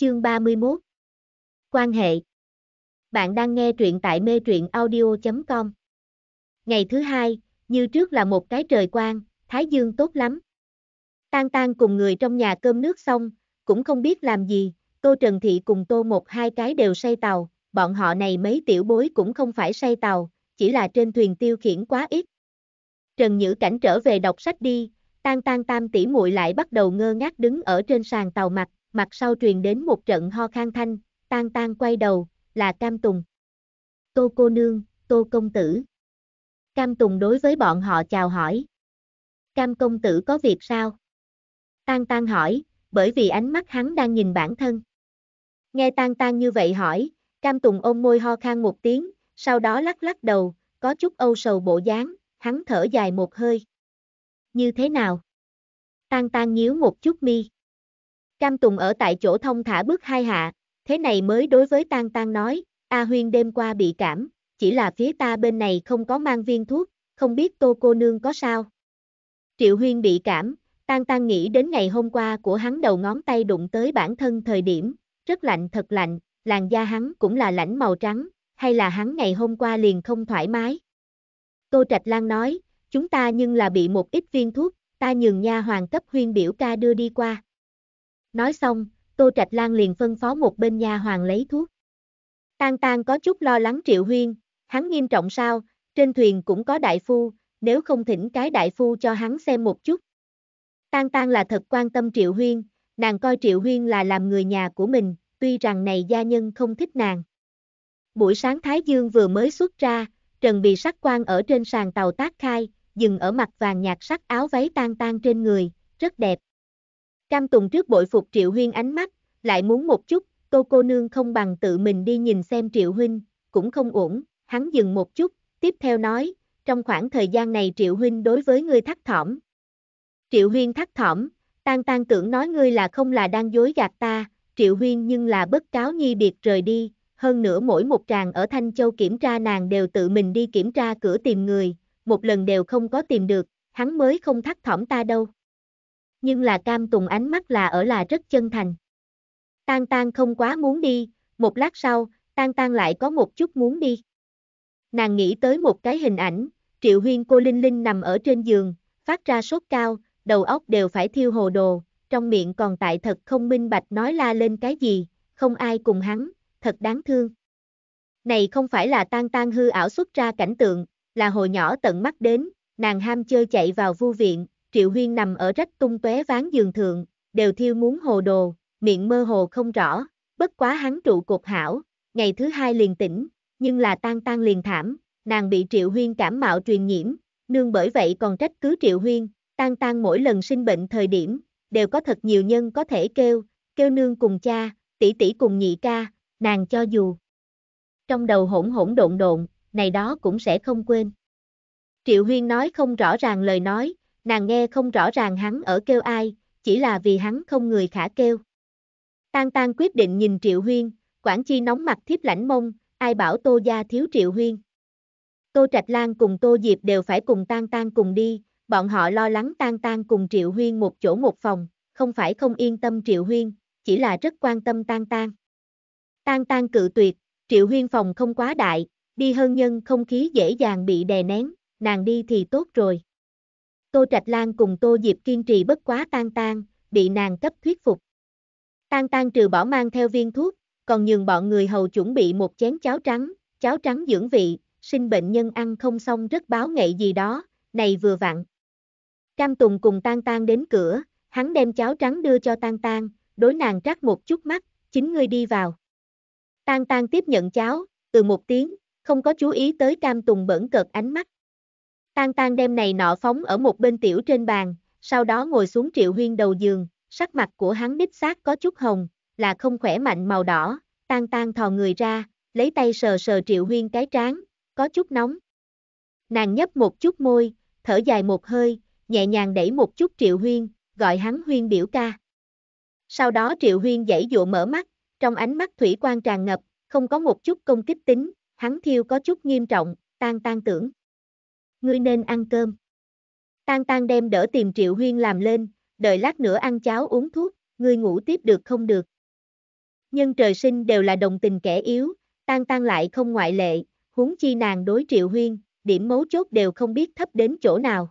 Chương 31 Quan hệ Bạn đang nghe truyện tại mê truyện audio.com Ngày thứ hai, như trước là một cái trời quang, Thái Dương tốt lắm. Tan tan cùng người trong nhà cơm nước xong, cũng không biết làm gì, Tô Trần Thị cùng Tô một hai cái đều say tàu, bọn họ này mấy tiểu bối cũng không phải say tàu, chỉ là trên thuyền tiêu khiển quá ít. Trần Nhữ Cảnh trở về đọc sách đi, tan tan tam tỷ muội lại bắt đầu ngơ ngác đứng ở trên sàn tàu mặt, mặt sau truyền đến một trận ho khan thanh, tan tan quay đầu, là Cam Tùng. Tô cô nương, Tô công tử. Cam Tùng đối với bọn họ chào hỏi. Cam công tử có việc sao? Tan tan hỏi, bởi vì ánh mắt hắn đang nhìn bản thân. Nghe tan tan như vậy hỏi, Cam Tùng ôm môi ho khan một tiếng, sau đó lắc lắc đầu, có chút âu sầu bộ dáng, hắn thở dài một hơi. Như thế nào? Tan tan nhíu một chút mi. Cam Tùng ở tại chỗ thông thả bước hai hạ, thế này mới đối với Tan Tan nói, A Huyên đêm qua bị cảm, chỉ là phía ta bên này không có mang viên thuốc, không biết tô cô nương có sao. Triệu Huyên bị cảm, Tan Tan nghĩ đến ngày hôm qua của hắn đầu ngón tay đụng tới bản thân thời điểm, rất lạnh thật lạnh, làn da hắn cũng là lãnh màu trắng, hay là hắn ngày hôm qua liền không thoải mái. Tô Trạch Lan nói, chúng ta nhưng là bị một ít viên thuốc, ta nhường nha hoàng cấp huyên biểu ca đưa đi qua. Nói xong, Tô Trạch Lan liền phân phó một bên nhà hoàng lấy thuốc. Tan Tan có chút lo lắng Triệu Huyên, hắn nghiêm trọng sao, trên thuyền cũng có đại phu, nếu không thỉnh cái đại phu cho hắn xem một chút. Tan Tan là thật quan tâm Triệu Huyên, nàng coi Triệu Huyên là làm người nhà của mình, tuy rằng này gia nhân không thích nàng. Buổi sáng Thái Dương vừa mới xuất ra, Trần Bì sắc quan ở trên sàn tàu tác khai, dừng ở mặt vàng nhạt sắc áo váy tan tan trên người, rất đẹp. Cam Tùng trước bội phục Triệu Huyên ánh mắt, lại muốn một chút, tô cô nương không bằng tự mình đi nhìn xem Triệu Huynh, cũng không ổn, hắn dừng một chút, tiếp theo nói, trong khoảng thời gian này Triệu Huynh đối với ngươi thắt thỏm. Triệu Huyên thắt thỏm, tan tan tưởng nói ngươi là không là đang dối gạt ta, Triệu Huyên nhưng là bất cáo nhi biệt rời đi, hơn nữa mỗi một tràng ở Thanh Châu kiểm tra nàng đều tự mình đi kiểm tra cửa tìm người, một lần đều không có tìm được, hắn mới không thắt thỏm ta đâu nhưng là Cam Tùng ánh mắt là ở là rất chân thành. Tang Tang không quá muốn đi, một lát sau, Tang Tang lại có một chút muốn đi. Nàng nghĩ tới một cái hình ảnh, Triệu Huyên cô Linh Linh nằm ở trên giường, phát ra sốt cao, đầu óc đều phải thiêu hồ đồ, trong miệng còn tại thật không minh bạch nói la lên cái gì, không ai cùng hắn, thật đáng thương. Này không phải là Tang Tang hư ảo xuất ra cảnh tượng, là hồi nhỏ tận mắt đến, nàng ham chơi chạy vào vu viện, Triệu Huyên nằm ở rách tung tóe ván giường thượng, đều thiêu muốn hồ đồ, miệng mơ hồ không rõ, bất quá hắn trụ cột hảo, ngày thứ hai liền tỉnh, nhưng là tan tan liền thảm, nàng bị Triệu Huyên cảm mạo truyền nhiễm, nương bởi vậy còn trách cứ Triệu Huyên, tan tan mỗi lần sinh bệnh thời điểm, đều có thật nhiều nhân có thể kêu, kêu nương cùng cha, tỷ tỷ cùng nhị ca, nàng cho dù. Trong đầu hỗn hỗn độn độn, này đó cũng sẽ không quên. Triệu Huyên nói không rõ ràng lời nói, nàng nghe không rõ ràng hắn ở kêu ai, chỉ là vì hắn không người khả kêu. Tan tan quyết định nhìn Triệu Huyên, Quảng Chi nóng mặt thiếp lãnh mông, ai bảo Tô Gia thiếu Triệu Huyên. Tô Trạch Lan cùng Tô Diệp đều phải cùng tan tan cùng đi, bọn họ lo lắng tan tan cùng Triệu Huyên một chỗ một phòng, không phải không yên tâm Triệu Huyên, chỉ là rất quan tâm tan tan. Tan tan cự tuyệt, Triệu Huyên phòng không quá đại, đi hơn nhân không khí dễ dàng bị đè nén, nàng đi thì tốt rồi. Tô Trạch Lan cùng Tô Diệp kiên trì bất quá tan tan, bị nàng cấp thuyết phục. Tan tan trừ bỏ mang theo viên thuốc, còn nhường bọn người hầu chuẩn bị một chén cháo trắng, cháo trắng dưỡng vị, sinh bệnh nhân ăn không xong rất báo nghệ gì đó, này vừa vặn. Cam Tùng cùng tan tan đến cửa, hắn đem cháo trắng đưa cho tan tan, đối nàng trắc một chút mắt, chính ngươi đi vào. Tan tan tiếp nhận cháo, từ một tiếng, không có chú ý tới Cam Tùng bẩn cợt ánh mắt. Tan tan đem này nọ phóng ở một bên tiểu trên bàn, sau đó ngồi xuống triệu huyên đầu giường, sắc mặt của hắn đích xác có chút hồng, là không khỏe mạnh màu đỏ, tan tan thò người ra, lấy tay sờ sờ triệu huyên cái trán, có chút nóng. Nàng nhấp một chút môi, thở dài một hơi, nhẹ nhàng đẩy một chút triệu huyên, gọi hắn huyên biểu ca. Sau đó triệu huyên dãy dụa mở mắt, trong ánh mắt thủy quan tràn ngập, không có một chút công kích tính, hắn thiêu có chút nghiêm trọng, tan tan tưởng ngươi nên ăn cơm. Tang Tang đem đỡ tìm Triệu Huyên làm lên, đợi lát nữa ăn cháo uống thuốc, ngươi ngủ tiếp được không được. Nhân trời sinh đều là đồng tình kẻ yếu, Tang Tang lại không ngoại lệ, huống chi nàng đối Triệu Huyên, điểm mấu chốt đều không biết thấp đến chỗ nào.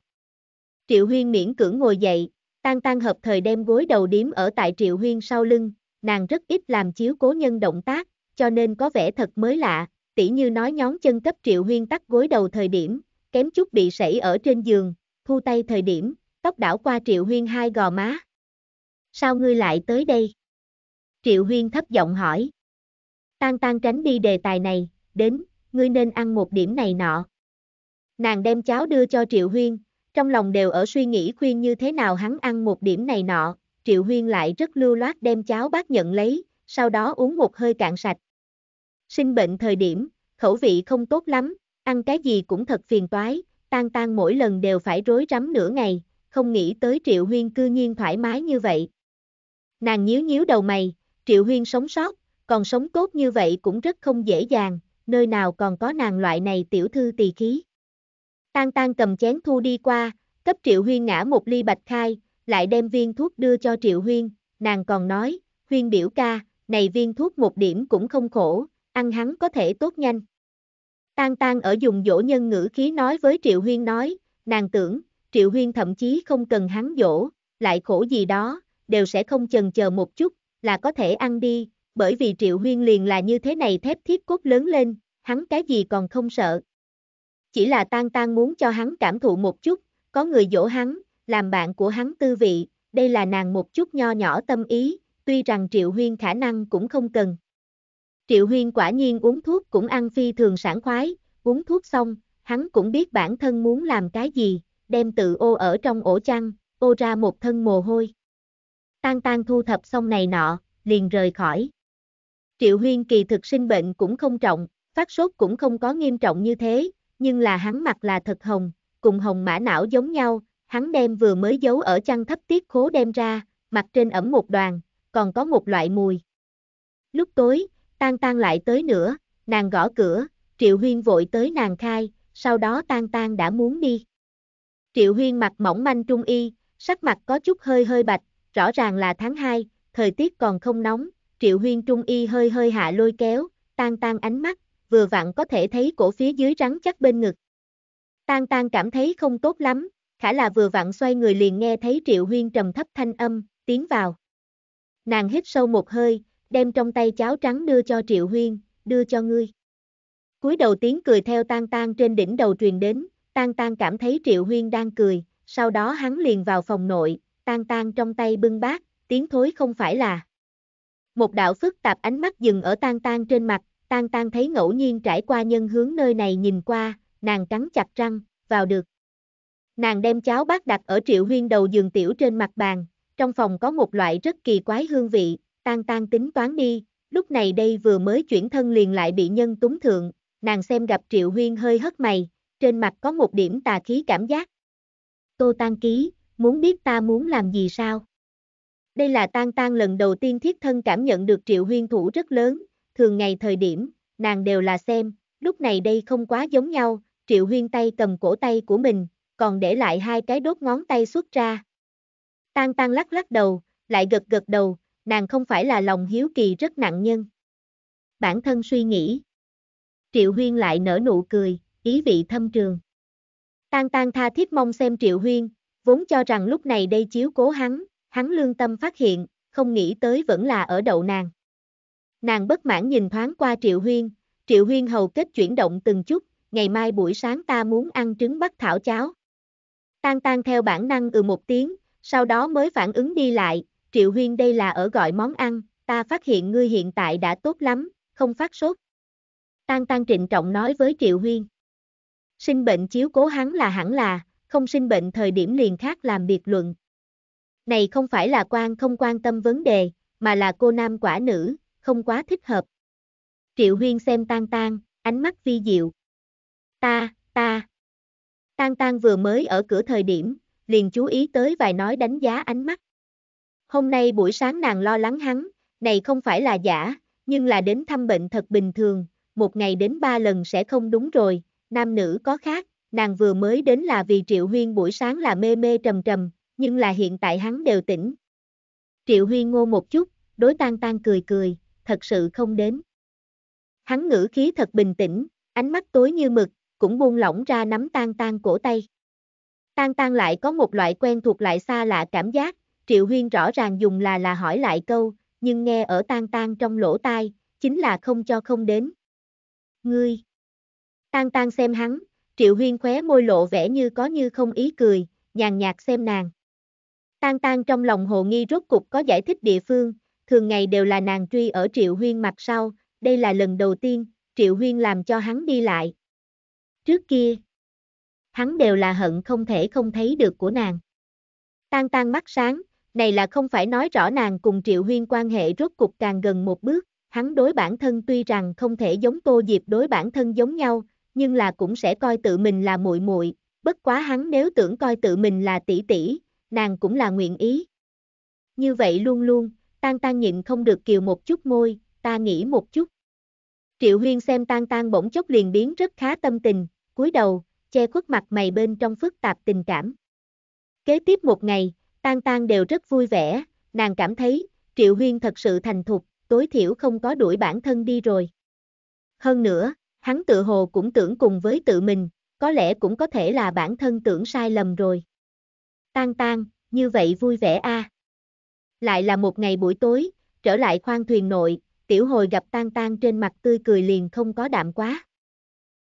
Triệu Huyên miễn cưỡng ngồi dậy, Tang Tang hợp thời đem gối đầu điếm ở tại Triệu Huyên sau lưng, nàng rất ít làm chiếu cố nhân động tác, cho nên có vẻ thật mới lạ, tỉ như nói nhón chân cấp Triệu Huyên tắt gối đầu thời điểm, kém chút bị sẩy ở trên giường, thu tay thời điểm, tóc đảo qua Triệu Huyên hai gò má. Sao ngươi lại tới đây? Triệu Huyên thấp giọng hỏi. Tan tan tránh đi đề tài này, đến, ngươi nên ăn một điểm này nọ. Nàng đem cháo đưa cho Triệu Huyên, trong lòng đều ở suy nghĩ khuyên như thế nào hắn ăn một điểm này nọ, Triệu Huyên lại rất lưu loát đem cháo bác nhận lấy, sau đó uống một hơi cạn sạch. Sinh bệnh thời điểm, khẩu vị không tốt lắm, ăn cái gì cũng thật phiền toái, tan tan mỗi lần đều phải rối rắm nửa ngày, không nghĩ tới Triệu Huyên cư nhiên thoải mái như vậy. Nàng nhíu nhíu đầu mày, Triệu Huyên sống sót, còn sống tốt như vậy cũng rất không dễ dàng, nơi nào còn có nàng loại này tiểu thư tỳ khí. Tan tan cầm chén thu đi qua, cấp Triệu Huyên ngã một ly bạch khai, lại đem viên thuốc đưa cho Triệu Huyên, nàng còn nói, Huyên biểu ca, này viên thuốc một điểm cũng không khổ, ăn hắn có thể tốt nhanh. Tan Tan ở dùng dỗ nhân ngữ khí nói với Triệu Huyên nói, nàng tưởng, Triệu Huyên thậm chí không cần hắn dỗ, lại khổ gì đó, đều sẽ không chần chờ một chút, là có thể ăn đi, bởi vì Triệu Huyên liền là như thế này thép thiết cốt lớn lên, hắn cái gì còn không sợ. Chỉ là Tan Tan muốn cho hắn cảm thụ một chút, có người dỗ hắn, làm bạn của hắn tư vị, đây là nàng một chút nho nhỏ tâm ý, tuy rằng Triệu Huyên khả năng cũng không cần. Triệu Huyên quả nhiên uống thuốc cũng ăn phi thường sảng khoái, uống thuốc xong, hắn cũng biết bản thân muốn làm cái gì, đem tự ô ở trong ổ chăn, ô ra một thân mồ hôi. Tan tan thu thập xong này nọ, liền rời khỏi. Triệu Huyên kỳ thực sinh bệnh cũng không trọng, phát sốt cũng không có nghiêm trọng như thế, nhưng là hắn mặt là thật hồng, cùng hồng mã não giống nhau, hắn đem vừa mới giấu ở chăn thấp tiết khố đem ra, mặt trên ẩm một đoàn, còn có một loại mùi. Lúc tối, tan tan lại tới nữa, nàng gõ cửa, Triệu Huyên vội tới nàng khai, sau đó tan tan đã muốn đi. Triệu Huyên mặt mỏng manh trung y, sắc mặt có chút hơi hơi bạch, rõ ràng là tháng 2, thời tiết còn không nóng, Triệu Huyên trung y hơi hơi hạ lôi kéo, tan tan ánh mắt, vừa vặn có thể thấy cổ phía dưới rắn chắc bên ngực. Tan tan cảm thấy không tốt lắm, khả là vừa vặn xoay người liền nghe thấy Triệu Huyên trầm thấp thanh âm, tiến vào. Nàng hít sâu một hơi, đem trong tay cháo trắng đưa cho Triệu Huyên, đưa cho ngươi. Cuối đầu tiếng cười theo tan tan trên đỉnh đầu truyền đến, tan tan cảm thấy Triệu Huyên đang cười, sau đó hắn liền vào phòng nội, tan tan trong tay bưng bát, tiếng thối không phải là. Một đạo phức tạp ánh mắt dừng ở tan tan trên mặt, tan tan thấy ngẫu nhiên trải qua nhân hướng nơi này nhìn qua, nàng cắn chặt răng, vào được. Nàng đem cháo bát đặt ở triệu huyên đầu giường tiểu trên mặt bàn, trong phòng có một loại rất kỳ quái hương vị, tan tan tính toán đi, lúc này đây vừa mới chuyển thân liền lại bị nhân túng thượng, nàng xem gặp Triệu Huyên hơi hất mày, trên mặt có một điểm tà khí cảm giác. Tô Tan Ký, muốn biết ta muốn làm gì sao? Đây là Tan Tan lần đầu tiên thiết thân cảm nhận được Triệu Huyên thủ rất lớn, thường ngày thời điểm, nàng đều là xem, lúc này đây không quá giống nhau, Triệu Huyên tay cầm cổ tay của mình, còn để lại hai cái đốt ngón tay xuất ra. Tan Tan lắc lắc đầu, lại gật gật đầu, nàng không phải là lòng hiếu kỳ rất nặng nhân. Bản thân suy nghĩ. Triệu Huyên lại nở nụ cười, ý vị thâm trường. Tan tan tha thiết mong xem Triệu Huyên, vốn cho rằng lúc này đây chiếu cố hắn, hắn lương tâm phát hiện, không nghĩ tới vẫn là ở đậu nàng. Nàng bất mãn nhìn thoáng qua Triệu Huyên, Triệu Huyên hầu kết chuyển động từng chút, ngày mai buổi sáng ta muốn ăn trứng bắc thảo cháo. Tan tan theo bản năng ừ một tiếng, sau đó mới phản ứng đi lại, Triệu Huyên đây là ở gọi món ăn, ta phát hiện ngươi hiện tại đã tốt lắm, không phát sốt. Tang Tang trịnh trọng nói với Triệu Huyên. Sinh bệnh chiếu cố hắn là hẳn là, không sinh bệnh thời điểm liền khác làm biệt luận. Này không phải là quan không quan tâm vấn đề, mà là cô nam quả nữ, không quá thích hợp. Triệu Huyên xem Tang Tang, ánh mắt vi diệu. Ta, ta. Tang Tang vừa mới ở cửa thời điểm, liền chú ý tới vài nói đánh giá ánh mắt. Hôm nay buổi sáng nàng lo lắng hắn, này không phải là giả, nhưng là đến thăm bệnh thật bình thường, một ngày đến ba lần sẽ không đúng rồi, nam nữ có khác, nàng vừa mới đến là vì Triệu Huyên buổi sáng là mê mê trầm trầm, nhưng là hiện tại hắn đều tỉnh. Triệu Huyên ngô một chút, đối tan tan cười cười, thật sự không đến. Hắn ngữ khí thật bình tĩnh, ánh mắt tối như mực, cũng buông lỏng ra nắm tan tan cổ tay. Tan tan lại có một loại quen thuộc lại xa lạ cảm giác, Triệu Huyên rõ ràng dùng là là hỏi lại câu, nhưng nghe ở tan tan trong lỗ tai, chính là không cho không đến. Ngươi! Tan tan xem hắn, Triệu Huyên khóe môi lộ vẻ như có như không ý cười, nhàn nhạt xem nàng. Tan tan trong lòng hồ nghi rốt cục có giải thích địa phương, thường ngày đều là nàng truy ở Triệu Huyên mặt sau, đây là lần đầu tiên, Triệu Huyên làm cho hắn đi lại. Trước kia, hắn đều là hận không thể không thấy được của nàng. Tan tan mắt sáng, này là không phải nói rõ nàng cùng Triệu Huyên quan hệ rốt cục càng gần một bước, hắn đối bản thân tuy rằng không thể giống Tô Diệp đối bản thân giống nhau, nhưng là cũng sẽ coi tự mình là muội muội, bất quá hắn nếu tưởng coi tự mình là tỷ tỷ, nàng cũng là nguyện ý. Như vậy luôn luôn, Tan Tan nhịn không được kiều một chút môi, ta nghĩ một chút. Triệu Huyên xem Tan Tan bỗng chốc liền biến rất khá tâm tình, cúi đầu, che khuất mặt mày bên trong phức tạp tình cảm. Kế tiếp một ngày, Tan Tan đều rất vui vẻ, nàng cảm thấy, Triệu Huyên thật sự thành thục, tối thiểu không có đuổi bản thân đi rồi. Hơn nữa, hắn tự hồ cũng tưởng cùng với tự mình, có lẽ cũng có thể là bản thân tưởng sai lầm rồi. Tan Tan, như vậy vui vẻ a. À. Lại là một ngày buổi tối, trở lại khoang thuyền nội, tiểu hồi gặp Tan Tan trên mặt tươi cười liền không có đạm quá.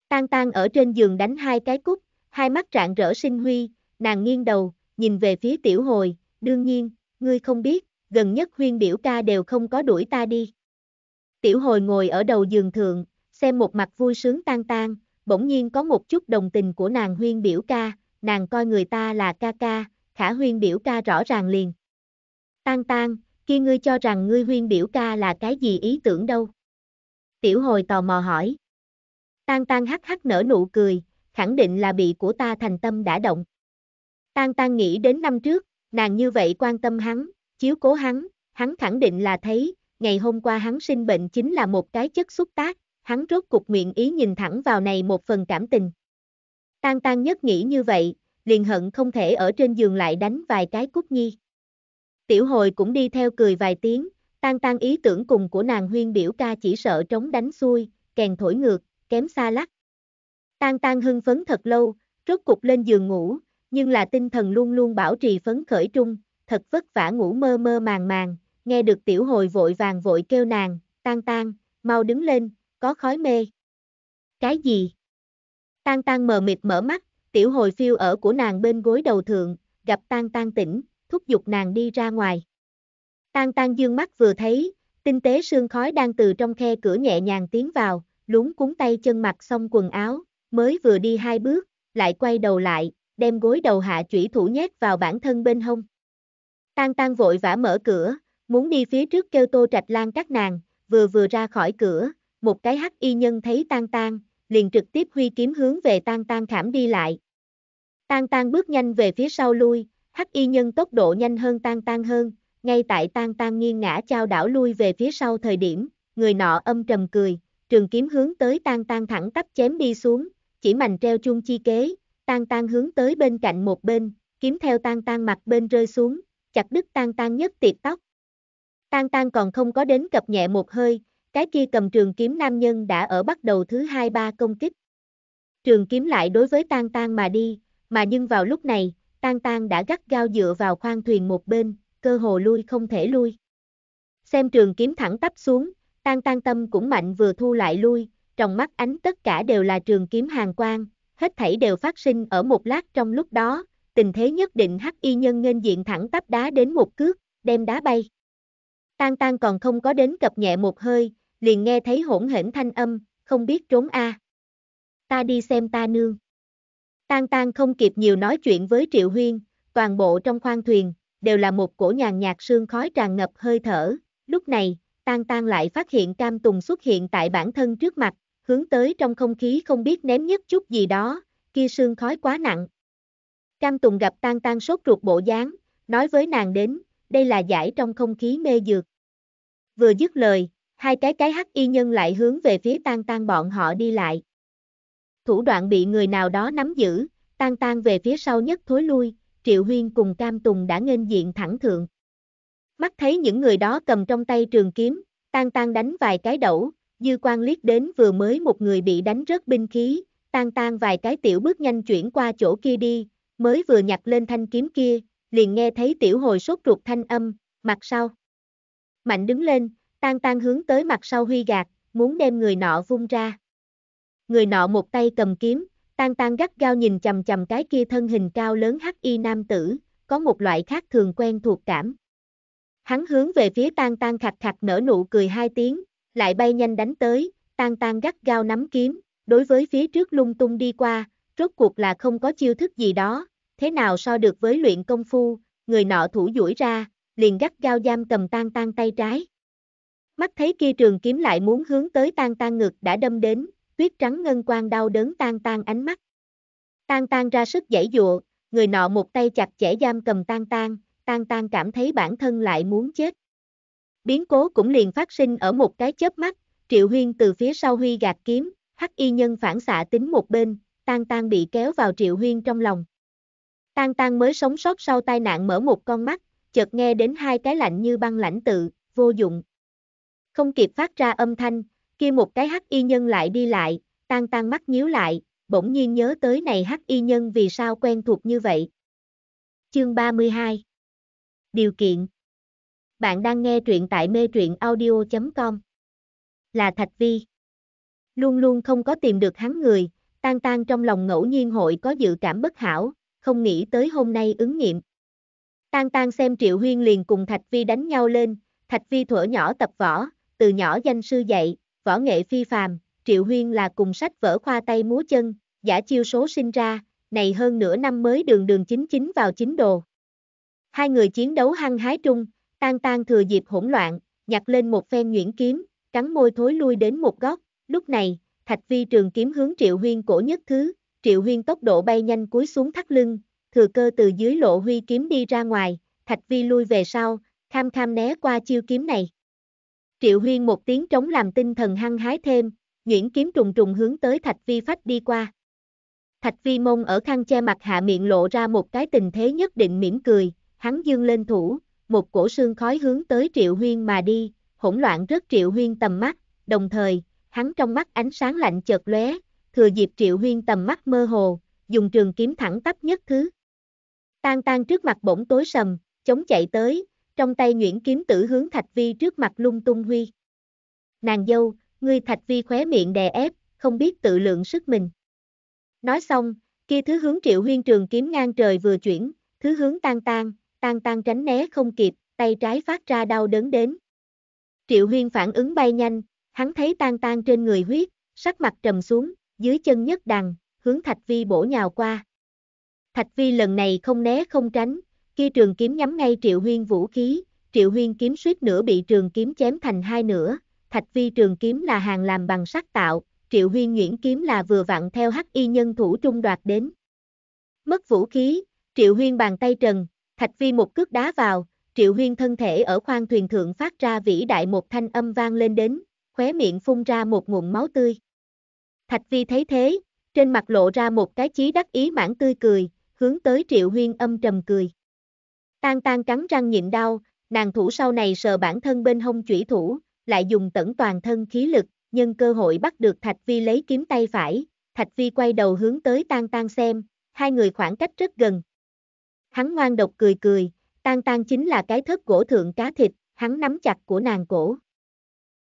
Tan Tan ở trên giường đánh hai cái cúc, hai mắt rạng rỡ sinh huy, nàng nghiêng đầu, nhìn về phía tiểu hồi, đương nhiên, ngươi không biết, gần nhất huyên biểu ca đều không có đuổi ta đi. Tiểu hồi ngồi ở đầu giường thượng, xem một mặt vui sướng tan tan, bỗng nhiên có một chút đồng tình của nàng huyên biểu ca, nàng coi người ta là ca ca, khả huyên biểu ca rõ ràng liền. Tan tan, kia ngươi cho rằng ngươi huyên biểu ca là cái gì ý tưởng đâu? Tiểu hồi tò mò hỏi. Tan tan hắc hắc nở nụ cười, khẳng định là bị của ta thành tâm đã động. Tan tan nghĩ đến năm trước, nàng như vậy quan tâm hắn, chiếu cố hắn, hắn khẳng định là thấy, ngày hôm qua hắn sinh bệnh chính là một cái chất xúc tác, hắn rốt cục nguyện ý nhìn thẳng vào này một phần cảm tình. Tan tan nhất nghĩ như vậy, liền hận không thể ở trên giường lại đánh vài cái cút nhi. Tiểu hồi cũng đi theo cười vài tiếng, tan tan ý tưởng cùng của nàng huyên biểu ca chỉ sợ trống đánh xuôi, kèn thổi ngược, kém xa lắc. Tan tan hưng phấn thật lâu, rốt cục lên giường ngủ, nhưng là tinh thần luôn luôn bảo trì phấn khởi trung, thật vất vả ngủ mơ mơ màng màng, nghe được tiểu hồi vội vàng vội kêu nàng, tan tan, mau đứng lên, có khói mê. Cái gì? Tan tan mờ mịt mở mắt, tiểu hồi phiêu ở của nàng bên gối đầu thượng, gặp tan tan tỉnh, thúc giục nàng đi ra ngoài. Tan tan dương mắt vừa thấy, tinh tế sương khói đang từ trong khe cửa nhẹ nhàng tiến vào, lúng cuốn tay chân mặc xong quần áo, mới vừa đi hai bước, lại quay đầu lại, đem gối đầu hạ chủy thủ nhét vào bản thân bên hông. Tan tan vội vã mở cửa, muốn đi phía trước kêu tô trạch lan các nàng, vừa vừa ra khỏi cửa, một cái hắc y nhân thấy tan tan, liền trực tiếp huy kiếm hướng về tan tan khảm đi lại. Tan tan bước nhanh về phía sau lui, hắc y nhân tốc độ nhanh hơn tan tan hơn, ngay tại tan tan nghiêng ngã trao đảo lui về phía sau thời điểm, người nọ âm trầm cười, trường kiếm hướng tới tan tan thẳng tắp chém đi xuống, chỉ mảnh treo chung chi kế, tan tan hướng tới bên cạnh một bên, kiếm theo tan tan mặt bên rơi xuống, chặt đứt tan tan nhất tiệt tóc. Tan tan còn không có đến cập nhẹ một hơi, cái kia cầm trường kiếm nam nhân đã ở bắt đầu thứ hai ba công kích. Trường kiếm lại đối với tan tan mà đi, mà nhưng vào lúc này, tan tan đã gắt gao dựa vào khoang thuyền một bên, cơ hồ lui không thể lui. Xem trường kiếm thẳng tắp xuống, tan tan tâm cũng mạnh vừa thu lại lui, trong mắt ánh tất cả đều là trường kiếm hàng quang, hết thảy đều phát sinh ở một lát trong lúc đó, tình thế nhất định hắc y nhân nên diện thẳng tắp đá đến một cước, đem đá bay. Tan tan còn không có đến cập nhẹ một hơi, liền nghe thấy hỗn hển thanh âm, không biết trốn a. À. Ta đi xem ta nương. Tan tan không kịp nhiều nói chuyện với Triệu Huyên, toàn bộ trong khoang thuyền, đều là một cổ nhàn nhạt sương khói tràn ngập hơi thở. Lúc này, tan tan lại phát hiện cam tùng xuất hiện tại bản thân trước mặt, hướng tới trong không khí không biết ném nhất chút gì đó, kia sương khói quá nặng. Cam Tùng gặp tan tan sốt ruột bộ dáng, nói với nàng đến, đây là giải trong không khí mê dược. Vừa dứt lời, hai cái cái hắc y nhân lại hướng về phía tan tan bọn họ đi lại. Thủ đoạn bị người nào đó nắm giữ, tan tan về phía sau nhất thối lui, Triệu Huyên cùng Cam Tùng đã nghênh diện thẳng thượng. Mắt thấy những người đó cầm trong tay trường kiếm, tan tan đánh vài cái đẩu, dư quan liếc đến vừa mới một người bị đánh rớt binh khí, tan tan vài cái tiểu bước nhanh chuyển qua chỗ kia đi, mới vừa nhặt lên thanh kiếm kia, liền nghe thấy tiểu hồi sốt ruột thanh âm, mặt sau. Mạnh đứng lên, tan tan hướng tới mặt sau huy gạt, muốn đem người nọ vung ra. Người nọ một tay cầm kiếm, tan tan gắt gao nhìn chầm chầm cái kia thân hình cao lớn hắc y nam tử, có một loại khác thường quen thuộc cảm. Hắn hướng về phía tan tan khặt khặt nở nụ cười hai tiếng, lại bay nhanh đánh tới, tan tan gắt gao nắm kiếm, đối với phía trước lung tung đi qua, rốt cuộc là không có chiêu thức gì đó, thế nào so được với luyện công phu, người nọ thủ duỗi ra, liền gắt gao giam cầm tan tan tay trái. Mắt thấy kia trường kiếm lại muốn hướng tới tan tan ngực đã đâm đến, tuyết trắng ngân quang đau đớn tan tan ánh mắt. Tan tan ra sức giải dụa, người nọ một tay chặt chẽ giam cầm tan tan, tan tan cảm thấy bản thân lại muốn chết. Biến cố cũng liền phát sinh ở một cái chớp mắt, Triệu Huyên từ phía sau Huy gạt kiếm, hắc y nhân phản xạ tính một bên, tan tan bị kéo vào Triệu Huyên trong lòng. Tan tan mới sống sót sau tai nạn mở một con mắt, chợt nghe đến hai cái lạnh như băng lãnh tự, vô dụng. Không kịp phát ra âm thanh, kia một cái hắc y nhân lại đi lại, tan tan mắt nhíu lại, bỗng nhiên nhớ tới này hắc y nhân vì sao quen thuộc như vậy. Chương 32 Điều kiện bạn đang nghe truyện tại mê truyện audio.com. Là Thạch Vi. Luôn luôn không có tìm được hắn người, tan tan trong lòng ngẫu nhiên hội có dự cảm bất hảo, không nghĩ tới hôm nay ứng nghiệm. Tan tan xem Triệu Huyên liền cùng Thạch Vi đánh nhau lên, Thạch Vi thuở nhỏ tập võ, từ nhỏ danh sư dạy, võ nghệ phi phàm, Triệu Huyên là cùng sách vỡ khoa tay múa chân, giả chiêu số sinh ra, này hơn nửa năm mới đường đường chính chính vào chính đồ. Hai người chiến đấu hăng hái trung, Tan tan thừa dịp hỗn loạn, nhặt lên một phen nhuyễn kiếm, cắn môi thối lui đến một góc, lúc này, thạch vi trường kiếm hướng triệu huyên cổ nhất thứ, triệu huyên tốc độ bay nhanh cúi xuống thắt lưng, thừa cơ từ dưới lộ huy kiếm đi ra ngoài, thạch vi lui về sau, kham kham né qua chiêu kiếm này. Triệu huyên một tiếng trống làm tinh thần hăng hái thêm, nhuyễn kiếm trùng trùng hướng tới thạch vi phách đi qua. Thạch vi mông ở khăn che mặt hạ miệng lộ ra một cái tình thế nhất định mỉm cười, hắn dương lên thủ, một cổ xương khói hướng tới Triệu Huyên mà đi, hỗn loạn rất Triệu Huyên tầm mắt, đồng thời, hắn trong mắt ánh sáng lạnh chợt lóe, thừa dịp Triệu Huyên tầm mắt mơ hồ, dùng trường kiếm thẳng tắp nhất thứ. Tan tan trước mặt bỗng tối sầm, chống chạy tới, trong tay nhuyễn kiếm tử hướng Thạch Vi trước mặt lung tung huy. Nàng dâu, ngươi Thạch Vi khóe miệng đè ép, không biết tự lượng sức mình. Nói xong, kia thứ hướng Triệu Huyên trường kiếm ngang trời vừa chuyển, thứ hướng tan tan, tan tan tránh né không kịp, tay trái phát ra đau đớn đến. Triệu Huyên phản ứng bay nhanh, hắn thấy tan tan trên người huyết, sắc mặt trầm xuống, dưới chân nhất đằng, hướng Thạch Vi bổ nhào qua. Thạch Vi lần này không né không tránh, kia trường kiếm nhắm ngay Triệu Huyên vũ khí, Triệu Huyên kiếm suýt nữa bị trường kiếm chém thành hai nửa, Thạch Vi trường kiếm là hàng làm bằng sắt tạo, Triệu Huyên nguyễn kiếm là vừa vặn theo hắc y nhân thủ trung đoạt đến. Mất vũ khí, Triệu Huyên bàn tay trần, Thạch Vi một cước đá vào, Triệu Huyên thân thể ở khoang thuyền thượng phát ra vĩ đại một thanh âm vang lên đến, khóe miệng phun ra một nguồn máu tươi. Thạch Vi thấy thế, trên mặt lộ ra một cái chí đắc ý mãn tươi cười, hướng tới Triệu Huyên âm trầm cười. Tan tan cắn răng nhịn đau, nàng thủ sau này sờ bản thân bên hông chủy thủ, lại dùng tẩn toàn thân khí lực, nhân cơ hội bắt được Thạch Vi lấy kiếm tay phải, Thạch Vi quay đầu hướng tới tan tan xem, hai người khoảng cách rất gần, Hắn ngoan độc cười cười, tan tan chính là cái thất gỗ thượng cá thịt, hắn nắm chặt của nàng cổ.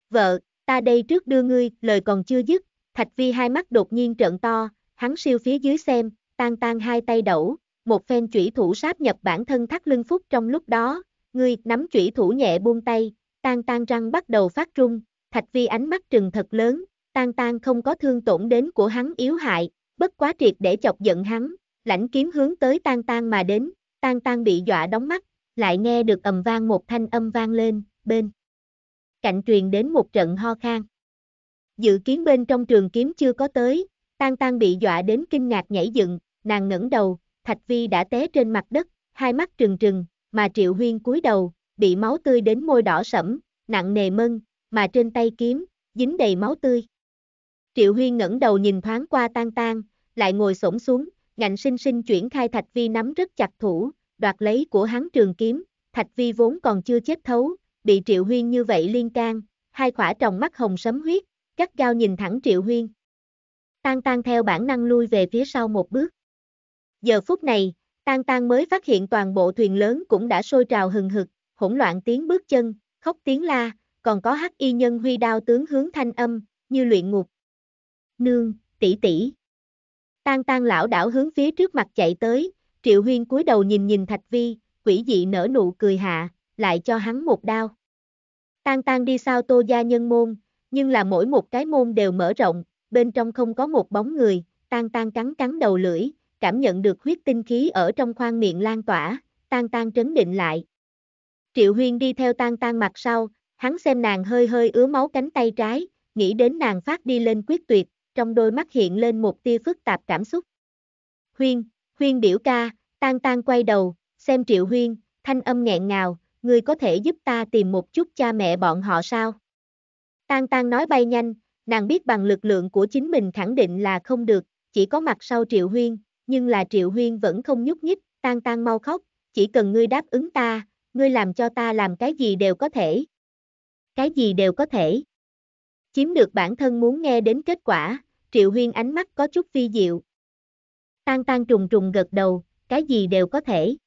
Vợ, ta đây trước đưa ngươi, lời còn chưa dứt, Thạch Vi hai mắt đột nhiên trợn to, hắn siêu phía dưới xem, tan tan hai tay đẩu, một phen chủy thủ sáp nhập bản thân thắt lưng phúc trong lúc đó, ngươi nắm chủy thủ nhẹ buông tay, tan tan răng bắt đầu phát trung, Thạch Vi ánh mắt trừng thật lớn, tan tan không có thương tổn đến của hắn yếu hại, bất quá triệt để chọc giận hắn, lãnh kiếm hướng tới tan tan mà đến, Tang Tang bị dọa đóng mắt, lại nghe được ầm vang một thanh âm vang lên, bên. Cạnh truyền đến một trận ho khan. Dự kiến bên trong trường kiếm chưa có tới, Tang Tang bị dọa đến kinh ngạc nhảy dựng, nàng ngẩng đầu, Thạch Vi đã té trên mặt đất, hai mắt trừng trừng, mà Triệu Huyên cúi đầu, bị máu tươi đến môi đỏ sẫm, nặng nề mân, mà trên tay kiếm, dính đầy máu tươi. Triệu Huyên ngẩng đầu nhìn thoáng qua Tang Tang, lại ngồi xổm xuống, ngạnh sinh sinh chuyển khai Thạch Vi nắm rất chặt thủ, đoạt lấy của hắn trường kiếm, Thạch Vi vốn còn chưa chết thấu, bị Triệu Huyên như vậy liên can, hai khỏa tròng mắt hồng sấm huyết, cắt gao nhìn thẳng Triệu Huyên. Tan tan theo bản năng lui về phía sau một bước. Giờ phút này, tan tan mới phát hiện toàn bộ thuyền lớn cũng đã sôi trào hừng hực, hỗn loạn tiếng bước chân, khóc tiếng la, còn có hắc y nhân huy đao tướng hướng thanh âm, như luyện ngục. Nương, tỷ tỷ. Tang Tang lão đảo hướng phía trước mặt chạy tới, Triệu Huyên cúi đầu nhìn nhìn Thạch Vi, quỷ dị nở nụ cười hạ, lại cho hắn một đao. Tang Tang đi sau tô gia nhân môn, nhưng là mỗi một cái môn đều mở rộng, bên trong không có một bóng người, Tang Tang cắn cắn đầu lưỡi, cảm nhận được huyết tinh khí ở trong khoang miệng lan tỏa, Tang Tang trấn định lại. Triệu Huyên đi theo Tang Tang mặt sau, hắn xem nàng hơi hơi ứa máu cánh tay trái, nghĩ đến nàng phát đi lên quyết tuyệt, trong đôi mắt hiện lên một tia phức tạp cảm xúc. Huyên, Huyên biểu ca, tan tan quay đầu, xem Triệu Huyên, thanh âm nghẹn ngào, ngươi có thể giúp ta tìm một chút cha mẹ bọn họ sao? Tan tan nói bay nhanh, nàng biết bằng lực lượng của chính mình khẳng định là không được, chỉ có mặt sau Triệu Huyên, nhưng là Triệu Huyên vẫn không nhúc nhích, tan tan mau khóc, chỉ cần ngươi đáp ứng ta, ngươi làm cho ta làm cái gì đều có thể. Cái gì đều có thể. Chiếm được bản thân muốn nghe đến kết quả, Triệu Huyên ánh mắt có chút vi diệu. Tan tan trùng trùng gật đầu, cái gì đều có thể.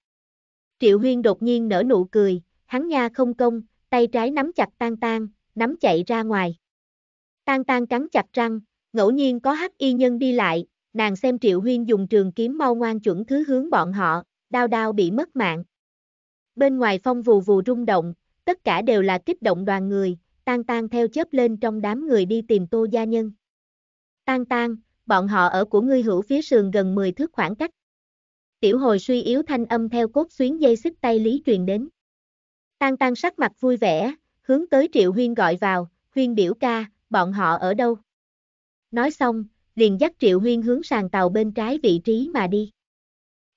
Triệu Huyên đột nhiên nở nụ cười, hắn nha không công, tay trái nắm chặt tan tan, nắm chạy ra ngoài. Tan tan cắn chặt răng, ngẫu nhiên có hắc y nhân đi lại, nàng xem Triệu Huyên dùng trường kiếm mau ngoan chuẩn thứ hướng bọn họ, đau đau bị mất mạng. Bên ngoài phong vù vù rung động, tất cả đều là kích động đoàn người, tan tan theo chớp lên trong đám người đi tìm tô gia nhân. Tan tan, bọn họ ở của ngươi hữu phía sườn gần 10 thước khoảng cách. Tiểu hồi suy yếu thanh âm theo cốt xuyến dây xích tay lý truyền đến. Tan tan sắc mặt vui vẻ, hướng tới triệu huyên gọi vào, huyên biểu ca, bọn họ ở đâu? Nói xong, liền dắt triệu huyên hướng sàn tàu bên trái vị trí mà đi.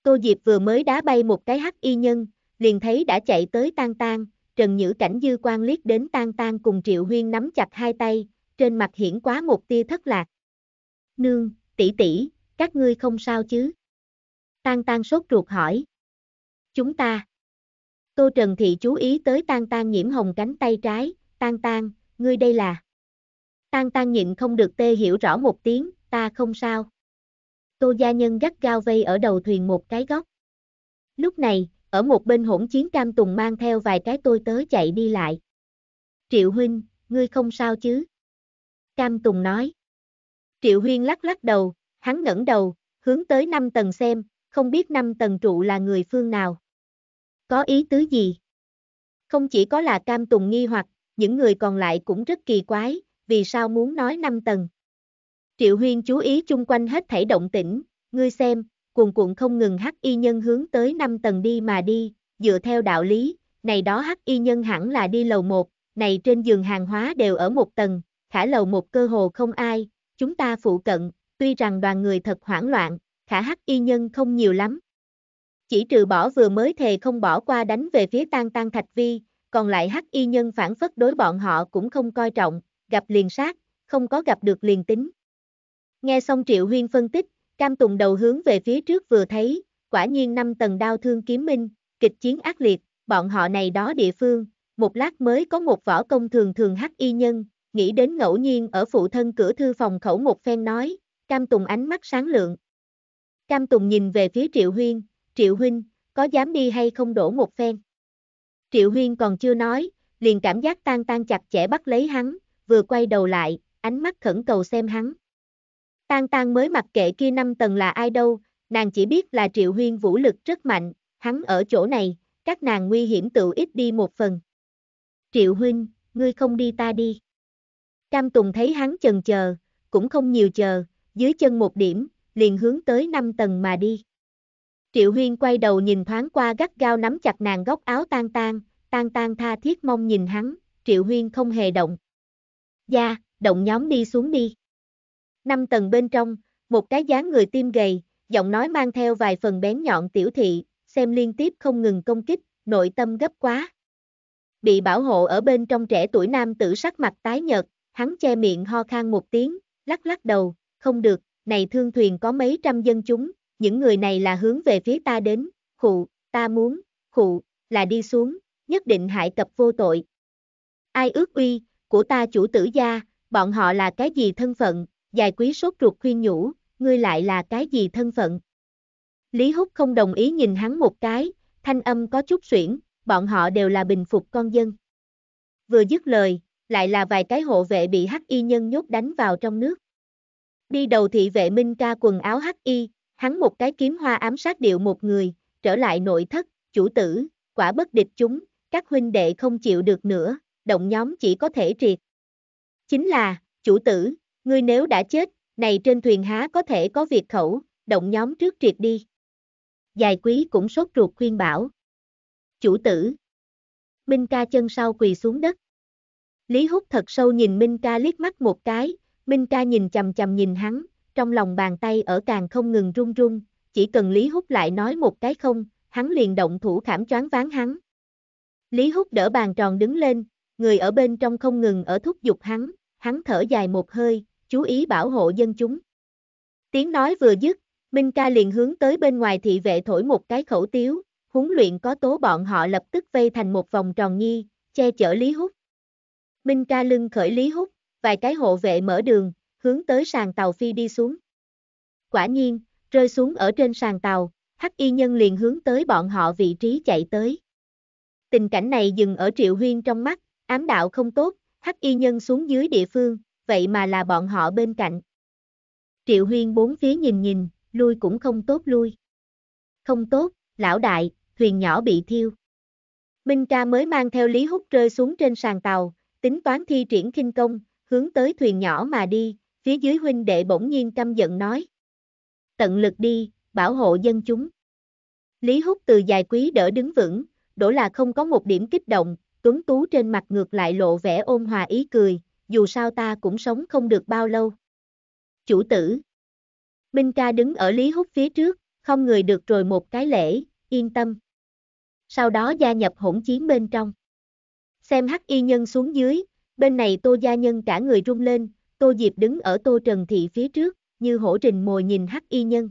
Tô Diệp vừa mới đá bay một cái hắc y nhân, liền thấy đã chạy tới tan tan, Trần Nhữ Cảnh dư quan liếc đến tan tan cùng Triệu Huyên nắm chặt hai tay, trên mặt hiển quá một tia thất lạc. Nương, tỷ tỷ, các ngươi không sao chứ? Tan tan sốt ruột hỏi. Chúng ta. Tô Trần Thị chú ý tới tan tan nhiễm hồng cánh tay trái, tan tan, ngươi đây là. Tan tan nhịn không được tê hiểu rõ một tiếng, ta không sao. Tô gia nhân gắt gao vây ở đầu thuyền một cái góc. Lúc này, ở một bên hỗn chiến cam tùng mang theo vài cái tôi tớ chạy đi lại. Triệu huynh, ngươi không sao chứ? Cam tùng nói. Triệu huyên lắc lắc đầu, hắn ngẩng đầu, hướng tới 5 tầng xem, không biết 5 tầng trụ là người phương nào. Có ý tứ gì? Không chỉ có là cam tùng nghi hoặc, những người còn lại cũng rất kỳ quái, vì sao muốn nói 5 tầng. Triệu Huyên chú ý chung quanh hết thảy động tĩnh, ngươi xem, cuồn cuộn không ngừng hắc y nhân hướng tới 5 tầng đi mà đi, dựa theo đạo lý, này đó hắc y nhân hẳn là đi lầu 1, này trên giường hàng hóa đều ở một tầng, khả lầu một cơ hồ không ai, chúng ta phụ cận, tuy rằng đoàn người thật hoảng loạn, khả hắc y nhân không nhiều lắm. Chỉ trừ bỏ vừa mới thề không bỏ qua đánh về phía tan tan thạch vi, còn lại hắc y nhân phản phất đối bọn họ cũng không coi trọng, gặp liền sát, không có gặp được liền tính. Nghe xong Triệu Huyên phân tích, Cam Tùng đầu hướng về phía trước vừa thấy, quả nhiên năm tầng đao thương kiếm minh, kịch chiến ác liệt, bọn họ này đó địa phương, một lát mới có một võ công thường thường hắc y nhân, nghĩ đến ngẫu nhiên ở phụ thân cửa thư phòng khẩu một phen nói, Cam Tùng ánh mắt sáng lượng. Cam Tùng nhìn về phía Triệu Huyên, Triệu Huynh, có dám đi hay không đổ một phen? Triệu Huyên còn chưa nói, liền cảm giác tan tan chặt chẽ bắt lấy hắn, vừa quay đầu lại, ánh mắt khẩn cầu xem hắn. Tan tan mới mặc kệ kia năm tầng là ai đâu, nàng chỉ biết là triệu huyên vũ lực rất mạnh, hắn ở chỗ này, các nàng nguy hiểm tự ít đi một phần. Triệu huynh, ngươi không đi ta đi. Cam Tùng thấy hắn chần chờ, cũng không nhiều chờ, dưới chân một điểm, liền hướng tới năm tầng mà đi. Triệu Huyên quay đầu nhìn thoáng qua gắt gao nắm chặt nàng góc áo tan tan, tan tan tha thiết mong nhìn hắn, Triệu Huyên không hề động. Gia, động nhóm đi xuống đi. Năm tầng bên trong, một cái dáng người tim gầy, giọng nói mang theo vài phần bén nhọn tiểu thị, xem liên tiếp không ngừng công kích, nội tâm gấp quá. Bị bảo hộ ở bên trong trẻ tuổi nam tử sắc mặt tái nhợt, hắn che miệng ho khan một tiếng, lắc lắc đầu, không được, này thương thuyền có mấy trăm dân chúng, những người này là hướng về phía ta đến, khụ, ta muốn, khụ, là đi xuống, nhất định hại cập vô tội. Ai ước uy, của ta chủ tử gia, bọn họ là cái gì thân phận, Dài quý sốt ruột khuyên nhủ, ngươi lại là cái gì thân phận? Lý Húc không đồng ý nhìn hắn một cái, thanh âm có chút suyễn, bọn họ đều là bình phục con dân. Vừa dứt lời, lại là vài cái hộ vệ bị hắc y nhân nhốt đánh vào trong nước. Đi đầu thị vệ Minh ca quần áo hắc y, hắn một cái kiếm hoa ám sát điệu một người, trở lại nội thất, chủ tử, quả bất địch chúng, các huynh đệ không chịu được nữa, động nhóm chỉ có thể triệt. Chính là, chủ tử, Ngươi nếu đã chết, này trên thuyền há có thể có việc khẩu, động nhóm trước triệt đi. Dài quý cũng sốt ruột khuyên bảo. Chủ tử. Minh ca chân sau quỳ xuống đất. Lý hút thật sâu nhìn Minh ca liếc mắt một cái, Minh ca nhìn chầm chầm nhìn hắn, trong lòng bàn tay ở càng không ngừng run run, chỉ cần Lý hút lại nói một cái không, hắn liền động thủ khảm choáng ván hắn. Lý hút đỡ bàn tròn đứng lên, người ở bên trong không ngừng ở thúc giục hắn, hắn thở dài một hơi, chú ý bảo hộ dân chúng. Tiếng nói vừa dứt, Minh ca liền hướng tới bên ngoài thị vệ thổi một cái khẩu tiếu, huấn luyện có tố bọn họ lập tức vây thành một vòng tròn nhi, che chở Lý Húc. Minh ca lưng khởi Lý Húc, vài cái hộ vệ mở đường, hướng tới sàn tàu phi đi xuống. Quả nhiên, rơi xuống ở trên sàn tàu, hắc y nhân liền hướng tới bọn họ vị trí chạy tới. Tình cảnh này dừng ở Triệu Huyên trong mắt, ám đạo không tốt, hắc y nhân xuống dưới địa phương, vậy mà là bọn họ bên cạnh. Triệu Huyên bốn phía nhìn nhìn, lui cũng không tốt lui. Không tốt, lão đại, thuyền nhỏ bị thiêu. Minh ca mới mang theo Lý Húc rơi xuống trên sàn tàu, tính toán thi triển kinh công, hướng tới thuyền nhỏ mà đi, phía dưới huynh đệ bỗng nhiên căm giận nói. Tận lực đi, bảo hộ dân chúng. Lý Húc từ dài quý đỡ đứng vững, đổ là không có một điểm kích động, tuấn tú trên mặt ngược lại lộ vẻ ôn hòa ý cười, dù sao ta cũng sống không được bao lâu. Chủ tử Minh ca đứng ở Lý Húc phía trước, không người được rồi một cái lễ, yên tâm. Sau đó gia nhập hỗn chiến bên trong. Xem hắc y nhân xuống dưới, bên này tô gia nhân cả người rung lên, tô diệp đứng ở tô trần thị phía trước, như hổ trình mồi nhìn hắc y nhân.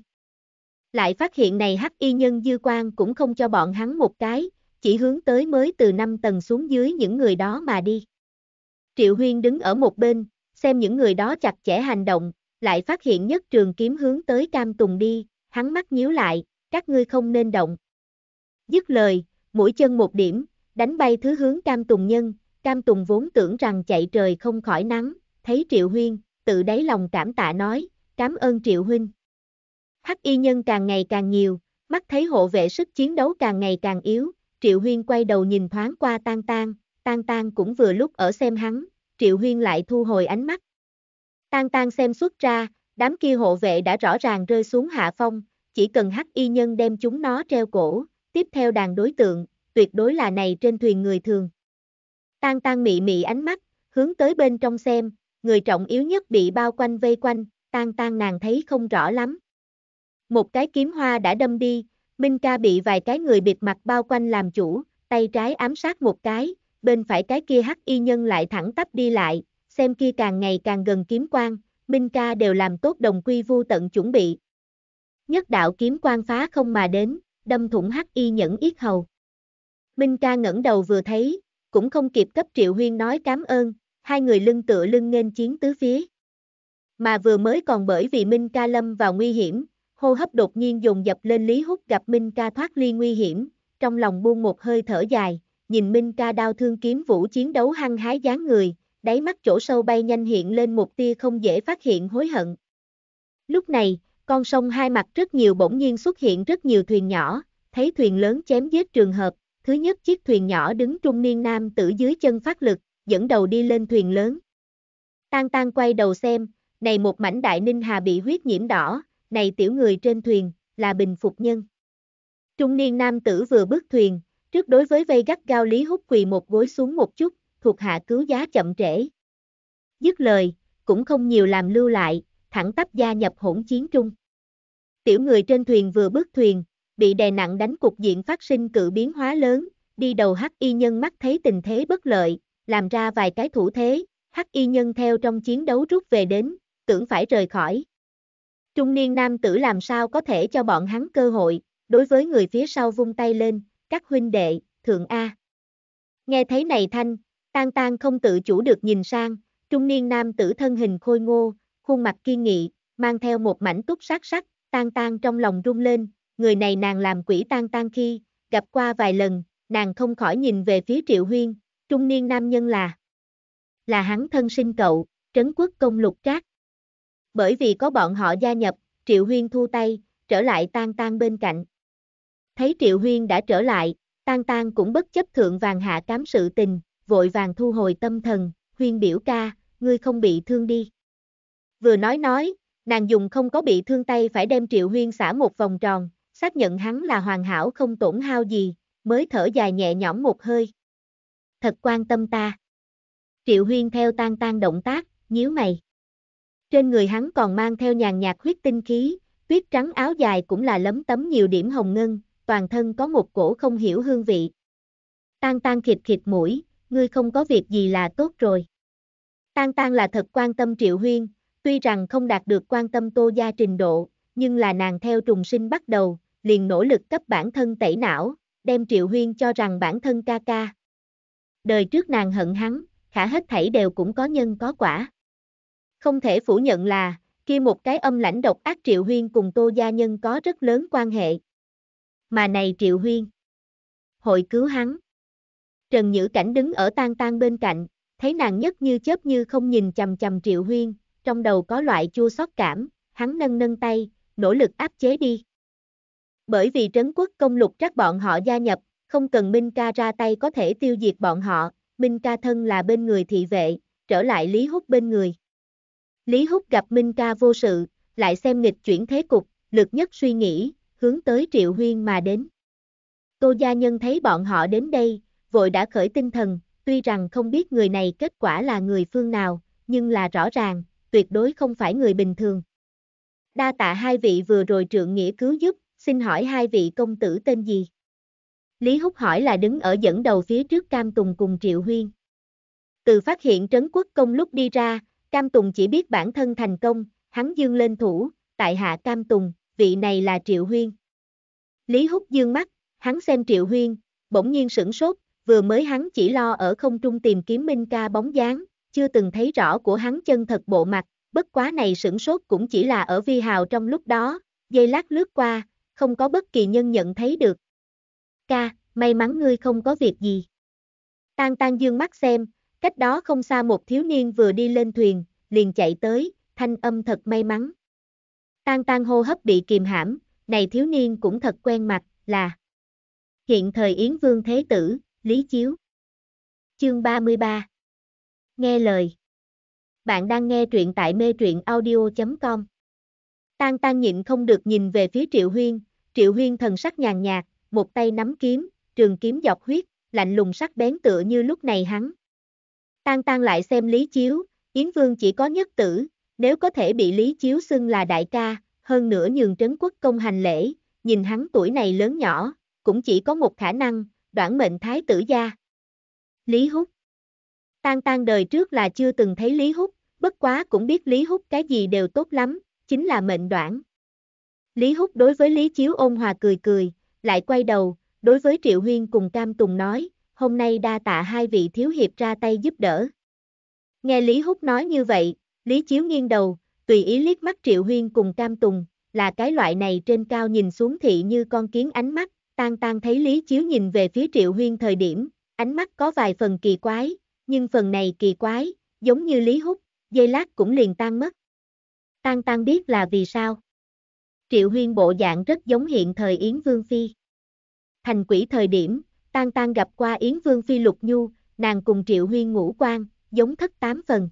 Lại phát hiện này hắc y nhân dư quan cũng không cho bọn hắn một cái, chỉ hướng tới mới từ năm tầng xuống dưới những người đó mà đi. Triệu Huyên đứng ở một bên, xem những người đó chặt chẽ hành động, lại phát hiện nhất trường kiếm hướng tới Cam Tùng đi, hắn mắt nhíu lại, các ngươi không nên động. Dứt lời, mũi chân một điểm, đánh bay thứ hướng Cam Tùng nhân, Cam Tùng vốn tưởng rằng chạy trời không khỏi nắng, thấy Triệu Huyên, tự đáy lòng cảm tạ nói, cảm ơn Triệu Huyên. Hắc y nhân càng ngày càng nhiều, mắt thấy hộ vệ sức chiến đấu càng ngày càng yếu, Triệu Huyên quay đầu nhìn thoáng qua tan tan, Tang Tang cũng vừa lúc ở xem hắn, Triệu Huyên lại thu hồi ánh mắt. Tang Tang xem xuất ra, đám kia hộ vệ đã rõ ràng rơi xuống hạ phong, chỉ cần hắc y nhân đem chúng nó treo cổ, tiếp theo đàn đối tượng, tuyệt đối là này trên thuyền người thường. Tang Tang mị mị ánh mắt, hướng tới bên trong xem, người trọng yếu nhất bị bao quanh vây quanh, Tang Tang nàng thấy không rõ lắm. Một cái kiếm hoa đã đâm đi, Minh ca bị vài cái người bịt mặt bao quanh làm chủ, tay trái ám sát một cái, bên phải cái kia hắc y nhân lại thẳng tắp đi lại, xem kia càng ngày càng gần kiếm quan, Minh ca đều làm tốt đồng quy vu tận chuẩn bị. Nhất đạo kiếm quan phá không mà đến, đâm thủng hắc y nhẫn yết hầu. Minh ca ngẩng đầu vừa thấy, cũng không kịp cấp triệu huyên nói cảm ơn, hai người lưng tựa lưng nên chiến tứ phía. Mà vừa mới còn bởi vì Minh ca lâm vào nguy hiểm, hô hấp đột nhiên dùng dập lên Lý hút gặp Minh ca thoát ly nguy hiểm, trong lòng buông một hơi thở dài nhìn Minh ca đao thương kiếm vũ chiến đấu hăng hái dáng người, đáy mắt chỗ sâu bay nhanh hiện lên một tia không dễ phát hiện hối hận. Lúc này, con sông hai mặt rất nhiều bỗng nhiên xuất hiện rất nhiều thuyền nhỏ, thấy thuyền lớn chém giết trường hợp, thứ nhất chiếc thuyền nhỏ đứng trung niên nam tử dưới chân phát lực, dẫn đầu đi lên thuyền lớn. Tang Tang quay đầu xem, này một mảnh đại ninh hà bị huyết nhiễm đỏ, này tiểu người trên thuyền, là bình phục nhân. Trung niên nam tử vừa bước thuyền, trước đối với vây gắt gao Lý hút quỳ một gối xuống một chút, thuộc hạ cứu giá chậm trễ. Dứt lời, cũng không nhiều làm lưu lại, thẳng tắp gia nhập hỗn chiến trung. Tiểu người trên thuyền vừa bước thuyền, bị đè nặng đánh cục diện phát sinh cự biến hóa lớn, đi đầu hắc y nhân mắt thấy tình thế bất lợi, làm ra vài cái thủ thế, hắc y nhân theo trong chiến đấu rút về đến, tưởng phải rời khỏi. Trung niên nam tử làm sao có thể cho bọn hắn cơ hội, đối với người phía sau vung tay lên, các huynh đệ, thượng A. Nghe thấy này thanh, tan tan không tự chủ được nhìn sang, trung niên nam tử thân hình khôi ngô, khuôn mặt kiên nghị, mang theo một mảnh túc sát sắc, tan tan trong lòng rung lên, người này nàng làm quỷ tan tan khi, gặp qua vài lần, nàng không khỏi nhìn về phía triệu huyên, trung niên nam nhân là, là hắn thân sinh cậu, trấn quốc công lục trác. Bởi vì có bọn họ gia nhập, triệu huyên thu tay, trở lại tan tan bên cạnh, Thấy Triệu Huyên đã trở lại, Tan Tan cũng bất chấp thượng vàng hạ cám sự tình, vội vàng thu hồi tâm thần, Huyên biểu ca, ngươi không bị thương đi. Vừa nói nói, nàng dùng không có bị thương tay phải đem Triệu Huyên xả một vòng tròn, xác nhận hắn là hoàn hảo không tổn hao gì, mới thở dài nhẹ nhõm một hơi. Thật quan tâm ta. Triệu Huyên theo tan tan động tác, nhíu mày. Trên người hắn còn mang theo nhàn nhạt huyết tinh khí, tuyết trắng áo dài cũng là lấm tấm nhiều điểm hồng ngân, toàn thân có một cổ không hiểu hương vị. Tan tan khịt khịt mũi, ngươi không có việc gì là tốt rồi. Tan tan là thật quan tâm Triệu Huyên, tuy rằng không đạt được quan tâm Tô Gia trình độ, nhưng là nàng theo trùng sinh bắt đầu, liền nỗ lực cấp bản thân tẩy não, đem Triệu Huyên cho rằng bản thân ca ca. Đời trước nàng hận hắn, khả hết thảy đều cũng có nhân có quả. Không thể phủ nhận là, khi một cái âm lãnh độc ác Triệu Huyên cùng Tô Gia Nhân có rất lớn quan hệ mà này Triệu Huyên. Hội cứu hắn. Trần Nhữ Cảnh đứng ở tan tan bên cạnh, thấy nàng nhất như chớp như không nhìn chằm chằm Triệu Huyên, trong đầu có loại chua xót cảm, hắn nâng nâng tay, nỗ lực áp chế đi. Bởi vì trấn quốc công lục trắc bọn họ gia nhập, không cần Minh Ca ra tay có thể tiêu diệt bọn họ, Minh Ca thân là bên người thị vệ, trở lại Lý Húc bên người. Lý Húc gặp Minh Ca vô sự, lại xem nghịch chuyển thế cục, lực nhất suy nghĩ, hướng tới Triệu Huyên mà đến. Tô gia nhân thấy bọn họ đến đây, vội đã khởi tinh thần, tuy rằng không biết người này kết quả là người phương nào, nhưng là rõ ràng, tuyệt đối không phải người bình thường. Đa tạ hai vị vừa rồi trượng nghĩa cứu giúp, xin hỏi hai vị công tử tên gì? Lý Húc hỏi là đứng ở dẫn đầu phía trước Cam Tùng cùng Triệu Huyên. Từ phát hiện trấn quốc công lúc đi ra, Cam Tùng chỉ biết bản thân thành công, hắn dương lên thủ, tại hạ Cam Tùng, vị này là Triệu Huyên. Lý Húc dương mắt, hắn xem Triệu Huyên, bỗng nhiên sửng sốt, vừa mới hắn chỉ lo ở không trung tìm kiếm Minh ca bóng dáng, chưa từng thấy rõ của hắn chân thật bộ mặt, bất quá này sửng sốt cũng chỉ là ở vi hào trong lúc đó, dây lát lướt qua, không có bất kỳ nhân nhận thấy được. Ca, may mắn ngươi không có việc gì. Tan tan dương mắt xem, cách đó không xa một thiếu niên vừa đi lên thuyền, liền chạy tới, thanh âm thật may mắn. Tan tan hô hấp bị kìm hãm, này thiếu niên cũng thật quen mặt, là Hiện thời Yến Vương Thế Tử, Lý Chiếu Chương 33 Nghe lời Bạn đang nghe truyện tại mê truyện audio.com Tan tan nhịn không được nhìn về phía Triệu Huyên, Triệu Huyên thần sắc nhàn nhạt, một tay nắm kiếm, trường kiếm dọc huyết, lạnh lùng sắc bén tựa như lúc này hắn. Tan tan lại xem Lý Chiếu, Yến Vương chỉ có nhất tử, nếu có thể bị Lý Chiếu xưng là đại ca, hơn nữa nhường trấn quốc công hành lễ, nhìn hắn tuổi này lớn nhỏ, cũng chỉ có một khả năng, đoạn mệnh thái tử gia. Lý Húc Tan tan đời trước là chưa từng thấy Lý Húc, bất quá cũng biết Lý Húc cái gì đều tốt lắm, chính là mệnh đoạn. Lý Húc đối với Lý Chiếu ôn hòa cười cười, lại quay đầu, đối với Triệu Huyên cùng Cam Tùng nói, hôm nay đa tạ hai vị thiếu hiệp ra tay giúp đỡ. Nghe Lý Húc nói như vậy, Lý Chiếu nghiêng đầu, tùy ý liếc mắt Triệu Huyên cùng Cam Tùng, là cái loại này trên cao nhìn xuống thị như con kiến ánh mắt, tan tan thấy Lý Chiếu nhìn về phía Triệu Huyên thời điểm, ánh mắt có vài phần kỳ quái, nhưng phần này kỳ quái, giống như Lý Húc, dây lát cũng liền tan mất. Tan tan biết là vì sao? Triệu Huyên bộ dạng rất giống hiện thời Yến Vương Phi. Thành quỷ thời điểm, tan tan gặp qua Yến Vương Phi Lục Nhu, nàng cùng Triệu Huyên ngũ quan, giống thất tám phần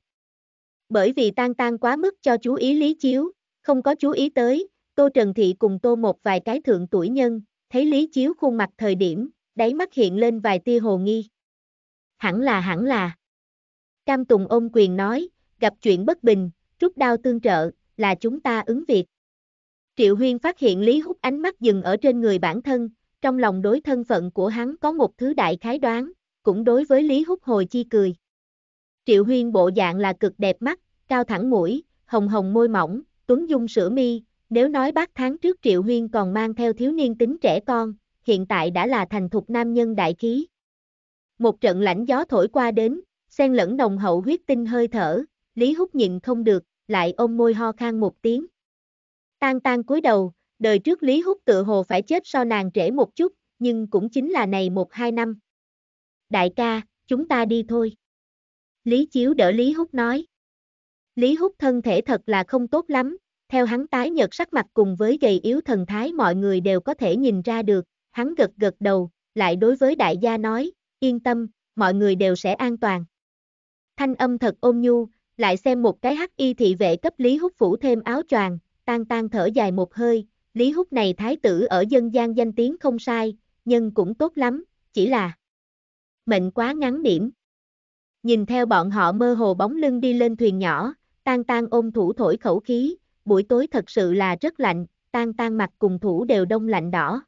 bởi vì tan tan quá mức cho chú ý Lý Chiếu, không có chú ý tới, Tô Trần Thị cùng Tô một vài cái thượng tuổi nhân, thấy Lý Chiếu khuôn mặt thời điểm, đáy mắt hiện lên vài tia hồ nghi. Hẳn là hẳn là. Cam Tùng ôm quyền nói, gặp chuyện bất bình, rút đao tương trợ, là chúng ta ứng việc. Triệu Huyên phát hiện Lý Húc ánh mắt dừng ở trên người bản thân, trong lòng đối thân phận của hắn có một thứ đại khái đoán, cũng đối với Lý Húc hồi chi cười. Triệu Huyên bộ dạng là cực đẹp mắt, cao thẳng mũi, hồng hồng môi mỏng, tuấn dung sữa mi, nếu nói bác tháng trước Triệu Huyên còn mang theo thiếu niên tính trẻ con, hiện tại đã là thành thục nam nhân đại khí. Một trận lạnh gió thổi qua đến, xen lẫn nồng hậu huyết tinh hơi thở, Lý Húc nhịn không được, lại ôm môi ho khan một tiếng. Tan tan cúi đầu, đời trước Lý Húc tự hồ phải chết so nàng trễ một chút, nhưng cũng chính là này một hai năm. Đại ca, chúng ta đi thôi. Lý Chiếu đỡ Lý Húc nói. Lý Húc thân thể thật là không tốt lắm, theo hắn tái nhợt sắc mặt cùng với gầy yếu thần thái mọi người đều có thể nhìn ra được, hắn gật gật đầu, lại đối với đại gia nói, yên tâm, mọi người đều sẽ an toàn. Thanh âm thật ôm nhu, lại xem một cái hắc y thị vệ cấp Lý Húc phủ thêm áo choàng, tan tan thở dài một hơi, Lý Húc này thái tử ở dân gian danh tiếng không sai, nhân cũng tốt lắm, chỉ là mệnh quá ngắn điểm. Nhìn theo bọn họ mơ hồ bóng lưng đi lên thuyền nhỏ, tan tan ôm thủ thổi khẩu khí, buổi tối thật sự là rất lạnh, tan tan mặt cùng thủ đều đông lạnh đỏ.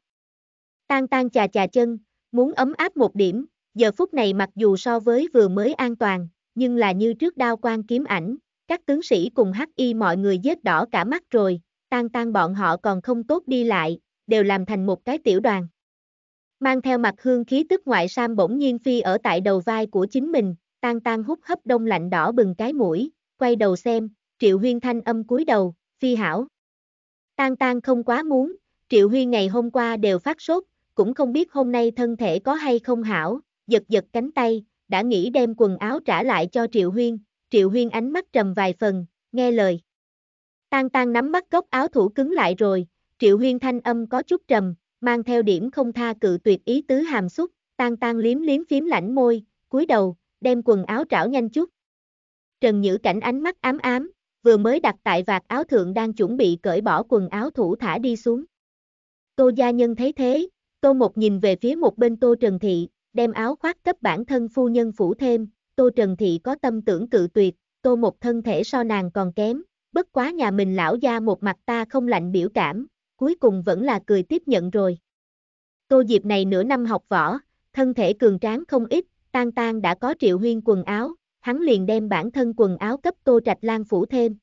Tan tan chà chà chân, muốn ấm áp một điểm, giờ phút này mặc dù so với vừa mới an toàn, nhưng là như trước đao quan kiếm ảnh, các tướng sĩ cùng hắc y mọi người vết đỏ cả mắt rồi, tan tan bọn họ còn không tốt đi lại, đều làm thành một cái tiểu đoàn. Mang theo mặt hương khí tức ngoại sam bỗng nhiên phi ở tại đầu vai của chính mình, tan tan hút hấp đông lạnh đỏ bừng cái mũi, quay đầu xem, Triệu Huyên thanh âm cúi đầu, phi hảo. Tan tan không quá muốn, Triệu Huyên ngày hôm qua đều phát sốt, cũng không biết hôm nay thân thể có hay không hảo, giật giật cánh tay, đã nghĩ đem quần áo trả lại cho Triệu Huyên, Triệu Huyên ánh mắt trầm vài phần, nghe lời. Tan tan nắm bắt góc áo thủ cứng lại rồi, Triệu Huyên thanh âm có chút trầm, mang theo điểm không tha cự tuyệt ý tứ hàm xúc, tan tan liếm liếm phím lãnh môi, cúi đầu, đem quần áo trảo nhanh chút. Trần Nhữ Cảnh ánh mắt ám ám, vừa mới đặt tại vạt áo thượng đang chuẩn bị cởi bỏ quần áo thủ thả đi xuống. Tô gia nhân thấy thế, Tô Một nhìn về phía một bên Tô Trần Thị, đem áo khoác cấp bản thân phu nhân phủ thêm, Tô Trần Thị có tâm tưởng cự tuyệt, Tô Một thân thể so nàng còn kém, bất quá nhà mình lão gia một mặt ta không lạnh biểu cảm, cuối cùng vẫn là cười tiếp nhận rồi. Tô Diệp này nửa năm học võ, thân thể cường tráng không ít, Tang Tang đã có Triệu Huyên quần áo, hắn liền đem bản thân quần áo cấp Tô Trạch Lan phủ thêm.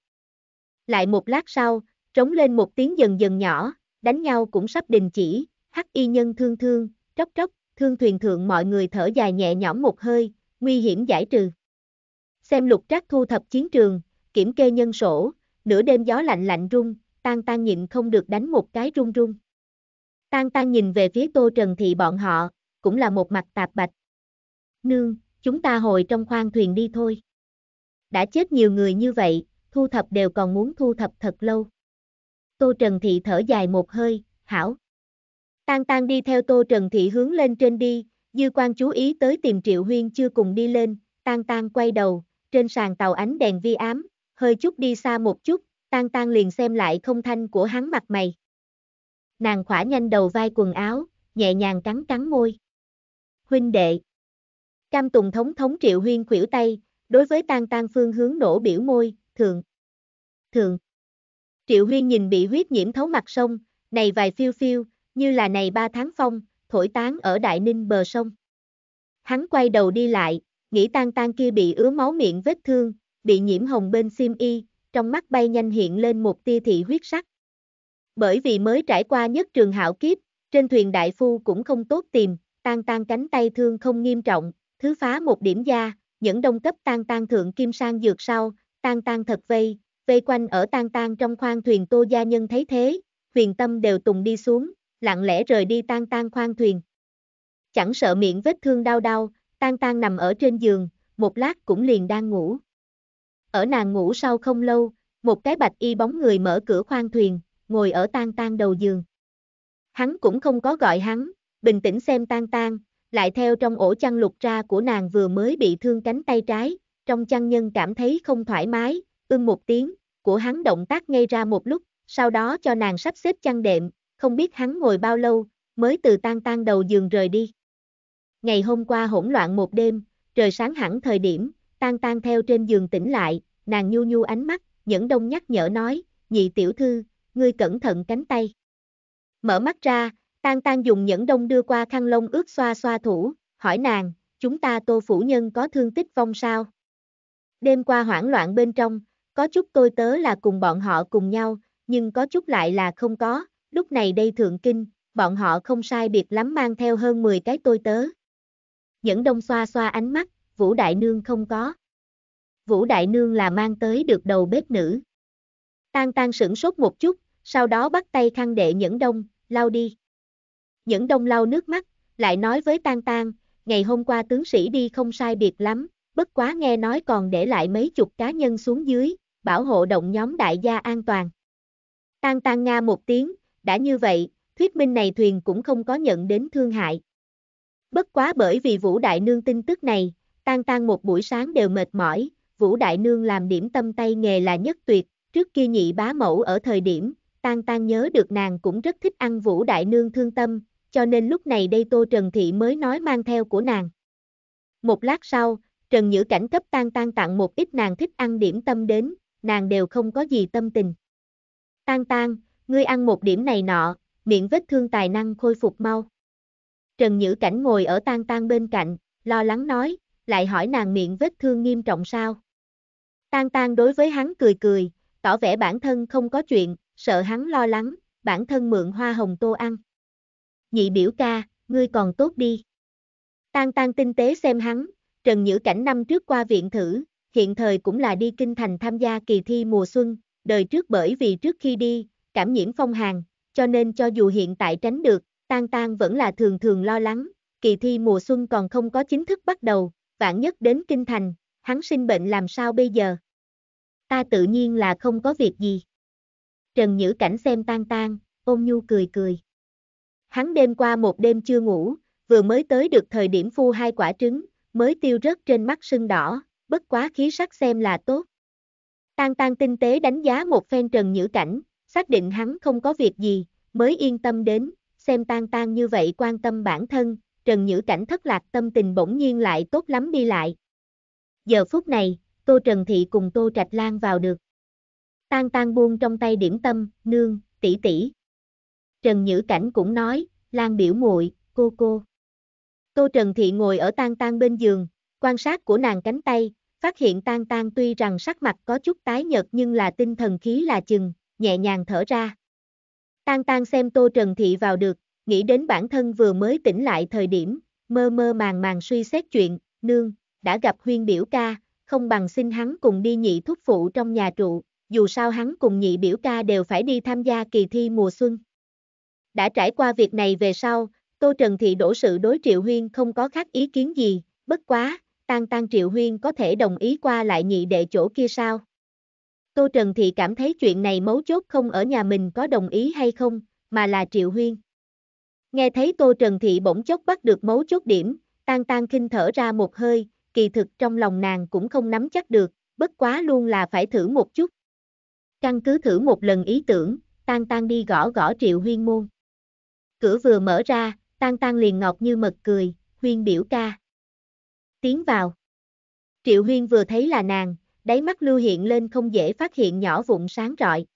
Lại một lát sau, trống lên một tiếng dần dần nhỏ, đánh nhau cũng sắp đình chỉ, hắc y nhân thương thương, tróc tróc, thương thuyền thượng mọi người thở dài nhẹ nhõm một hơi, nguy hiểm giải trừ. Xem lục trác thu thập chiến trường, kiểm kê nhân sổ, nửa đêm gió lạnh lạnh rung, Tang Tang nhịn không được đánh một cái run run. Tang Tang nhìn về phía tô trần thị bọn họ, cũng là một mặt tạp bạch, Nương, chúng ta hồi trong khoang thuyền đi thôi. Đã chết nhiều người như vậy, thu thập đều còn muốn thu thập thật lâu. Tô Trần Thị thở dài một hơi, hảo. Tan tan đi theo Tô Trần Thị hướng lên trên đi, dư quan chú ý tới tìm Triệu Huyên chưa cùng đi lên, tan tan quay đầu, trên sàn tàu ánh đèn vi ám, hơi chút đi xa một chút, tan tan liền xem lại không thanh của hắn mặt mày. Nàng khỏa nhanh đầu vai quần áo, nhẹ nhàng cắn cắn môi. Huynh đệ. Cam Tùng thống thống triệu huyên khuỷu tay, đối với Tang Tang phương hướng nổ biểu môi, thường. Thường. Triệu huyên nhìn bị huyết nhiễm thấu mặt sông, này vài phiêu phiêu, như là này ba tháng phong, thổi tán ở đại ninh bờ sông. Hắn quay đầu đi lại, nghĩ Tang Tang kia bị ứa máu miệng vết thương, bị nhiễm hồng bên sim y, trong mắt bay nhanh hiện lên một tia thị huyết sắc. Bởi vì mới trải qua nhất trường hảo kiếp, trên thuyền đại phu cũng không tốt tìm, Tang Tang cánh tay thương không nghiêm trọng, Thứ phá một điểm gia, những đông cấp tan tan thượng kim sang dược sau, tan tan thật vây, vây quanh ở tan tan trong khoang thuyền tô gia nhân thấy thế, huyền tâm đều tùng đi xuống, lặng lẽ rời đi tan tan khoang thuyền. Chẳng sợ miệng vết thương đau đau, tan tan nằm ở trên giường, một lát cũng liền đang ngủ. Ở nàng ngủ sau không lâu, một cái bạch y bóng người mở cửa khoang thuyền, ngồi ở tan tan đầu giường. Hắn cũng không có gọi hắn, bình tĩnh xem tan tan, lại theo trong ổ chăn lục ra của nàng vừa mới bị thương cánh tay trái, trong chăn nhân cảm thấy không thoải mái, ưng một tiếng, của hắn động tác ngay ra một lúc, sau đó cho nàng sắp xếp chăn đệm, không biết hắn ngồi bao lâu, mới từ tan tan đầu giường rời đi. Ngày hôm qua hỗn loạn một đêm, trời sáng hẳn thời điểm, tan tan theo trên giường tỉnh lại, nàng nhu nhu ánh mắt, nhẫn đông nhắc nhở nói, nhị tiểu thư, ngươi cẩn thận cánh tay. Mở mắt ra, Tan tan dùng nhẫn đông đưa qua khăn lông ướt xoa xoa thủ, hỏi nàng, chúng ta tô phủ nhân có thương tích vong sao? Đêm qua hoảng loạn bên trong, có chút tôi tớ là cùng bọn họ cùng nhau, nhưng có chút lại là không có, lúc này đây thượng kinh, bọn họ không sai biệt lắm mang theo hơn 10 cái tôi tớ. Nhẫn đông xoa xoa ánh mắt, Vũ Đại Nương không có. Vũ Đại Nương là mang tới được đầu bếp nữ. Tan tan sửng sốt một chút, sau đó bắt tay khăn đệ nhẫn đông, lau đi. Nhẫn đông lau nước mắt, lại nói với tang tang, ngày hôm qua tướng sĩ đi không sai biệt lắm, bất quá nghe nói còn để lại mấy chục cá nhân xuống dưới, bảo hộ động nhóm đại gia an toàn. tang tang Nga một tiếng, đã như vậy, thuyết minh này thuyền cũng không có nhận đến thương hại. Bất quá bởi vì Vũ Đại Nương tin tức này, tang tang một buổi sáng đều mệt mỏi, Vũ Đại Nương làm điểm tâm tay nghề là nhất tuyệt, trước kia nhị bá mẫu ở thời điểm, tang tang nhớ được nàng cũng rất thích ăn Vũ Đại Nương thương tâm, cho nên lúc này đây Tô Trần Thị mới nói mang theo của nàng. Một lát sau, Trần Nhữ Cảnh cấp tan tan tặng một ít nàng thích ăn điểm tâm đến, nàng đều không có gì tâm tình. Tan tan, ngươi ăn một điểm này nọ, miệng vết thương tài năng khôi phục mau. Trần Nhữ Cảnh ngồi ở tan tan bên cạnh, lo lắng nói, lại hỏi nàng miệng vết thương nghiêm trọng sao. Tan tan đối với hắn cười cười, tỏ vẻ bản thân không có chuyện, sợ hắn lo lắng, bản thân mượn hoa hồng tô ăn nhị biểu ca, ngươi còn tốt đi. Tan tan tinh tế xem hắn, Trần Nhữ Cảnh năm trước qua viện thử, hiện thời cũng là đi kinh thành tham gia kỳ thi mùa xuân, đời trước bởi vì trước khi đi, cảm nhiễm phong hàn, cho nên cho dù hiện tại tránh được, tan tan vẫn là thường thường lo lắng, kỳ thi mùa xuân còn không có chính thức bắt đầu, vạn nhất đến kinh thành, hắn sinh bệnh làm sao bây giờ? Ta tự nhiên là không có việc gì. Trần Nhữ Cảnh xem tan tan, ôm nhu cười cười hắn đêm qua một đêm chưa ngủ, vừa mới tới được thời điểm phu hai quả trứng, mới tiêu rớt trên mắt sưng đỏ, bất quá khí sắc xem là tốt. Tan tan tinh tế đánh giá một phen trần nhữ cảnh, xác định hắn không có việc gì, mới yên tâm đến, xem tan tan như vậy quan tâm bản thân, trần nhữ cảnh thất lạc tâm tình bỗng nhiên lại tốt lắm đi lại. Giờ phút này, tô trần thị cùng tô trạch lan vào được. Tan tan buông trong tay điểm tâm, nương, tỷ tỷ. Trần Nhữ Cảnh cũng nói, Lan biểu muội, cô cô. Tô Trần Thị ngồi ở Tang Tang bên giường, quan sát của nàng cánh tay, phát hiện Tang Tang tuy rằng sắc mặt có chút tái nhợt nhưng là tinh thần khí là chừng, nhẹ nhàng thở ra. Tang Tang xem Tô Trần Thị vào được, nghĩ đến bản thân vừa mới tỉnh lại thời điểm, mơ mơ màng màng suy xét chuyện, nương, đã gặp huyên biểu ca, không bằng xin hắn cùng đi nhị thúc phụ trong nhà trụ, dù sao hắn cùng nhị biểu ca đều phải đi tham gia kỳ thi mùa xuân. Đã trải qua việc này về sau, Tô Trần Thị đổ sự đối Triệu Huyên không có khác ý kiến gì, bất quá, tan tan Triệu Huyên có thể đồng ý qua lại nhị đệ chỗ kia sao? Tô Trần Thị cảm thấy chuyện này mấu chốt không ở nhà mình có đồng ý hay không, mà là Triệu Huyên. Nghe thấy Tô Trần Thị bỗng chốc bắt được mấu chốt điểm, tan tan khinh thở ra một hơi, kỳ thực trong lòng nàng cũng không nắm chắc được, bất quá luôn là phải thử một chút. Căn cứ thử một lần ý tưởng, tan tan đi gõ gõ Triệu Huyên môn. Cửa vừa mở ra, tan tan liền ngọt như mật cười, huyên biểu ca. Tiến vào. Triệu huyên vừa thấy là nàng, đáy mắt lưu hiện lên không dễ phát hiện nhỏ vụn sáng rọi.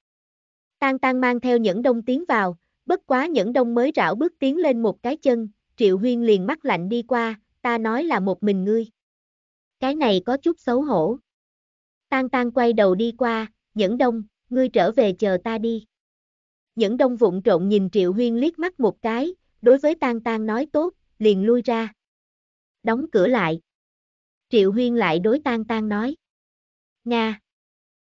Tan tan mang theo nhẫn đông tiến vào, bất quá nhẫn đông mới rảo bước tiến lên một cái chân, triệu huyên liền mắt lạnh đi qua, ta nói là một mình ngươi. Cái này có chút xấu hổ. Tan tan quay đầu đi qua, nhẫn đông, ngươi trở về chờ ta đi những đông vụn trộn nhìn Triệu Huyên liếc mắt một cái, đối với tang tang nói tốt, liền lui ra. Đóng cửa lại. Triệu Huyên lại đối tang tang nói. Nga.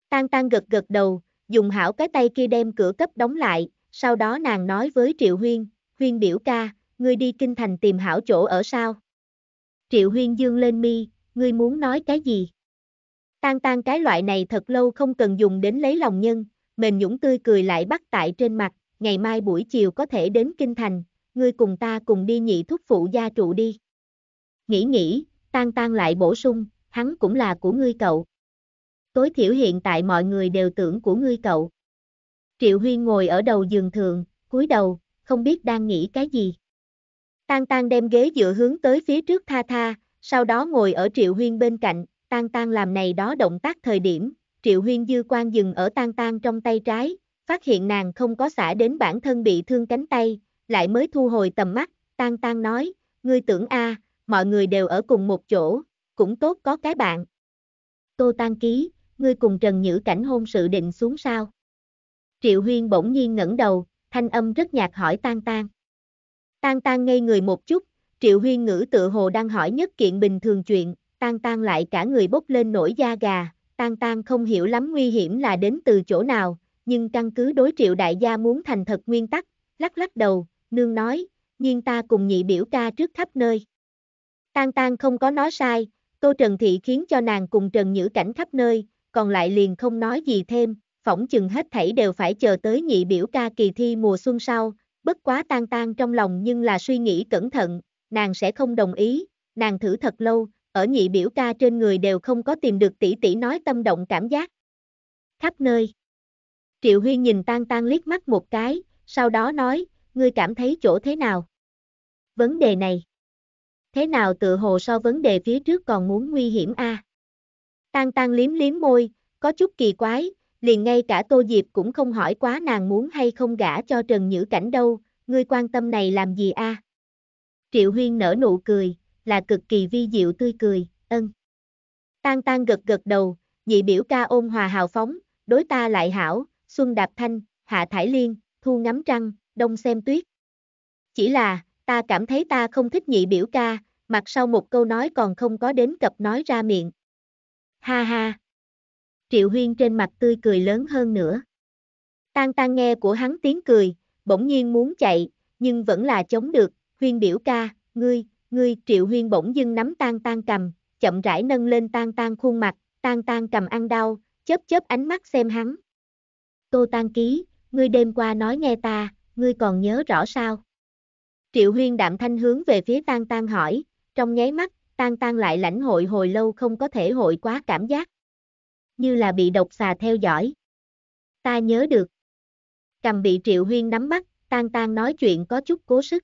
tang tang gật gật đầu, dùng hảo cái tay kia đem cửa cấp đóng lại, sau đó nàng nói với Triệu Huyên, Huyên biểu ca, ngươi đi kinh thành tìm hảo chỗ ở sao? Triệu Huyên dương lên mi, ngươi muốn nói cái gì? tang tang cái loại này thật lâu không cần dùng đến lấy lòng nhân, Bền nhũng tươi cười lại bắt tại trên mặt, ngày mai buổi chiều có thể đến Kinh Thành, ngươi cùng ta cùng đi nhị thúc phụ gia trụ đi. Nghĩ nghĩ, tan tan lại bổ sung, hắn cũng là của ngươi cậu. Tối thiểu hiện tại mọi người đều tưởng của ngươi cậu. Triệu Huyên ngồi ở đầu giường thường, cúi đầu, không biết đang nghĩ cái gì. Tan tan đem ghế dựa hướng tới phía trước tha tha, sau đó ngồi ở Triệu Huyên bên cạnh, tan tan làm này đó động tác thời điểm, Triệu Huyên dư quang dừng ở tan tan trong tay trái, phát hiện nàng không có xả đến bản thân bị thương cánh tay, lại mới thu hồi tầm mắt, tan tan nói, ngươi tưởng a, mọi người đều ở cùng một chỗ, cũng tốt có cái bạn. Tô Tan Ký, ngươi cùng Trần Nhữ Cảnh hôn sự định xuống sao? Triệu Huyên bỗng nhiên ngẩng đầu, thanh âm rất nhạt hỏi Tan Tan. Tan Tan ngây người một chút, Triệu Huyên ngữ tự hồ đang hỏi nhất kiện bình thường chuyện, Tan Tan lại cả người bốc lên nổi da gà, Tang Tang không hiểu lắm nguy hiểm là đến từ chỗ nào, nhưng căn cứ đối triệu đại gia muốn thành thật nguyên tắc, lắc lắc đầu, nương nói, nhiên ta cùng nhị biểu ca trước khắp nơi. Tang Tang không có nói sai, Tô Trần Thị khiến cho nàng cùng Trần Nhữ Cảnh khắp nơi, còn lại liền không nói gì thêm, phỏng chừng hết thảy đều phải chờ tới nhị biểu ca kỳ thi mùa xuân sau, bất quá Tang Tang trong lòng nhưng là suy nghĩ cẩn thận, nàng sẽ không đồng ý, nàng thử thật lâu, ở nhị biểu ca trên người đều không có tìm được tỷ tỷ nói tâm động cảm giác. Khắp nơi. Triệu Huyên nhìn tan tan liếc mắt một cái, sau đó nói, ngươi cảm thấy chỗ thế nào? Vấn đề này. Thế nào tự hồ so vấn đề phía trước còn muốn nguy hiểm a? À? Tan tan liếm liếm môi, có chút kỳ quái, liền ngay cả Tô Diệp cũng không hỏi quá nàng muốn hay không gả cho Trần Nhữ Cảnh đâu, ngươi quan tâm này làm gì a? Triệu Huyên nở nụ cười, là cực kỳ vi diệu tươi cười, ân. Tang Tang gật gật đầu, nhị biểu ca ôn hòa hào phóng, đối ta lại hảo, xuân đạp thanh, hạ thải liên, thu ngắm trăng, đông xem tuyết. Chỉ là, ta cảm thấy ta không thích nhị biểu ca, mặt sau một câu nói còn không có đến cập nói ra miệng. Ha ha. Triệu Huyên trên mặt tươi cười lớn hơn nữa. Tang Tang nghe của hắn tiếng cười, bỗng nhiên muốn chạy, nhưng vẫn là chống được, Huyên biểu ca, ngươi, Ngươi triệu huyên bỗng dưng nắm tan tan cầm, chậm rãi nâng lên tan tan khuôn mặt, tan tan cầm ăn đau, chớp chớp ánh mắt xem hắn. Tô tan ký, ngươi đêm qua nói nghe ta, ngươi còn nhớ rõ sao? Triệu huyên đạm thanh hướng về phía tan tan hỏi, trong nháy mắt, tan tan lại lãnh hội hồi lâu không có thể hội quá cảm giác. Như là bị độc xà theo dõi. Ta nhớ được. Cầm bị triệu huyên nắm mắt tan tan nói chuyện có chút cố sức.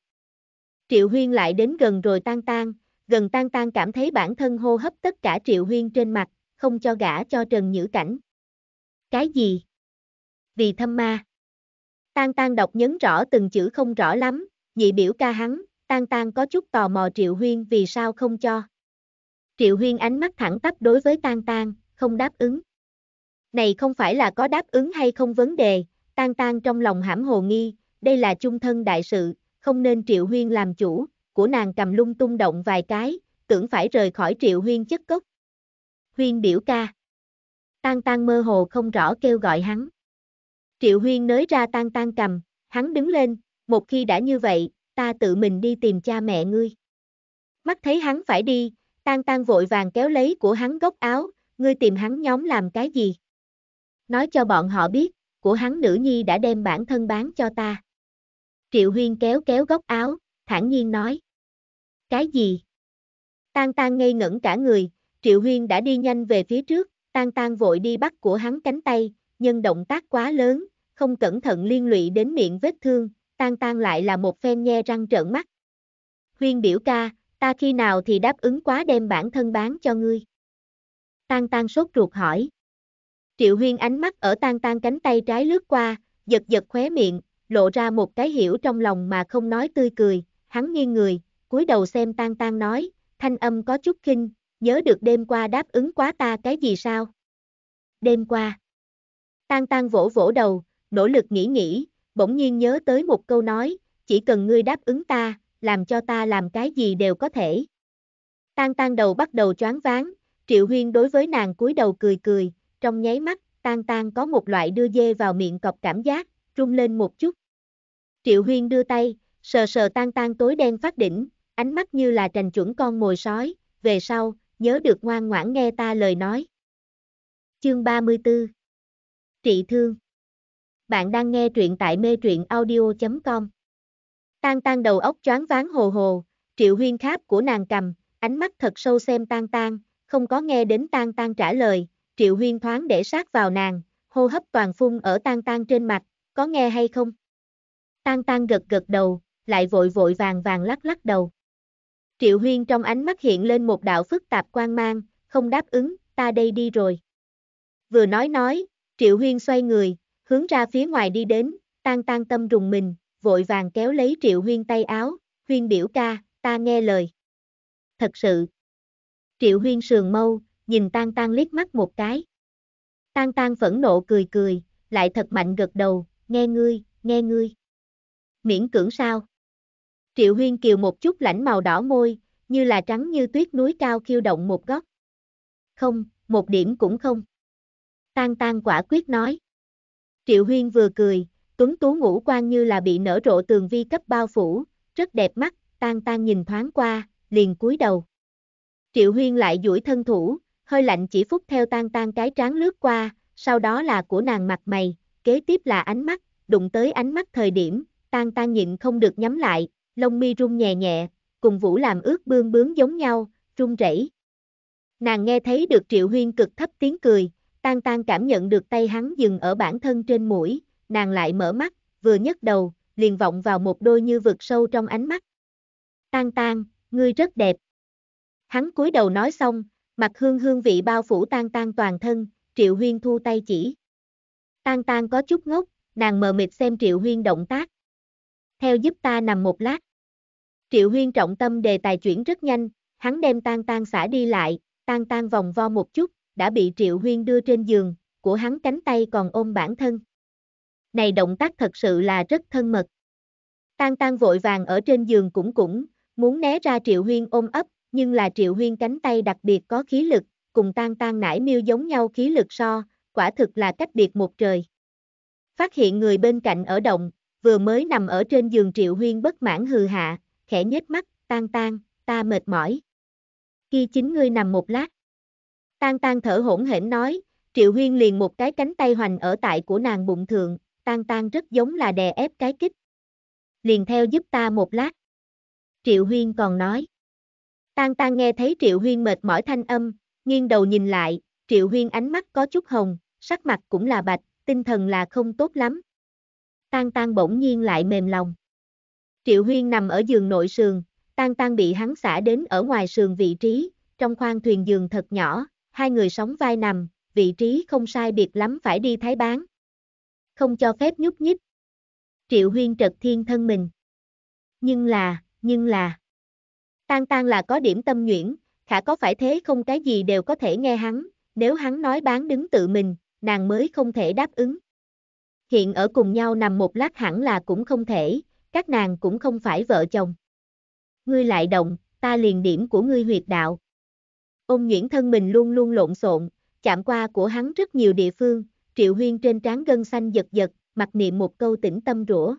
Triệu Huyên lại đến gần rồi tan tan, gần tan tan cảm thấy bản thân hô hấp tất cả Triệu Huyên trên mặt, không cho gã cho Trần Nhữ Cảnh. Cái gì? Vì thâm ma. Tan tan đọc nhấn rõ từng chữ không rõ lắm, nhị biểu ca hắn, tan tan có chút tò mò Triệu Huyên vì sao không cho. Triệu Huyên ánh mắt thẳng tắp đối với tan tan, không đáp ứng. Này không phải là có đáp ứng hay không vấn đề, tan tan trong lòng hãm hồ nghi, đây là chung thân đại sự, không nên Triệu Huyên làm chủ, của nàng cầm lung tung động vài cái, tưởng phải rời khỏi Triệu Huyên chất cốc. Huyên biểu ca. Tan tan mơ hồ không rõ kêu gọi hắn. Triệu Huyên nới ra tan tan cầm, hắn đứng lên, một khi đã như vậy, ta tự mình đi tìm cha mẹ ngươi. Mắt thấy hắn phải đi, tan tan vội vàng kéo lấy của hắn gốc áo, ngươi tìm hắn nhóm làm cái gì? Nói cho bọn họ biết, của hắn nữ nhi đã đem bản thân bán cho ta. Triệu Huyên kéo kéo góc áo, thản nhiên nói. Cái gì? Tan tan ngây ngẩn cả người, Triệu Huyên đã đi nhanh về phía trước, tan tan vội đi bắt của hắn cánh tay, nhưng động tác quá lớn, không cẩn thận liên lụy đến miệng vết thương, tan tan lại là một phen nhe răng trợn mắt. Huyên biểu ca, ta khi nào thì đáp ứng quá đem bản thân bán cho ngươi? Tan tan sốt ruột hỏi. Triệu Huyên ánh mắt ở tan tan cánh tay trái lướt qua, giật giật khóe miệng, lộ ra một cái hiểu trong lòng mà không nói tươi cười, hắn nghiêng người, cúi đầu xem tan tan nói, thanh âm có chút khinh, nhớ được đêm qua đáp ứng quá ta cái gì sao? Đêm qua. Tan tan vỗ vỗ đầu, nỗ lực nghĩ nghĩ, bỗng nhiên nhớ tới một câu nói, chỉ cần ngươi đáp ứng ta, làm cho ta làm cái gì đều có thể. Tan tan đầu bắt đầu choáng váng, Triệu Huyên đối với nàng cúi đầu cười cười, trong nháy mắt, tan tan có một loại đưa dê vào miệng cọp cảm giác, rung lên một chút. Triệu Huyên đưa tay, sờ sờ tan tan tối đen phát đỉnh, ánh mắt như là trành chuẩn con mồi sói, về sau, nhớ được ngoan ngoãn nghe ta lời nói. Chương 34 Trị thương Bạn đang nghe truyện tại mê truyện audio.com Tan tan đầu óc choáng váng hồ hồ, triệu huyên kháp của nàng cầm, ánh mắt thật sâu xem tan tan, không có nghe đến tan tan trả lời, triệu huyên thoáng để sát vào nàng, hô hấp toàn phun ở tan tan trên mặt, có nghe hay không? Tan tan gật gật đầu, lại vội vội vàng vàng lắc lắc đầu. Triệu Huyên trong ánh mắt hiện lên một đạo phức tạp quan mang, không đáp ứng, ta đây đi rồi. Vừa nói nói, Triệu Huyên xoay người, hướng ra phía ngoài đi đến, tan tan tâm rùng mình, vội vàng kéo lấy Triệu Huyên tay áo, Huyên biểu ca, ta nghe lời. Thật sự. Triệu Huyên sườn mâu, nhìn tan tan liếc mắt một cái. Tan tan phẫn nộ cười cười, lại thật mạnh gật đầu, nghe ngươi, nghe ngươi. Miễn cưỡng sao? Triệu Huyên Kiều một chút lãnh màu đỏ môi, như là trắng như tuyết núi cao khiêu động một góc. Không, một điểm cũng không. Tan tan quả quyết nói. Triệu Huyên vừa cười, tuấn tú ngũ quan như là bị nở rộ tường vi cấp bao phủ, rất đẹp mắt, tan tan nhìn thoáng qua, liền cúi đầu. Triệu Huyên lại duỗi thân thủ, hơi lạnh chỉ phút theo tan tan cái trán lướt qua, sau đó là của nàng mặt mày, kế tiếp là ánh mắt, đụng tới ánh mắt thời điểm, tan tan nhịn không được nhắm lại, lông mi rung nhẹ nhẹ, cùng Vũ làm ướt bương bướng giống nhau, run rẩy. Nàng nghe thấy được Triệu Huyên cực thấp tiếng cười, tan tan cảm nhận được tay hắn dừng ở bản thân trên mũi, nàng lại mở mắt, vừa nhấc đầu, liền vọng vào một đôi như vực sâu trong ánh mắt. Tan tan, ngươi rất đẹp. Hắn cúi đầu nói xong, mặt hương hương vị bao phủ tan tan toàn thân, Triệu Huyên thu tay chỉ. Tang Tang có chút ngốc, nàng mờ mịt xem Triệu Huyên động tác. Theo giúp ta nằm một lát. Triệu Huyên trọng tâm đề tài chuyển rất nhanh, hắn đem Tang Tang xả đi lại, Tang Tang vòng vo một chút, đã bị Triệu Huyên đưa trên giường, của hắn cánh tay còn ôm bản thân. Này động tác thật sự là rất thân mật. Tang Tang vội vàng ở trên giường cũng cũng, muốn né ra Triệu Huyên ôm ấp, nhưng là Triệu Huyên cánh tay đặc biệt có khí lực, cùng Tang Tang nải miêu giống nhau khí lực so, quả thực là cách biệt một trời. Phát hiện người bên cạnh ở động, vừa mới nằm ở trên giường triệu huyên bất mãn hừ hạ, khẽ nhếch mắt, tan tan, ta mệt mỏi. Khi chính ngươi nằm một lát. Tan tan thở hỗn hển nói, triệu huyên liền một cái cánh tay hoành ở tại của nàng bụng thượng, tan tan rất giống là đè ép cái kích. Liền theo giúp ta một lát. Triệu huyên còn nói. Tan tan nghe thấy triệu huyên mệt mỏi thanh âm, nghiêng đầu nhìn lại, triệu huyên ánh mắt có chút hồng, sắc mặt cũng là bạch, tinh thần là không tốt lắm. Tan tan bỗng nhiên lại mềm lòng. Triệu Huyên nằm ở giường nội sườn, tan tan bị hắn xả đến ở ngoài sườn vị trí, trong khoang thuyền giường thật nhỏ, hai người sóng vai nằm, vị trí không sai biệt lắm phải đi thái bán. Không cho phép nhúc nhích. Triệu Huyên trật thiên thân mình. Nhưng là, nhưng là. Tan tan là có điểm tâm nhuyễn, khả có phải thế không cái gì đều có thể nghe hắn, nếu hắn nói bán đứng tự mình, nàng mới không thể đáp ứng. Hiện ở cùng nhau nằm một lát hẳn là cũng không thể, các nàng cũng không phải vợ chồng. Ngươi lại động, ta liền điểm của ngươi huyệt đạo. Ông Nguyễn thân mình luôn luôn lộn xộn, chạm qua của hắn rất nhiều địa phương, triệu huyên trên trán gân xanh giật giật, mặc niệm một câu tĩnh tâm rủa.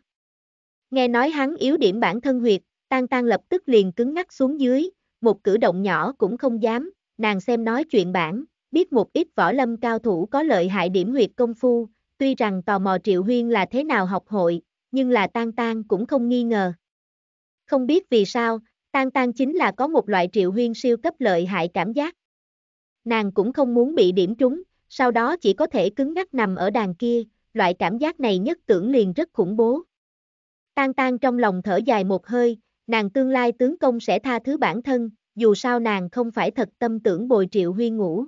Nghe nói hắn yếu điểm bản thân huyệt, tan tan lập tức liền cứng ngắc xuống dưới, một cử động nhỏ cũng không dám, nàng xem nói chuyện bản, biết một ít võ lâm cao thủ có lợi hại điểm huyệt công phu, tuy rằng tò mò Triệu Huyên là thế nào học hội, nhưng là tang tang cũng không nghi ngờ. Không biết vì sao, tang tang chính là có một loại Triệu Huyên siêu cấp lợi hại cảm giác. Nàng cũng không muốn bị điểm trúng, sau đó chỉ có thể cứng ngắc nằm ở đàn kia, loại cảm giác này nhất tưởng liền rất khủng bố. tang tang trong lòng thở dài một hơi, nàng tương lai tướng công sẽ tha thứ bản thân, dù sao nàng không phải thật tâm tưởng bồi Triệu Huyên ngủ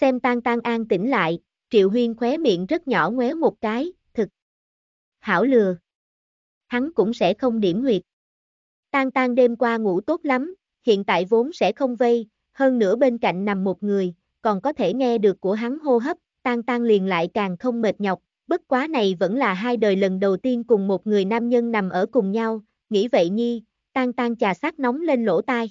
xem tan tan an tỉnh lại, triệu huyên khóe miệng rất nhỏ ngoéo một cái, thực. Hảo lừa. Hắn cũng sẽ không điểm nguyệt. Tan tan đêm qua ngủ tốt lắm, hiện tại vốn sẽ không vây, hơn nữa bên cạnh nằm một người, còn có thể nghe được của hắn hô hấp, tan tan liền lại càng không mệt nhọc, bất quá này vẫn là hai đời lần đầu tiên cùng một người nam nhân nằm ở cùng nhau, nghĩ vậy nhi, tan tan trà sát nóng lên lỗ tai.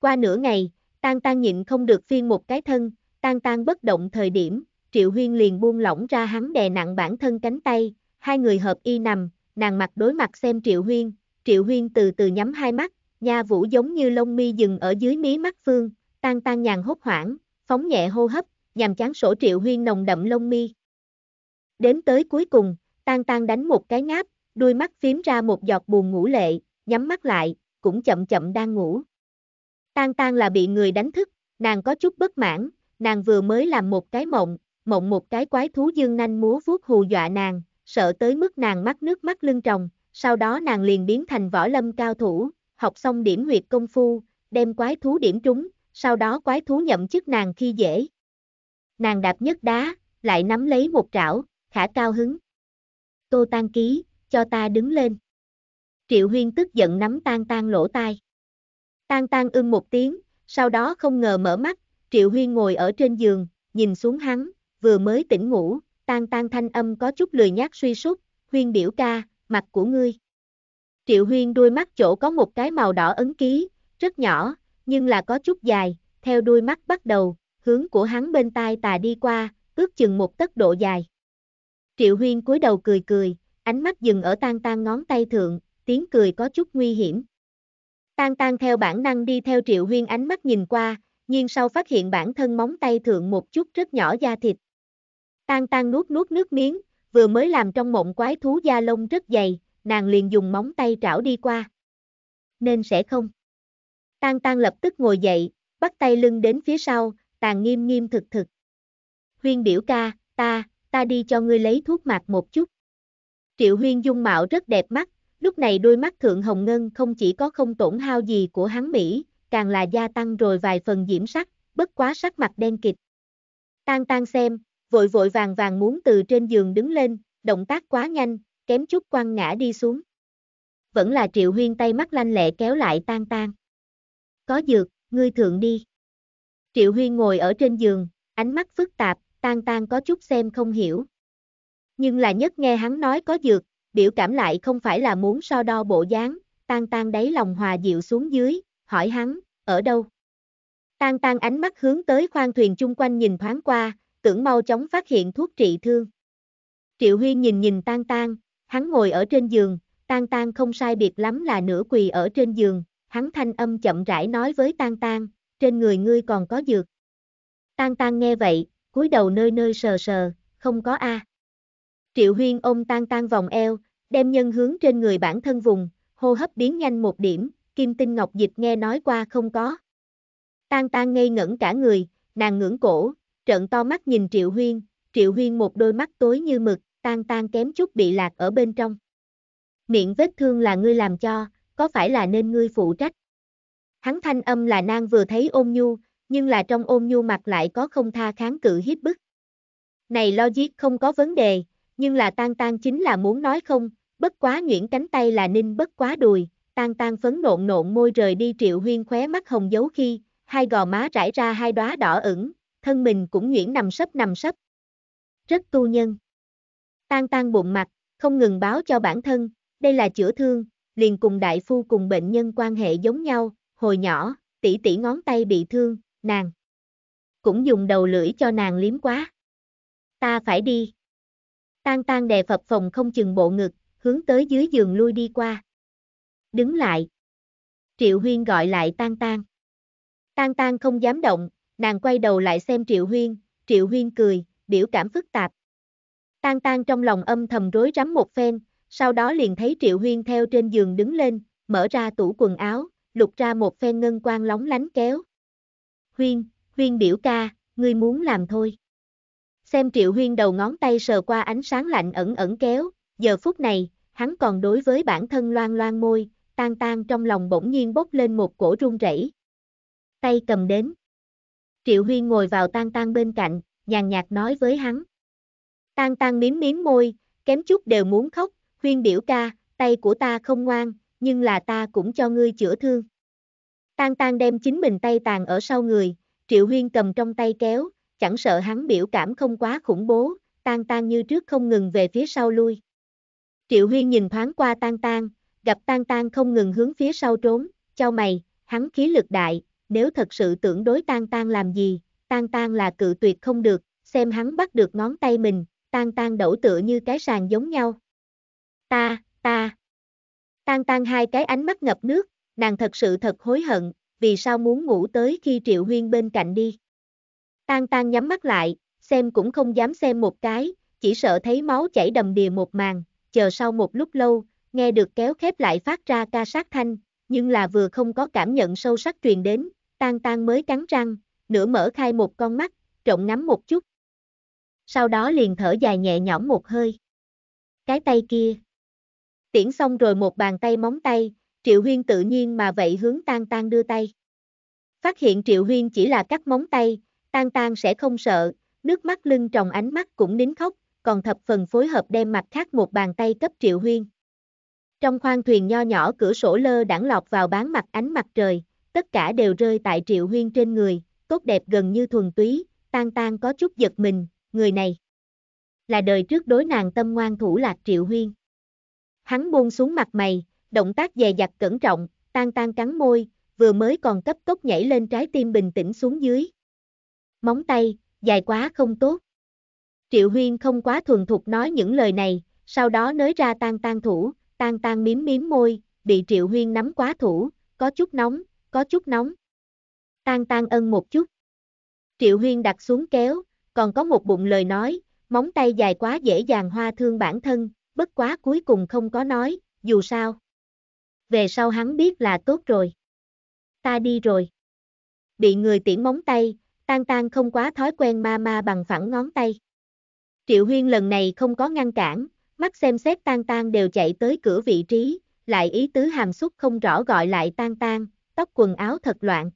Qua nửa ngày, tan tan nhịn không được phiên một cái thân, tan tan bất động thời điểm, Triệu Huyên liền buông lỏng ra hắn đè nặng bản thân cánh tay, hai người hợp y nằm, nàng mặt đối mặt xem Triệu Huyên, Triệu Huyên từ từ nhắm hai mắt, nha vũ giống như lông mi dừng ở dưới mí mắt phương, tan tan nhàn hốt hoảng, phóng nhẹ hô hấp, nhằm chán sổ Triệu Huyên nồng đậm lông mi. Đến tới cuối cùng, tan tan đánh một cái ngáp, đuôi mắt phím ra một giọt buồn ngủ lệ, nhắm mắt lại, cũng chậm chậm đang ngủ. Tan tan là bị người đánh thức, nàng có chút bất mãn, nàng vừa mới làm một cái mộng, mộng một cái quái thú dương nanh múa vuốt hù dọa nàng, sợ tới mức nàng mắt nước mắt lưng tròng, sau đó nàng liền biến thành võ lâm cao thủ, học xong điểm huyệt công phu, đem quái thú điểm trúng, sau đó quái thú nhậm chức nàng khi dễ. Nàng đạp nhất đá, lại nắm lấy một trảo, khả cao hứng. Tô tan ký, cho ta đứng lên. Triệu huyên tức giận nắm tan tan lỗ tai. Tan tan ưng một tiếng, sau đó không ngờ mở mắt, Triệu Huyên ngồi ở trên giường, nhìn xuống hắn, vừa mới tỉnh ngủ, tan tan thanh âm có chút lười nhác suy sút, Huyên biểu ca, mặt của ngươi. Triệu Huyên đuôi mắt chỗ có một cái màu đỏ ấn ký, rất nhỏ, nhưng là có chút dài, theo đuôi mắt bắt đầu, hướng của hắn bên tai tà đi qua, ước chừng một tấc độ dài. Triệu Huyên cúi đầu cười cười, ánh mắt dừng ở tan tan ngón tay thượng, tiếng cười có chút nguy hiểm. Tan tan theo bản năng đi theo Triệu Huyên ánh mắt nhìn qua, nhưng sau phát hiện bản thân móng tay thượng một chút rất nhỏ da thịt. Tan tan nuốt nuốt nước miếng, vừa mới làm trong mộng quái thú da lông rất dày, nàng liền dùng móng tay trảo đi qua. Nên sẽ không. Tan tan lập tức ngồi dậy, bắt tay lưng đến phía sau, tàn nghiêm nghiêm thực thực. Huyên biểu ca, ta, ta đi cho ngươi lấy thuốc mạc một chút. Triệu huyên dung mạo rất đẹp mắt, lúc này đôi mắt thượng hồng ngân không chỉ có không tổn hao gì của hắn Mỹ, càng là gia tăng rồi vài phần diễm sắc, bất quá sắc mặt đen kịch. Tang Tang xem, vội vội vàng vàng muốn từ trên giường đứng lên, động tác quá nhanh, kém chút quăng ngã đi xuống. Vẫn là Triệu Huyên tay mắt lanh lẹ kéo lại Tang Tang. Có dược, ngươi thượng đi. Triệu Huyên ngồi ở trên giường, ánh mắt phức tạp, Tang Tang có chút xem không hiểu. Nhưng là nhất nghe hắn nói có dược, biểu cảm lại không phải là muốn so đo bộ dáng, Tang Tang đáy lòng hòa dịu xuống dưới, hỏi hắn, ở đâu? Tan tan ánh mắt hướng tới khoang thuyền chung quanh nhìn thoáng qua, tưởng mau chóng phát hiện thuốc trị thương. Triệu Huyên nhìn nhìn tan tan, hắn ngồi ở trên giường, tan tan không sai biệt lắm là nửa quỳ ở trên giường, hắn thanh âm chậm rãi nói với tan tan, trên người ngươi còn có dược. Tan tan nghe vậy, cúi đầu nơi nơi sờ sờ, không có a. Triệu Huyên ôm tan tan vòng eo, đem nhân hướng trên người bản thân vùng, hô hấp biến nhanh một điểm, Kim Tinh Ngọc Dịch nghe nói qua không có. Tan tan ngây ngẩn cả người, nàng ngưỡng cổ, trợn to mắt nhìn Triệu Huyên, Triệu Huyên một đôi mắt tối như mực, tan tan kém chút bị lạc ở bên trong. Miệng vết thương là ngươi làm cho, có phải là nên ngươi phụ trách? Hắn thanh âm là nang vừa thấy ôm nhu, nhưng là trong ôm nhu mặt lại có không tha kháng cự hiếp bức. Này logic không có vấn đề, nhưng là tan tan chính là muốn nói không, bất quá nhuyễn cánh tay là ninh bất quá đùi, tan tan phấn nộn nộn môi rời đi triệu huyên khóe mắt hồng dấu khi, hai gò má rải ra hai đóa đỏ ửng, thân mình cũng nhuyễn nằm sấp nằm sấp. Rất tu nhân. Tan tan bụng mặt, không ngừng báo cho bản thân, đây là chữa thương, liền cùng đại phu cùng bệnh nhân quan hệ giống nhau, hồi nhỏ, tỷ tỷ ngón tay bị thương, nàng. Cũng dùng đầu lưỡi cho nàng liếm quá. Ta phải đi. Tan tan đè phập phòng không chừng bộ ngực, hướng tới dưới giường lui đi qua đứng lại. Triệu Huyên gọi lại Tang Tang. Tang Tang không dám động, nàng quay đầu lại xem Triệu Huyên, Triệu Huyên cười, biểu cảm phức tạp. Tang Tang trong lòng âm thầm rối rắm một phen, sau đó liền thấy Triệu Huyên theo trên giường đứng lên, mở ra tủ quần áo, lục ra một phen ngân quang lóng lánh kéo. Huyên, Huyên biểu ca, ngươi muốn làm thôi. Xem Triệu Huyên đầu ngón tay sờ qua ánh sáng lạnh ẩn ẩn kéo, giờ phút này, hắn còn đối với bản thân loan loan môi, tan tan trong lòng bỗng nhiên bốc lên một cổ run rẩy. Tay cầm đến. Triệu Huyên ngồi vào tan tan bên cạnh, nhàn nhạt nói với hắn. Tan tan miếm miếm môi, kém chút đều muốn khóc, Huyên biểu ca, tay của ta không ngoan, nhưng là ta cũng cho ngươi chữa thương. Tan tan đem chính mình tay tàn ở sau người, Triệu Huyên cầm trong tay kéo, chẳng sợ hắn biểu cảm không quá khủng bố, tan tan như trước không ngừng về phía sau lui. Triệu Huyên nhìn thoáng qua tan tan, gặp tan tan không ngừng hướng phía sau trốn, cho mày, hắn khí lực đại, nếu thật sự tưởng đối tan tan làm gì, tan tan là cự tuyệt không được, xem hắn bắt được ngón tay mình, tan tan đổ tựa như cái sàn giống nhau. Ta, ta, tan tan hai cái ánh mắt ngập nước, nàng thật sự thật hối hận, vì sao muốn ngủ tới khi Triệu Huyên bên cạnh đi. Tan tan nhắm mắt lại, xem cũng không dám xem một cái, chỉ sợ thấy máu chảy đầm đìa một màn, chờ sau một lúc lâu, nghe được kéo khép lại phát ra ca sát thanh, nhưng là vừa không có cảm nhận sâu sắc truyền đến, tan tan mới cắn răng, nửa mở khai một con mắt, trộn ngắm một chút. Sau đó liền thở dài nhẹ nhõm một hơi. Cái tay kia. Tiễn xong rồi một bàn tay móng tay, Triệu Huyên tự nhiên mà vậy hướng tan tan đưa tay. Phát hiện Triệu Huyên chỉ là cắt móng tay, tan tan sẽ không sợ, nước mắt lưng tròng ánh mắt cũng nín khóc, còn thập phần phối hợp đem mặt khác một bàn tay cấp Triệu Huyên. Trong khoang thuyền nho nhỏ cửa sổ lơ đãng lọt vào bán mặt ánh mặt trời, tất cả đều rơi tại Triệu Huyên trên người, tốt đẹp gần như thuần túy, tan tan có chút giật mình, người này. Là đời trước đối nàng tâm ngoan thủ lạc Triệu Huyên. Hắn buông xuống mặt mày, động tác dè dặt cẩn trọng, tan tan cắn môi, vừa mới còn cấp tốc nhảy lên trái tim bình tĩnh xuống dưới. Móng tay, dài quá không tốt. Triệu Huyên không quá thuần thục nói những lời này, sau đó nới ra tan tan thủ, tan tan miếm miếm môi, bị triệu huyên nắm quá thủ, có chút nóng, có chút nóng. Tan tan ân một chút. Triệu huyên đặt xuống kéo, còn có một bụng lời nói, móng tay dài quá dễ dàng hoa thương bản thân, bất quá cuối cùng không có nói, dù sao. Về sau hắn biết là tốt rồi. Ta đi rồi. Bị người tiễn móng tay, tan tan không quá thói quen ma ma bằng phẳng ngón tay. Triệu huyên lần này không có ngăn cản, mắt xem xét tan tan đều chạy tới cửa vị trí, lại ý tứ hàm xúc không rõ gọi lại tan tan, tóc quần áo thật loạn.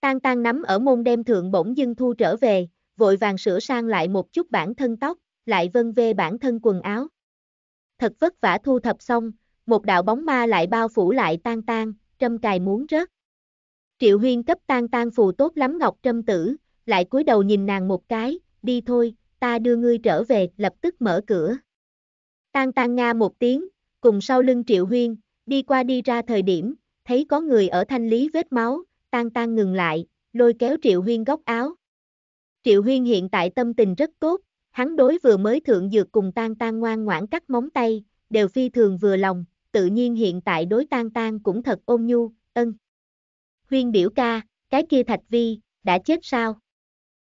Tan tan nắm ở môn đem thượng bỗng dưng thu trở về, vội vàng sửa sang lại một chút bản thân tóc, lại vân vê bản thân quần áo. Thật vất vả thu thập xong, một đạo bóng ma lại bao phủ lại tan tan, trâm cài muốn rớt. Triệu Huyên cấp tan tan phù tốt lắm Ngọc Trâm Tử, lại cúi đầu nhìn nàng một cái, đi thôi, ta đưa ngươi trở về, lập tức mở cửa. Tan tan nga một tiếng, cùng sau lưng triệu huyên, đi qua đi ra thời điểm, thấy có người ở thanh lý vết máu, tan tan ngừng lại, lôi kéo triệu huyên góc áo. Triệu huyên hiện tại tâm tình rất tốt, hắn đối vừa mới thượng dược cùng tan tan ngoan ngoãn cắt móng tay, đều phi thường vừa lòng, tự nhiên hiện tại đối tan tan cũng thật ôn nhu, ân. Huyên biểu ca, cái kia thạch vi, đã chết sao?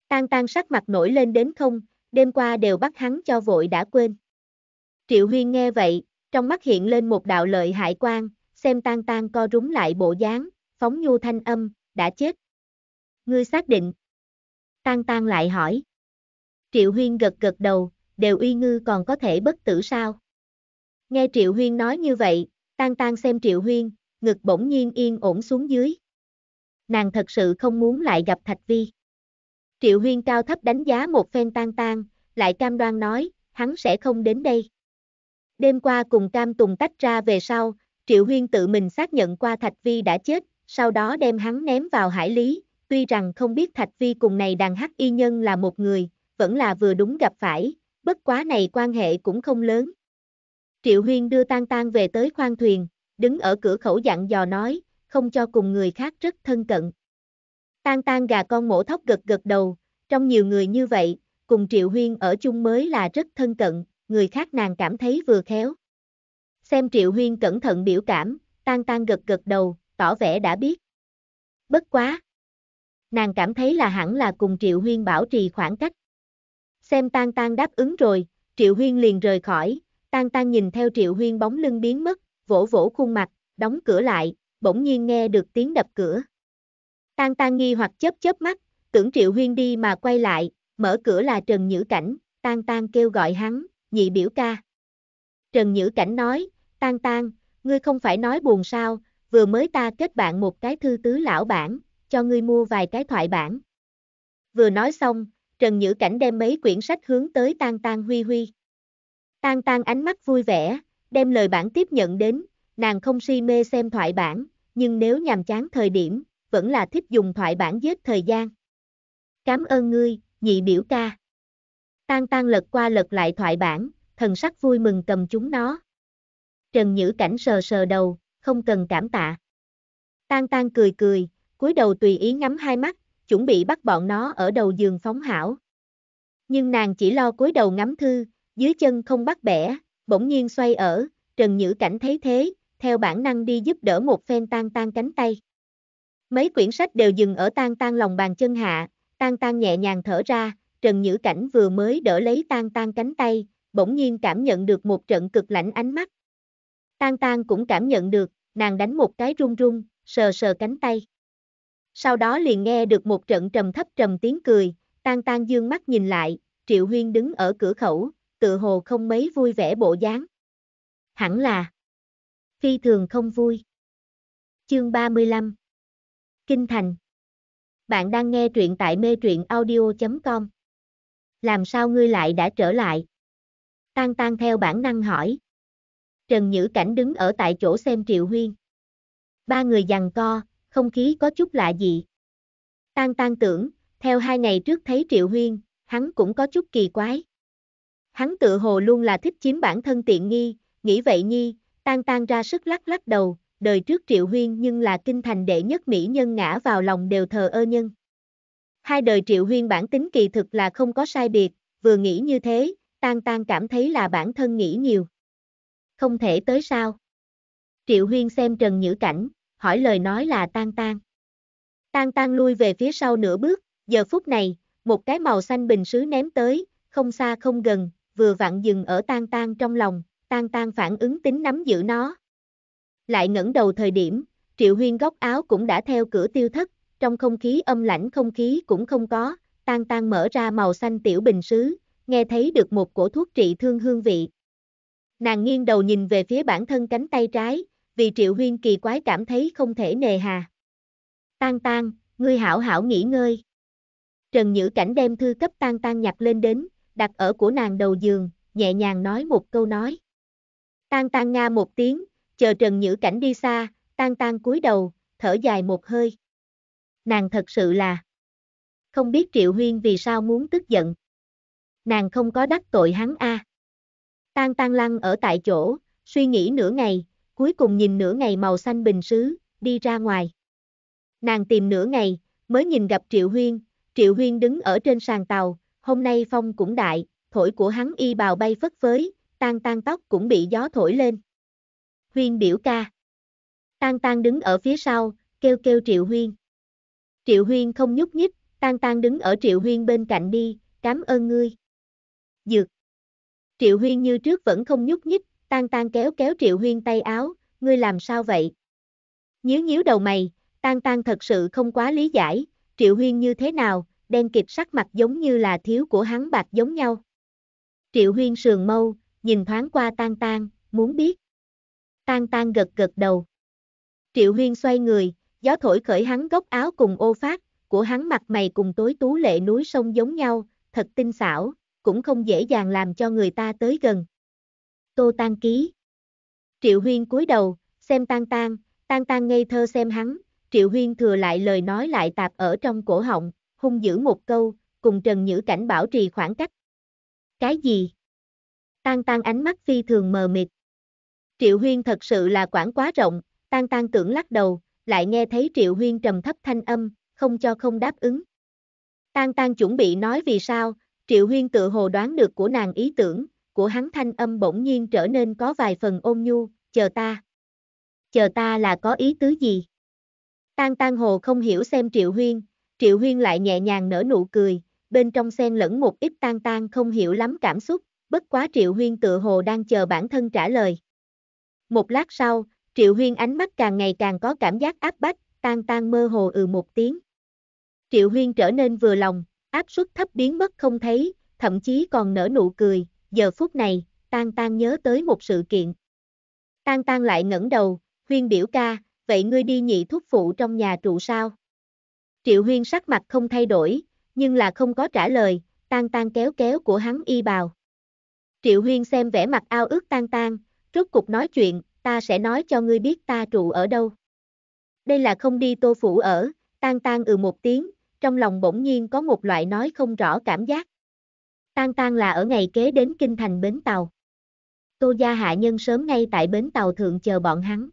Tan tan sắc mặt nổi lên đến không, đêm qua đều bắt hắn cho vội đã quên. Triệu Huyên nghe vậy, trong mắt hiện lên một đạo lợi hại quan, xem tan tan co rúng lại bộ dáng, phóng nhu thanh âm, đã chết. Ngươi xác định. Tan tan lại hỏi. Triệu Huyên gật gật đầu, đều uy ngư còn có thể bất tử sao? Nghe Triệu Huyên nói như vậy, tan tan xem Triệu Huyên, ngực bỗng nhiên yên ổn xuống dưới. Nàng thật sự không muốn lại gặp Thạch Vi. Triệu Huyên cao thấp đánh giá một phen tan tan, lại cam đoan nói, hắn sẽ không đến đây. Đêm qua cùng Cam Tùng tách ra về sau, Triệu Huyên tự mình xác nhận qua Thạch Vi đã chết, sau đó đem hắn ném vào hải lý, tuy rằng không biết Thạch Vi cùng này đàn hắc y nhân là một người, vẫn là vừa đúng gặp phải, bất quá này quan hệ cũng không lớn. Triệu Huyên đưa Tan Tan về tới khoang thuyền, đứng ở cửa khẩu dặn dò nói, không cho cùng người khác rất thân cận. Tan Tan gà con mổ thóc gật gật đầu, trong nhiều người như vậy, cùng Triệu Huyên ở chung mới là rất thân cận, người khác nàng cảm thấy vừa khéo. Xem Triệu Huyên cẩn thận biểu cảm, tan tan gật gật đầu, tỏ vẻ đã biết. Bất quá. Nàng cảm thấy là hẳn là cùng Triệu Huyên bảo trì khoảng cách. Xem tan tan đáp ứng rồi, Triệu Huyên liền rời khỏi, tan tan nhìn theo Triệu Huyên bóng lưng biến mất, vỗ vỗ khuôn mặt, đóng cửa lại, bỗng nhiên nghe được tiếng đập cửa. Tan tan nghi hoặc chớp chớp mắt, tưởng Triệu Huyên đi mà quay lại, mở cửa là Trần Nhữ Cảnh, tan tan kêu gọi hắn, nhị biểu ca. Trần Nhữ Cảnh nói, tan tan, ngươi không phải nói buồn sao, vừa mới ta kết bạn một cái thư tứ lão bản, cho ngươi mua vài cái thoại bản. Vừa nói xong, Trần Nhữ Cảnh đem mấy quyển sách hướng tới tan tan huy huy. Tan tan ánh mắt vui vẻ, đem lời bản tiếp nhận đến, nàng không si mê xem thoại bản, nhưng nếu nhàm chán thời điểm, vẫn là thích dùng thoại bản giết thời gian. Cảm ơn ngươi, nhị biểu ca. Tan tan lật qua lật lại thoại bản, thần sắc vui mừng cầm chúng nó. Trần Nhữ Cảnh sờ sờ đầu, không cần cảm tạ. Tan tan cười cười, cúi đầu tùy ý ngắm hai mắt, chuẩn bị bắt bọn nó ở đầu giường phóng hảo. Nhưng nàng chỉ lo cúi đầu ngắm thư, dưới chân không bắt bẻ, bỗng nhiên xoay ở, Trần Nhữ Cảnh thấy thế, theo bản năng đi giúp đỡ một phen tan tan cánh tay. Mấy quyển sách đều dừng ở tan tan lòng bàn chân hạ, tan tan nhẹ nhàng thở ra, Trần Nhữ Cảnh vừa mới đỡ lấy tan tan cánh tay, bỗng nhiên cảm nhận được một trận cực lạnh ánh mắt. Tan tan cũng cảm nhận được, nàng đánh một cái run run, sờ sờ cánh tay. Sau đó liền nghe được một trận trầm thấp trầm tiếng cười, tan tan dương mắt nhìn lại, Triệu Huyên đứng ở cửa khẩu, tự hồ không mấy vui vẻ bộ dáng. Hẳn là phi thường không vui. Chương 35 Kinh Thành Bạn đang nghe truyện tại mê truyện audio.com làm sao ngươi lại đã trở lại? Tan tan theo bản năng hỏi. Trần Nhữ Cảnh đứng ở tại chỗ xem Triệu Huyên. Ba người giằng co, không khí có chút lạ gì. Tan tan tưởng, theo hai ngày trước thấy Triệu Huyên, hắn cũng có chút kỳ quái. Hắn tự hồ luôn là thích chiếm bản thân tiện nghi, nghĩ vậy nhi, tan tan ra sức lắc lắc đầu, đời trước Triệu Huyên nhưng là kinh thành đệ nhất mỹ nhân ngã vào lòng đều thờ ơ nhân hai đời triệu huyên bản tính kỳ thực là không có sai biệt, vừa nghĩ như thế, tan tan cảm thấy là bản thân nghĩ nhiều. Không thể tới sao. Triệu huyên xem Trần Nhữ Cảnh, hỏi lời nói là tan tan. Tan tan lui về phía sau nửa bước, giờ phút này, một cái màu xanh bình sứ ném tới, không xa không gần, vừa vặn dừng ở tan tan trong lòng, tan tan phản ứng tính nắm giữ nó. Lại ngẩng đầu thời điểm, Triệu Huyên góc áo cũng đã theo cửa tiêu thất, trong không khí âm lãnh không khí cũng không có, tan tan mở ra màu xanh tiểu bình sứ, nghe thấy được một cổ thuốc trị thương hương vị. Nàng nghiêng đầu nhìn về phía bản thân cánh tay trái, vì triệu huyên kỳ quái cảm thấy không thể nề hà. Tan tan, ngươi hảo hảo nghỉ ngơi. Trần Nhữ Cảnh đem thư cấp tan tan nhặt lên đến, đặt ở của nàng đầu giường, nhẹ nhàng nói một câu nói. Tan tan nga một tiếng, chờ Trần Nhữ Cảnh đi xa, tan tan cúi đầu, thở dài một hơi nàng thật sự là không biết Triệu Huyên vì sao muốn tức giận. Nàng không có đắc tội hắn a. À. Tan tan lăn ở tại chỗ, suy nghĩ nửa ngày, cuối cùng nhìn nửa ngày màu xanh bình sứ, đi ra ngoài. Nàng tìm nửa ngày, mới nhìn gặp Triệu Huyên, Triệu Huyên đứng ở trên sàn tàu, hôm nay phong cũng đại, thổi của hắn y bào bay phất phới, tan tan tóc cũng bị gió thổi lên. Huyên biểu ca. Tan tan đứng ở phía sau, kêu kêu Triệu Huyên. Triệu Huyên không nhúc nhích, Tang Tang đứng ở Triệu Huyên bên cạnh đi, cảm ơn ngươi. Dược. Triệu Huyên như trước vẫn không nhúc nhích, Tang Tang kéo kéo Triệu Huyên tay áo, ngươi làm sao vậy? Nhíu nhíu đầu mày, Tang Tang thật sự không quá lý giải, Triệu Huyên như thế nào, đen kịp sắc mặt giống như là thiếu của hắn bạc giống nhau. Triệu Huyên sườn mâu, nhìn thoáng qua Tang Tang, muốn biết. Tang Tang gật gật đầu. Triệu Huyên xoay người, gió thổi khởi hắn góc áo cùng ô phát, của hắn mặt mày cùng tối tú lệ núi sông giống nhau, thật tinh xảo, cũng không dễ dàng làm cho người ta tới gần. Tô Tan ký Triệu Huyên cúi đầu, xem Tan Tan, Tan Tan ngây thơ xem hắn, Triệu Huyên thừa lại lời nói lại tạp ở trong cổ họng, hung dữ một câu, cùng Trần Nhữ Cảnh bảo trì khoảng cách. Cái gì? Tan Tan ánh mắt phi thường mờ mịt. Triệu Huyên thật sự là quản quá rộng, Tan Tan tưởng lắc đầu, lại nghe thấy Triệu Huyên trầm thấp thanh âm, không cho không đáp ứng. Tan tan chuẩn bị nói vì sao, Triệu Huyên tự hồ đoán được của nàng ý tưởng, của hắn thanh âm bỗng nhiên trở nên có vài phần ôn nhu, chờ ta. Chờ ta là có ý tứ gì? Tan tan hồ không hiểu xem Triệu Huyên, Triệu Huyên lại nhẹ nhàng nở nụ cười, bên trong xen lẫn một ít tan tan không hiểu lắm cảm xúc, bất quá Triệu Huyên tự hồ đang chờ bản thân trả lời. Một lát sau, Triệu Huyên ánh mắt càng ngày càng có cảm giác áp bách, tan tan mơ hồ ừ một tiếng. Triệu Huyên trở nên vừa lòng, áp suất thấp biến mất không thấy, thậm chí còn nở nụ cười, giờ phút này, tan tan nhớ tới một sự kiện. Tan tan lại ngẩng đầu, Huyên biểu ca, vậy ngươi đi nhị thuốc phụ trong nhà trụ sao? Triệu Huyên sắc mặt không thay đổi, nhưng là không có trả lời, tan tan kéo kéo của hắn y bào. Triệu Huyên xem vẻ mặt ao ước tan tan, rốt cục nói chuyện, ta sẽ nói cho ngươi biết ta trụ ở đâu. Đây là không đi tô phủ ở, tan tan ừ một tiếng, trong lòng bỗng nhiên có một loại nói không rõ cảm giác. Tan tan là ở ngày kế đến kinh thành bến tàu. Tô gia hạ nhân sớm ngay tại bến tàu thượng chờ bọn hắn.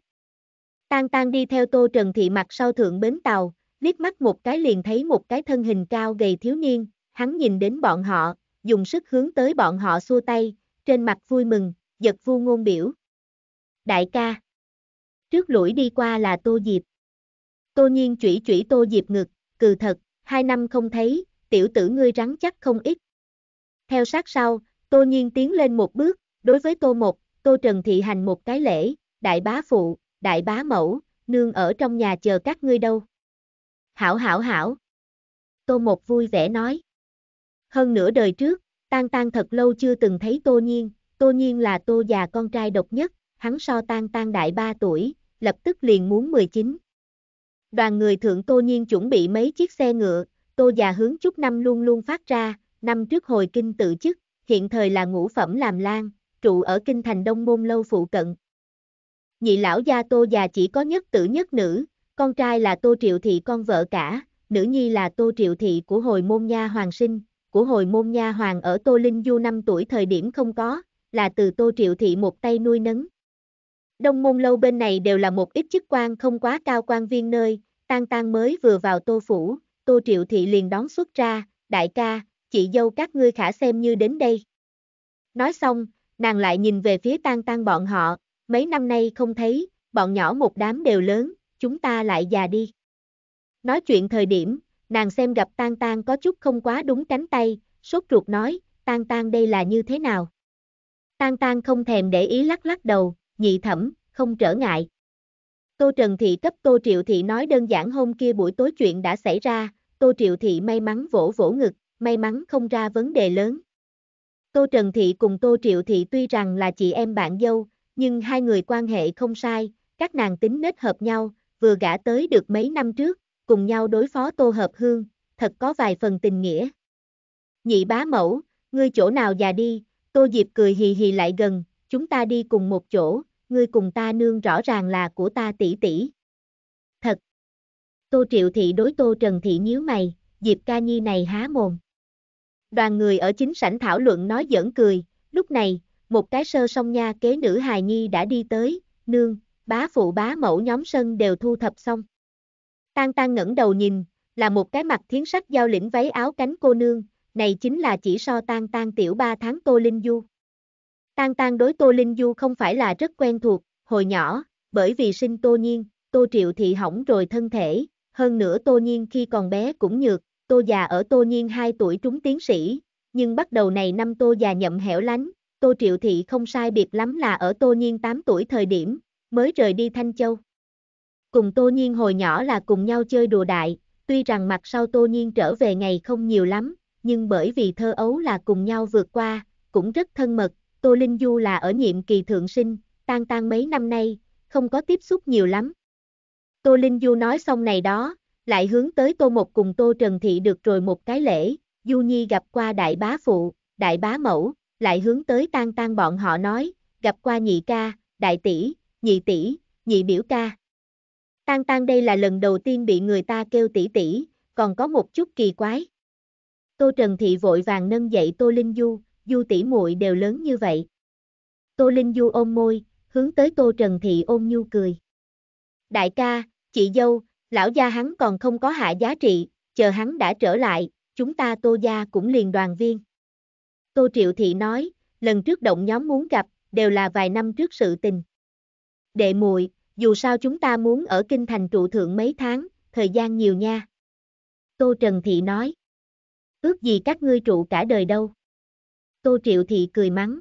Tan tan đi theo tô trần thị mặt sau thượng bến tàu, liếc mắt một cái liền thấy một cái thân hình cao gầy thiếu niên, hắn nhìn đến bọn họ, dùng sức hướng tới bọn họ xua tay, trên mặt vui mừng, giật vu ngôn biểu đại ca. Trước lũi đi qua là Tô Diệp. Tô nhiên chủy chủy Tô Diệp ngực, cừ thật, hai năm không thấy, tiểu tử ngươi rắn chắc không ít. Theo sát sau, Tô nhiên tiến lên một bước, đối với Tô một, Tô Trần Thị hành một cái lễ, đại bá phụ, đại bá mẫu, nương ở trong nhà chờ các ngươi đâu. Hảo hảo hảo. Tô một vui vẻ nói. Hơn nửa đời trước, tan tan thật lâu chưa từng thấy Tô Nhiên, Tô Nhiên là Tô già con trai độc nhất, hắn so tan tan đại ba tuổi, lập tức liền muốn 19. Đoàn người thượng tô nhiên chuẩn bị mấy chiếc xe ngựa, tô già hướng chút năm luôn luôn phát ra, năm trước hồi kinh tự chức, hiện thời là ngũ phẩm làm lan, trụ ở kinh thành đông môn lâu phụ cận. Nhị lão gia tô già chỉ có nhất tử nhất nữ, con trai là tô triệu thị con vợ cả, nữ nhi là tô triệu thị của hồi môn nha hoàng sinh, của hồi môn nha hoàng ở tô linh du năm tuổi thời điểm không có, là từ tô triệu thị một tay nuôi nấng. Đông môn lâu bên này đều là một ít chức quan không quá cao quan viên nơi, Tang Tang mới vừa vào tô phủ, tô triệu thị liền đón xuất ra, đại ca, chị dâu các ngươi khả xem như đến đây. Nói xong, nàng lại nhìn về phía Tang Tang bọn họ, mấy năm nay không thấy, bọn nhỏ một đám đều lớn, chúng ta lại già đi. Nói chuyện thời điểm, nàng xem gặp Tang Tang có chút không quá đúng cánh tay, sốt ruột nói, Tang Tang đây là như thế nào. Tang Tang không thèm để ý lắc lắc đầu, nhị thẩm, không trở ngại. Tô Trần Thị cấp Tô Triệu Thị nói đơn giản hôm kia buổi tối chuyện đã xảy ra, Tô Triệu Thị may mắn vỗ vỗ ngực, may mắn không ra vấn đề lớn. Tô Trần Thị cùng Tô Triệu Thị tuy rằng là chị em bạn dâu, nhưng hai người quan hệ không sai, các nàng tính nết hợp nhau, vừa gã tới được mấy năm trước, cùng nhau đối phó Tô Hợp Hương, thật có vài phần tình nghĩa. Nhị bá mẫu, ngươi chỗ nào già đi, Tô Diệp cười hì hì lại gần, chúng ta đi cùng một chỗ, ngươi cùng ta nương rõ ràng là của ta tỷ tỷ. Thật! Tô Triệu Thị đối Tô Trần Thị nhíu mày, Diệp Ca Nhi này há mồm. Đoàn người ở chính sảnh thảo luận nói giỡn cười, lúc này, một cái sơ song nha kế nữ hài nhi đã đi tới, nương, bá phụ bá mẫu nhóm sân đều thu thập xong. Tan tan ngẩng đầu nhìn, là một cái mặt thiến sắc giao lĩnh váy áo cánh cô nương, này chính là chỉ so tan tan tiểu ba tháng Tô Linh Du. Tan Tan đối Tô Linh Du không phải là rất quen thuộc, hồi nhỏ, bởi vì sinh Tô Nhiên, Tô Triệu Thị hỏng rồi thân thể, hơn nữa Tô Nhiên khi còn bé cũng nhược, Tô già ở Tô Nhiên 2 tuổi trúng tiến sĩ, nhưng bắt đầu này năm Tô già nhậm hẻo lánh, Tô Triệu Thị không sai biệt lắm là ở Tô Nhiên 8 tuổi thời điểm, mới rời đi Thanh Châu. Cùng Tô Nhiên hồi nhỏ là cùng nhau chơi đùa đại, tuy rằng mặt sau Tô Nhiên trở về ngày không nhiều lắm, nhưng bởi vì thơ ấu là cùng nhau vượt qua, cũng rất thân mật, Tô Linh Du là ở nhiệm kỳ thượng sinh, tan tan mấy năm nay, không có tiếp xúc nhiều lắm. Tô Linh Du nói xong này đó, lại hướng tới Tô Mộc cùng Tô Trần Thị được rồi một cái lễ, Du Nhi gặp qua đại bá phụ, đại bá mẫu, lại hướng tới tan tan bọn họ nói, gặp qua nhị ca, đại tỷ, nhị tỷ, nhị biểu ca. Tan tan đây là lần đầu tiên bị người ta kêu tỷ tỷ, còn có một chút kỳ quái. Tô Trần Thị vội vàng nâng dậy Tô Linh Du. Du tỷ muội đều lớn như vậy. Tô Linh Du ôm môi, hướng tới Tô Trần Thị ôm nhu cười. Đại ca, chị dâu, lão gia hắn còn không có hạ giá trị, chờ hắn đã trở lại, chúng ta Tô gia cũng liền đoàn viên. Tô Triệu Thị nói, lần trước động nhóm muốn gặp, đều là vài năm trước sự tình. Đệ muội, dù sao chúng ta muốn ở kinh thành trụ thượng mấy tháng, thời gian nhiều nha. Tô Trần Thị nói. Ước gì các ngươi trụ cả đời đâu. Tô Triệu Thị cười mắng.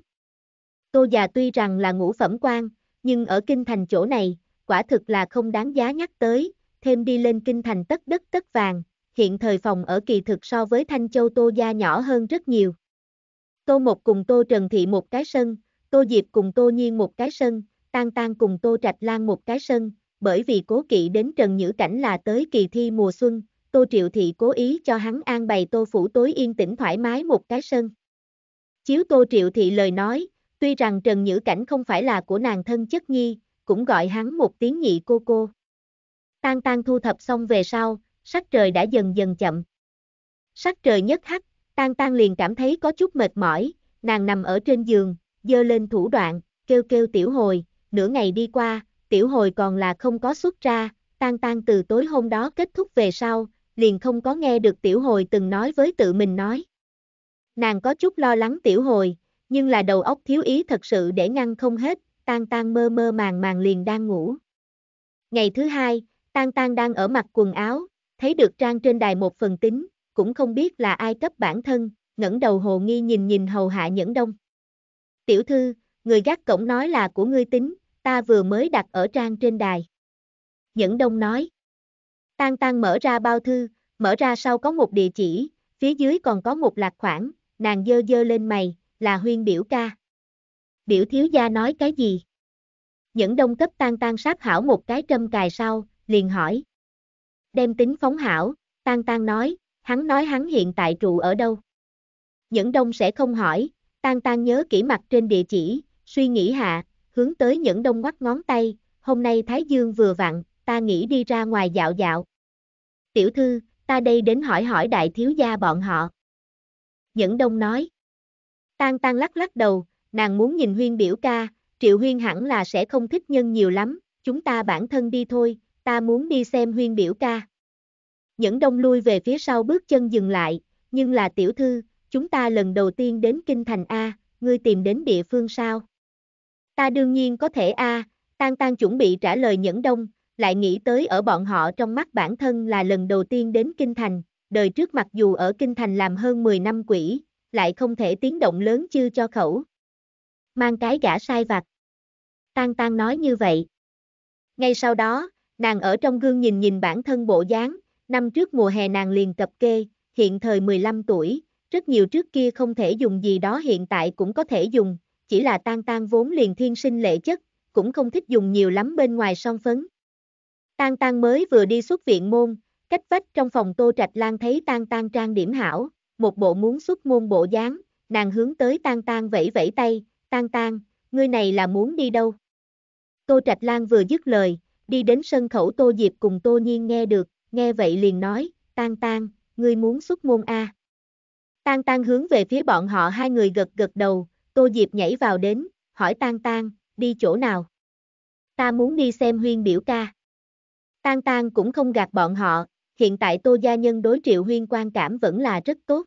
Tô già tuy rằng là ngũ phẩm quan, nhưng ở kinh thành chỗ này, quả thực là không đáng giá nhắc tới, thêm đi lên kinh thành tất đất tất vàng, hiện thời phòng ở kỳ thực so với Thanh Châu Tô gia nhỏ hơn rất nhiều. Tô Mộc cùng Tô Trần Thị một cái sân, Tô Diệp cùng Tô Nhiên một cái sân, Tan Tan cùng Tô Trạch Lan một cái sân, bởi vì cố kỵ đến Trần Nhữ Cảnh là tới kỳ thi mùa xuân, Tô Triệu Thị cố ý cho hắn an bày Tô Phủ tối yên tĩnh thoải mái một cái sân. Chiếu Tô Triệu Thị lời nói, tuy rằng Trần Nhữ Cảnh không phải là của nàng thân chất nhi, cũng gọi hắn một tiếng nhị cô cô. tang tang thu thập xong về sau, sắc trời đã dần dần chậm. Sắc trời nhất hắc, tang tang liền cảm thấy có chút mệt mỏi, nàng nằm ở trên giường, dơ lên thủ đoạn, kêu kêu tiểu hồi, nửa ngày đi qua, tiểu hồi còn là không có xuất ra, tang tang từ tối hôm đó kết thúc về sau, liền không có nghe được tiểu hồi từng nói với tự mình nói. Nàng có chút lo lắng tiểu hồi, nhưng là đầu óc thiếu ý thật sự để ngăn không hết, tan tan mơ mơ màng màng liền đang ngủ. Ngày thứ hai, tan tan đang ở mặt quần áo, thấy được trang trên đài một phần tính, cũng không biết là ai cấp bản thân, ngẩng đầu hồ nghi nhìn nhìn hầu hạ nhẫn đông. Tiểu thư, người gác cổng nói là của ngươi tính, ta vừa mới đặt ở trang trên đài. Nhẫn đông nói. Tan tan mở ra bao thư, mở ra sau có một địa chỉ, phía dưới còn có một lạc khoản, nàng dơ dơ lên mày, là huyên biểu ca. Biểu thiếu gia nói cái gì? Những đông cấp tan tan sát hảo một cái trâm cài sau, liền hỏi. Đem tính phóng hảo, tan tan nói, hắn nói hắn hiện tại trụ ở đâu. Những đông sẽ không hỏi, tan tan nhớ kỹ mặt trên địa chỉ, suy nghĩ hạ, hướng tới những đông quắt ngón tay, hôm nay Thái Dương vừa vặn, ta nghĩ đi ra ngoài dạo dạo. Tiểu thư, ta đây đến hỏi hỏi đại thiếu gia bọn họ. Nhẫn Đông nói. Tan tan lắc lắc đầu, nàng muốn nhìn Huyên biểu ca, Triệu Huyên hẳn là sẽ không thích nhân nhiều lắm, chúng ta bản thân đi thôi, ta muốn đi xem Huyên biểu ca. Nhẫn Đông lui về phía sau bước chân dừng lại, nhưng là tiểu thư, chúng ta lần đầu tiên đến Kinh Thành A, ngươi tìm đến địa phương sao? Ta đương nhiên có thể A, Tan Tan chuẩn bị trả lời Nhẫn Đông, lại nghĩ tới ở bọn họ trong mắt bản thân là lần đầu tiên đến Kinh Thành, đời trước mặc dù ở Kinh Thành làm hơn 10 năm quỷ, lại không thể tiến động lớn chư cho khẩu. Mang cái gã sai vặt. Tan tan nói như vậy. Ngay sau đó, nàng ở trong gương nhìn nhìn bản thân bộ dáng, năm trước mùa hè nàng liền cập kê, hiện thời 15 tuổi, rất nhiều trước kia không thể dùng gì đó hiện tại cũng có thể dùng, chỉ là tan tan vốn liền thiên sinh lệ chất, cũng không thích dùng nhiều lắm bên ngoài son phấn. Tan tan mới vừa đi xuất viện môn, Cách vách trong phòng Tô Trạch Lan thấy tan tan trang điểm hảo, một bộ muốn xuất môn bộ dáng, nàng hướng tới tan tan vẫy vẫy tay, tan tan, ngươi này là muốn đi đâu? Tô Trạch Lan vừa dứt lời, đi đến sân khẩu Tô Diệp cùng Tô Nhiên nghe được, nghe vậy liền nói, tan tan, ngươi muốn xuất môn A. À? Tan tan hướng về phía bọn họ hai người gật gật đầu, Tô Diệp nhảy vào đến, hỏi tan tan, đi chỗ nào? Ta muốn đi xem huyên biểu ca. Tan tan cũng không gạt bọn họ, hiện tại Tô Gia Nhân đối Triệu Huyên quan cảm vẫn là rất tốt.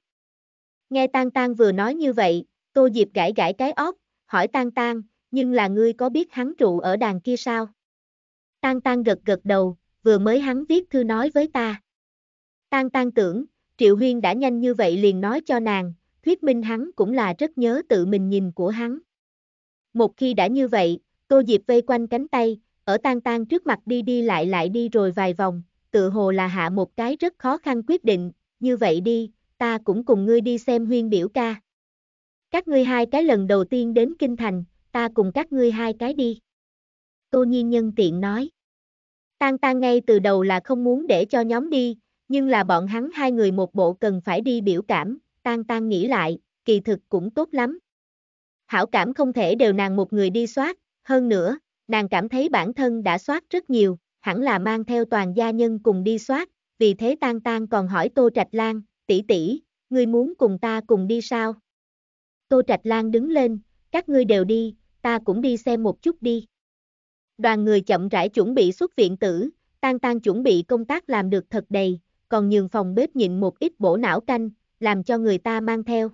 Nghe Tan Tan vừa nói như vậy, Tô Diệp gãi gãi cái óc, hỏi Tan Tan, nhưng là ngươi có biết hắn trụ ở đàn kia sao? Tan Tan gật gật đầu, vừa mới hắn viết thư nói với ta. Tan Tan tưởng, Triệu Huyên đã nhanh như vậy liền nói cho nàng, thuyết minh hắn cũng là rất nhớ tự mình nhìn của hắn. Một khi đã như vậy, Tô Diệp vây quanh cánh tay, ở Tan Tan trước mặt đi đi lại lại đi rồi vài vòng, tự hồ là hạ một cái rất khó khăn quyết định, như vậy đi, ta cũng cùng ngươi đi xem huyên biểu ca. Các ngươi hai cái lần đầu tiên đến Kinh Thành, ta cùng các ngươi hai cái đi. Tô Nhiên nhân tiện nói. Tan tan ngay từ đầu là không muốn để cho nhóm đi, nhưng là bọn hắn hai người một bộ cần phải đi biểu cảm, tan tan nghĩ lại, kỳ thực cũng tốt lắm. Hảo cảm không thể đều nàng một người đi soát, hơn nữa, nàng cảm thấy bản thân đã soát rất nhiều hẳn là mang theo toàn gia nhân cùng đi soát, vì thế Tang Tang còn hỏi Tô Trạch Lan, tỷ tỷ, ngươi muốn cùng ta cùng đi sao? Tô Trạch Lan đứng lên, các ngươi đều đi, ta cũng đi xem một chút đi. Đoàn người chậm rãi chuẩn bị xuất viện tử, Tang Tang chuẩn bị công tác làm được thật đầy, còn nhường phòng bếp nhịn một ít bổ não canh, làm cho người ta mang theo.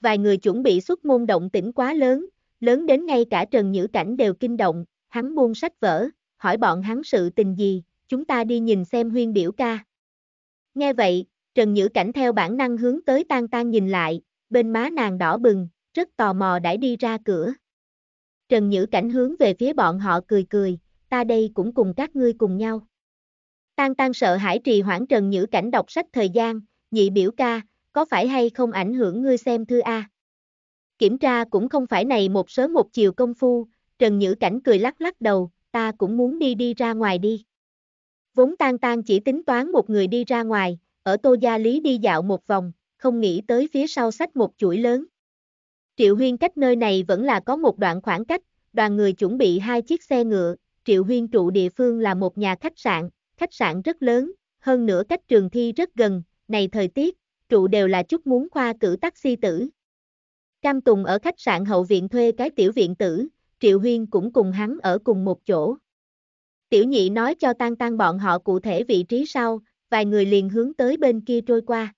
Vài người chuẩn bị xuất môn động tĩnh quá lớn, lớn đến ngay cả Trần Nhữ Cảnh đều kinh động, hắn buông sách vở, hỏi bọn hắn sự tình gì, chúng ta đi nhìn xem huyên biểu ca. Nghe vậy, Trần Nhữ Cảnh theo bản năng hướng tới tan tan nhìn lại, bên má nàng đỏ bừng, rất tò mò đã đi ra cửa. Trần Nhữ Cảnh hướng về phía bọn họ cười cười, ta đây cũng cùng các ngươi cùng nhau. Tan tan sợ hãi trì hoãn Trần Nhữ Cảnh đọc sách thời gian, nhị biểu ca, có phải hay không ảnh hưởng ngươi xem thư A? Kiểm tra cũng không phải này một sớm một chiều công phu, Trần Nhữ Cảnh cười lắc lắc đầu, ta cũng muốn đi đi ra ngoài đi. Vốn tan tan chỉ tính toán một người đi ra ngoài, ở tô gia lý đi dạo một vòng, không nghĩ tới phía sau sách một chuỗi lớn. Triệu Huyên cách nơi này vẫn là có một đoạn khoảng cách, đoàn người chuẩn bị hai chiếc xe ngựa, Triệu Huyên trụ địa phương là một nhà khách sạn, khách sạn rất lớn, hơn nữa cách trường thi rất gần, này thời tiết, trụ đều là chút muốn khoa cử taxi tử. Cam Tùng ở khách sạn hậu viện thuê cái tiểu viện tử, Triệu Huyên cũng cùng hắn ở cùng một chỗ. Tiểu nhị nói cho tan tan bọn họ cụ thể vị trí sau, vài người liền hướng tới bên kia trôi qua.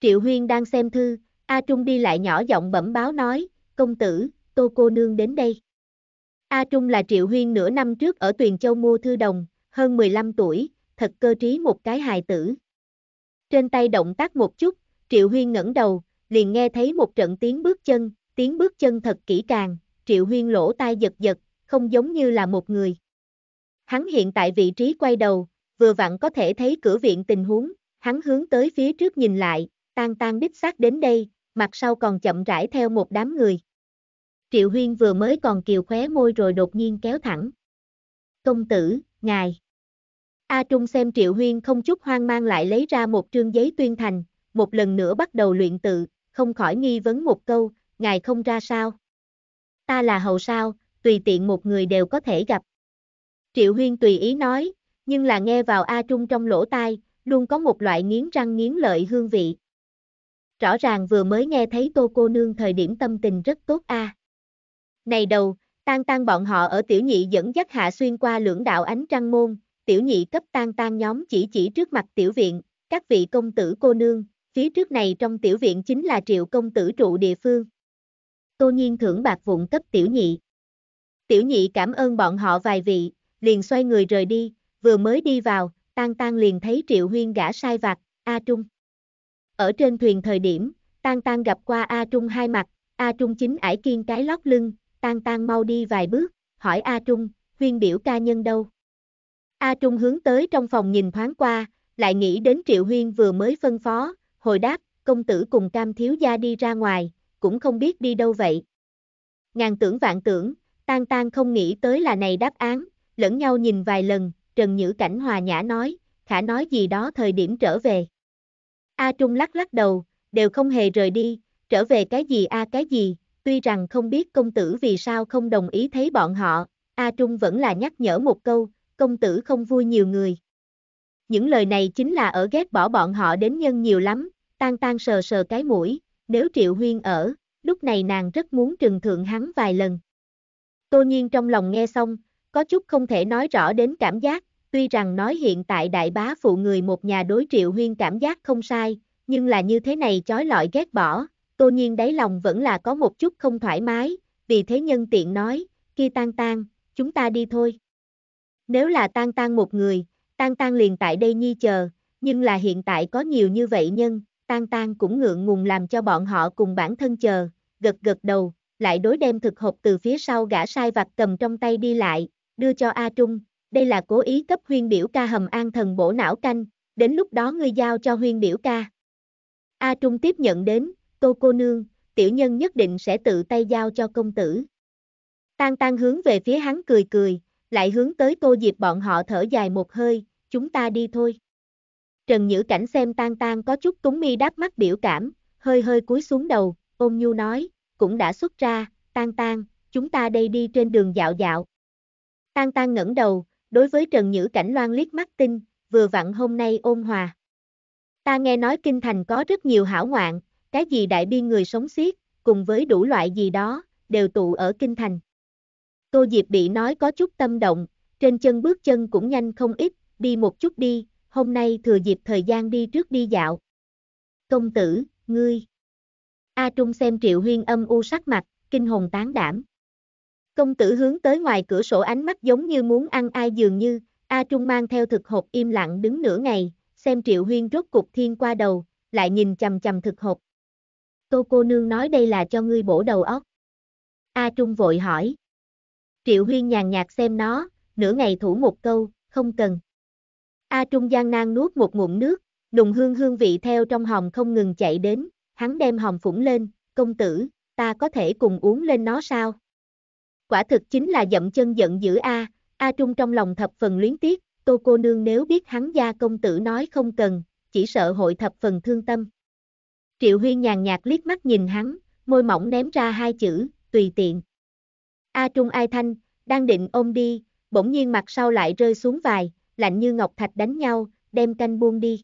Triệu Huyên đang xem thư, A Trung đi lại nhỏ giọng bẩm báo nói, công tử, tô cô nương đến đây. A Trung là Triệu Huyên nửa năm trước ở Tuyền Châu mua thư đồng, hơn 15 tuổi, thật cơ trí một cái hài tử. Trên tay động tác một chút, Triệu Huyên ngẩng đầu, liền nghe thấy một trận tiếng bước chân, tiếng bước chân thật kỹ càng, Triệu Huyên lỗ tai giật giật, không giống như là một người. Hắn hiện tại vị trí quay đầu, vừa vặn có thể thấy cửa viện tình huống, hắn hướng tới phía trước nhìn lại, tan tan đích xác đến đây, mặt sau còn chậm rãi theo một đám người. Triệu Huyên vừa mới còn kiều khóe môi rồi đột nhiên kéo thẳng. Công tử, ngài. A Trung xem Triệu Huyên không chút hoang mang lại lấy ra một trương giấy tuyên thành, một lần nữa bắt đầu luyện tự, không khỏi nghi vấn một câu, ngài không ra sao ta là hầu sao, tùy tiện một người đều có thể gặp. Triệu Huyên tùy ý nói, nhưng là nghe vào A Trung trong lỗ tai, luôn có một loại nghiến răng nghiến lợi hương vị. Rõ ràng vừa mới nghe thấy tô cô nương thời điểm tâm tình rất tốt a. Này đầu, tan tan bọn họ ở tiểu nhị dẫn dắt hạ xuyên qua lưỡng đạo ánh trăng môn, tiểu nhị cấp tan tan nhóm chỉ chỉ trước mặt tiểu viện, các vị công tử cô nương, phía trước này trong tiểu viện chính là triệu công tử trụ địa phương. Tô Nhiên thưởng bạc vụn cấp tiểu nhị. Tiểu nhị cảm ơn bọn họ vài vị, liền xoay người rời đi, vừa mới đi vào, Tan Tan liền thấy Triệu Huyên gã sai vặt, A Trung. Ở trên thuyền thời điểm, Tan Tan gặp qua A Trung hai mặt, A Trung chính ải kiên cái lót lưng, Tan Tan mau đi vài bước, hỏi A Trung, Huyên biểu ca nhân đâu? A Trung hướng tới trong phòng nhìn thoáng qua, lại nghĩ đến Triệu Huyên vừa mới phân phó, hồi đáp, công tử cùng cam thiếu gia đi ra ngoài, cũng không biết đi đâu vậy. Ngàn tưởng vạn tưởng, tan tan không nghĩ tới là này đáp án, lẫn nhau nhìn vài lần, Trần Nhữ Cảnh hòa nhã nói, khả nói gì đó thời điểm trở về. A Trung lắc lắc đầu, đều không hề rời đi, trở về cái gì a cái gì, tuy rằng không biết công tử vì sao không đồng ý thấy bọn họ, A Trung vẫn là nhắc nhở một câu, công tử không vui nhiều người. Những lời này chính là ở ghét bỏ bọn họ đến nhân nhiều lắm, tan tan sờ sờ cái mũi, nếu Triệu Huyên ở, lúc này nàng rất muốn trừng thượng hắn vài lần. Tô nhiên trong lòng nghe xong, có chút không thể nói rõ đến cảm giác, tuy rằng nói hiện tại đại bá phụ người một nhà đối Triệu Huyên cảm giác không sai, nhưng là như thế này chói lọi ghét bỏ, Tô nhiên đáy lòng vẫn là có một chút không thoải mái, vì thế nhân tiện nói, kia tan tan, chúng ta đi thôi. Nếu là tan tan một người, tan tan liền tại đây nhi chờ, nhưng là hiện tại có nhiều như vậy nhân, tan tan cũng ngượng ngùng làm cho bọn họ cùng bản thân chờ, gật gật đầu, lại đối đem thực hộp từ phía sau gã sai vặt cầm trong tay đi lại, đưa cho A Trung, đây là cố ý cấp huyên biểu ca hầm an thần bổ não canh, đến lúc đó ngươi giao cho huyên biểu ca. A Trung tiếp nhận đến, tô cô nương, tiểu nhân nhất định sẽ tự tay giao cho công tử. Tan tan hướng về phía hắn cười cười, lại hướng tới tô diệp bọn họ thở dài một hơi, chúng ta đi thôi. Trần Nhữ Cảnh xem tan tan có chút túng mi đáp mắt biểu cảm, hơi hơi cúi xuống đầu, Ôn nhu nói, cũng đã xuất ra, tan tan, chúng ta đây đi trên đường dạo dạo. Tan tan ngẩng đầu, đối với Trần Nhữ Cảnh loan liếc mắt tinh, vừa vặn hôm nay ôn hòa. Ta nghe nói kinh thành có rất nhiều hảo ngoạn, cái gì đại biên người sống xiết, cùng với đủ loại gì đó, đều tụ ở kinh thành. Tô Diệp bị nói có chút tâm động, trên chân bước chân cũng nhanh không ít, đi một chút đi, hôm nay thừa dịp thời gian đi trước đi dạo. Công tử, ngươi. A Trung xem triệu huyên âm u sắc mặt, kinh hồn tán đảm. Công tử hướng tới ngoài cửa sổ ánh mắt giống như muốn ăn ai dường như, A Trung mang theo thực hộp im lặng đứng nửa ngày, xem triệu huyên rốt cục thiên qua đầu, lại nhìn chầm chầm thực hộp. Tô cô nương nói đây là cho ngươi bổ đầu óc. A Trung vội hỏi. Triệu huyên nhàn nhạt xem nó, nửa ngày thủ một câu, không cần. A Trung gian nan nuốt một ngụm nước, nùng hương hương vị theo trong hòm không ngừng chạy đến, hắn đem hòm phủng lên, công tử, ta có thể cùng uống lên nó sao? Quả thực chính là dậm chân giận dữ A, A Trung trong lòng thập phần luyến tiếc, tô cô nương nếu biết hắn gia công tử nói không cần, chỉ sợ hội thập phần thương tâm. Triệu Huy nhàn nhạt liếc mắt nhìn hắn, môi mỏng ném ra hai chữ, tùy tiện. A Trung Ai Thanh, đang định ôm đi, bỗng nhiên mặt sau lại rơi xuống vài, lạnh như ngọc thạch đánh nhau, đem canh buông đi.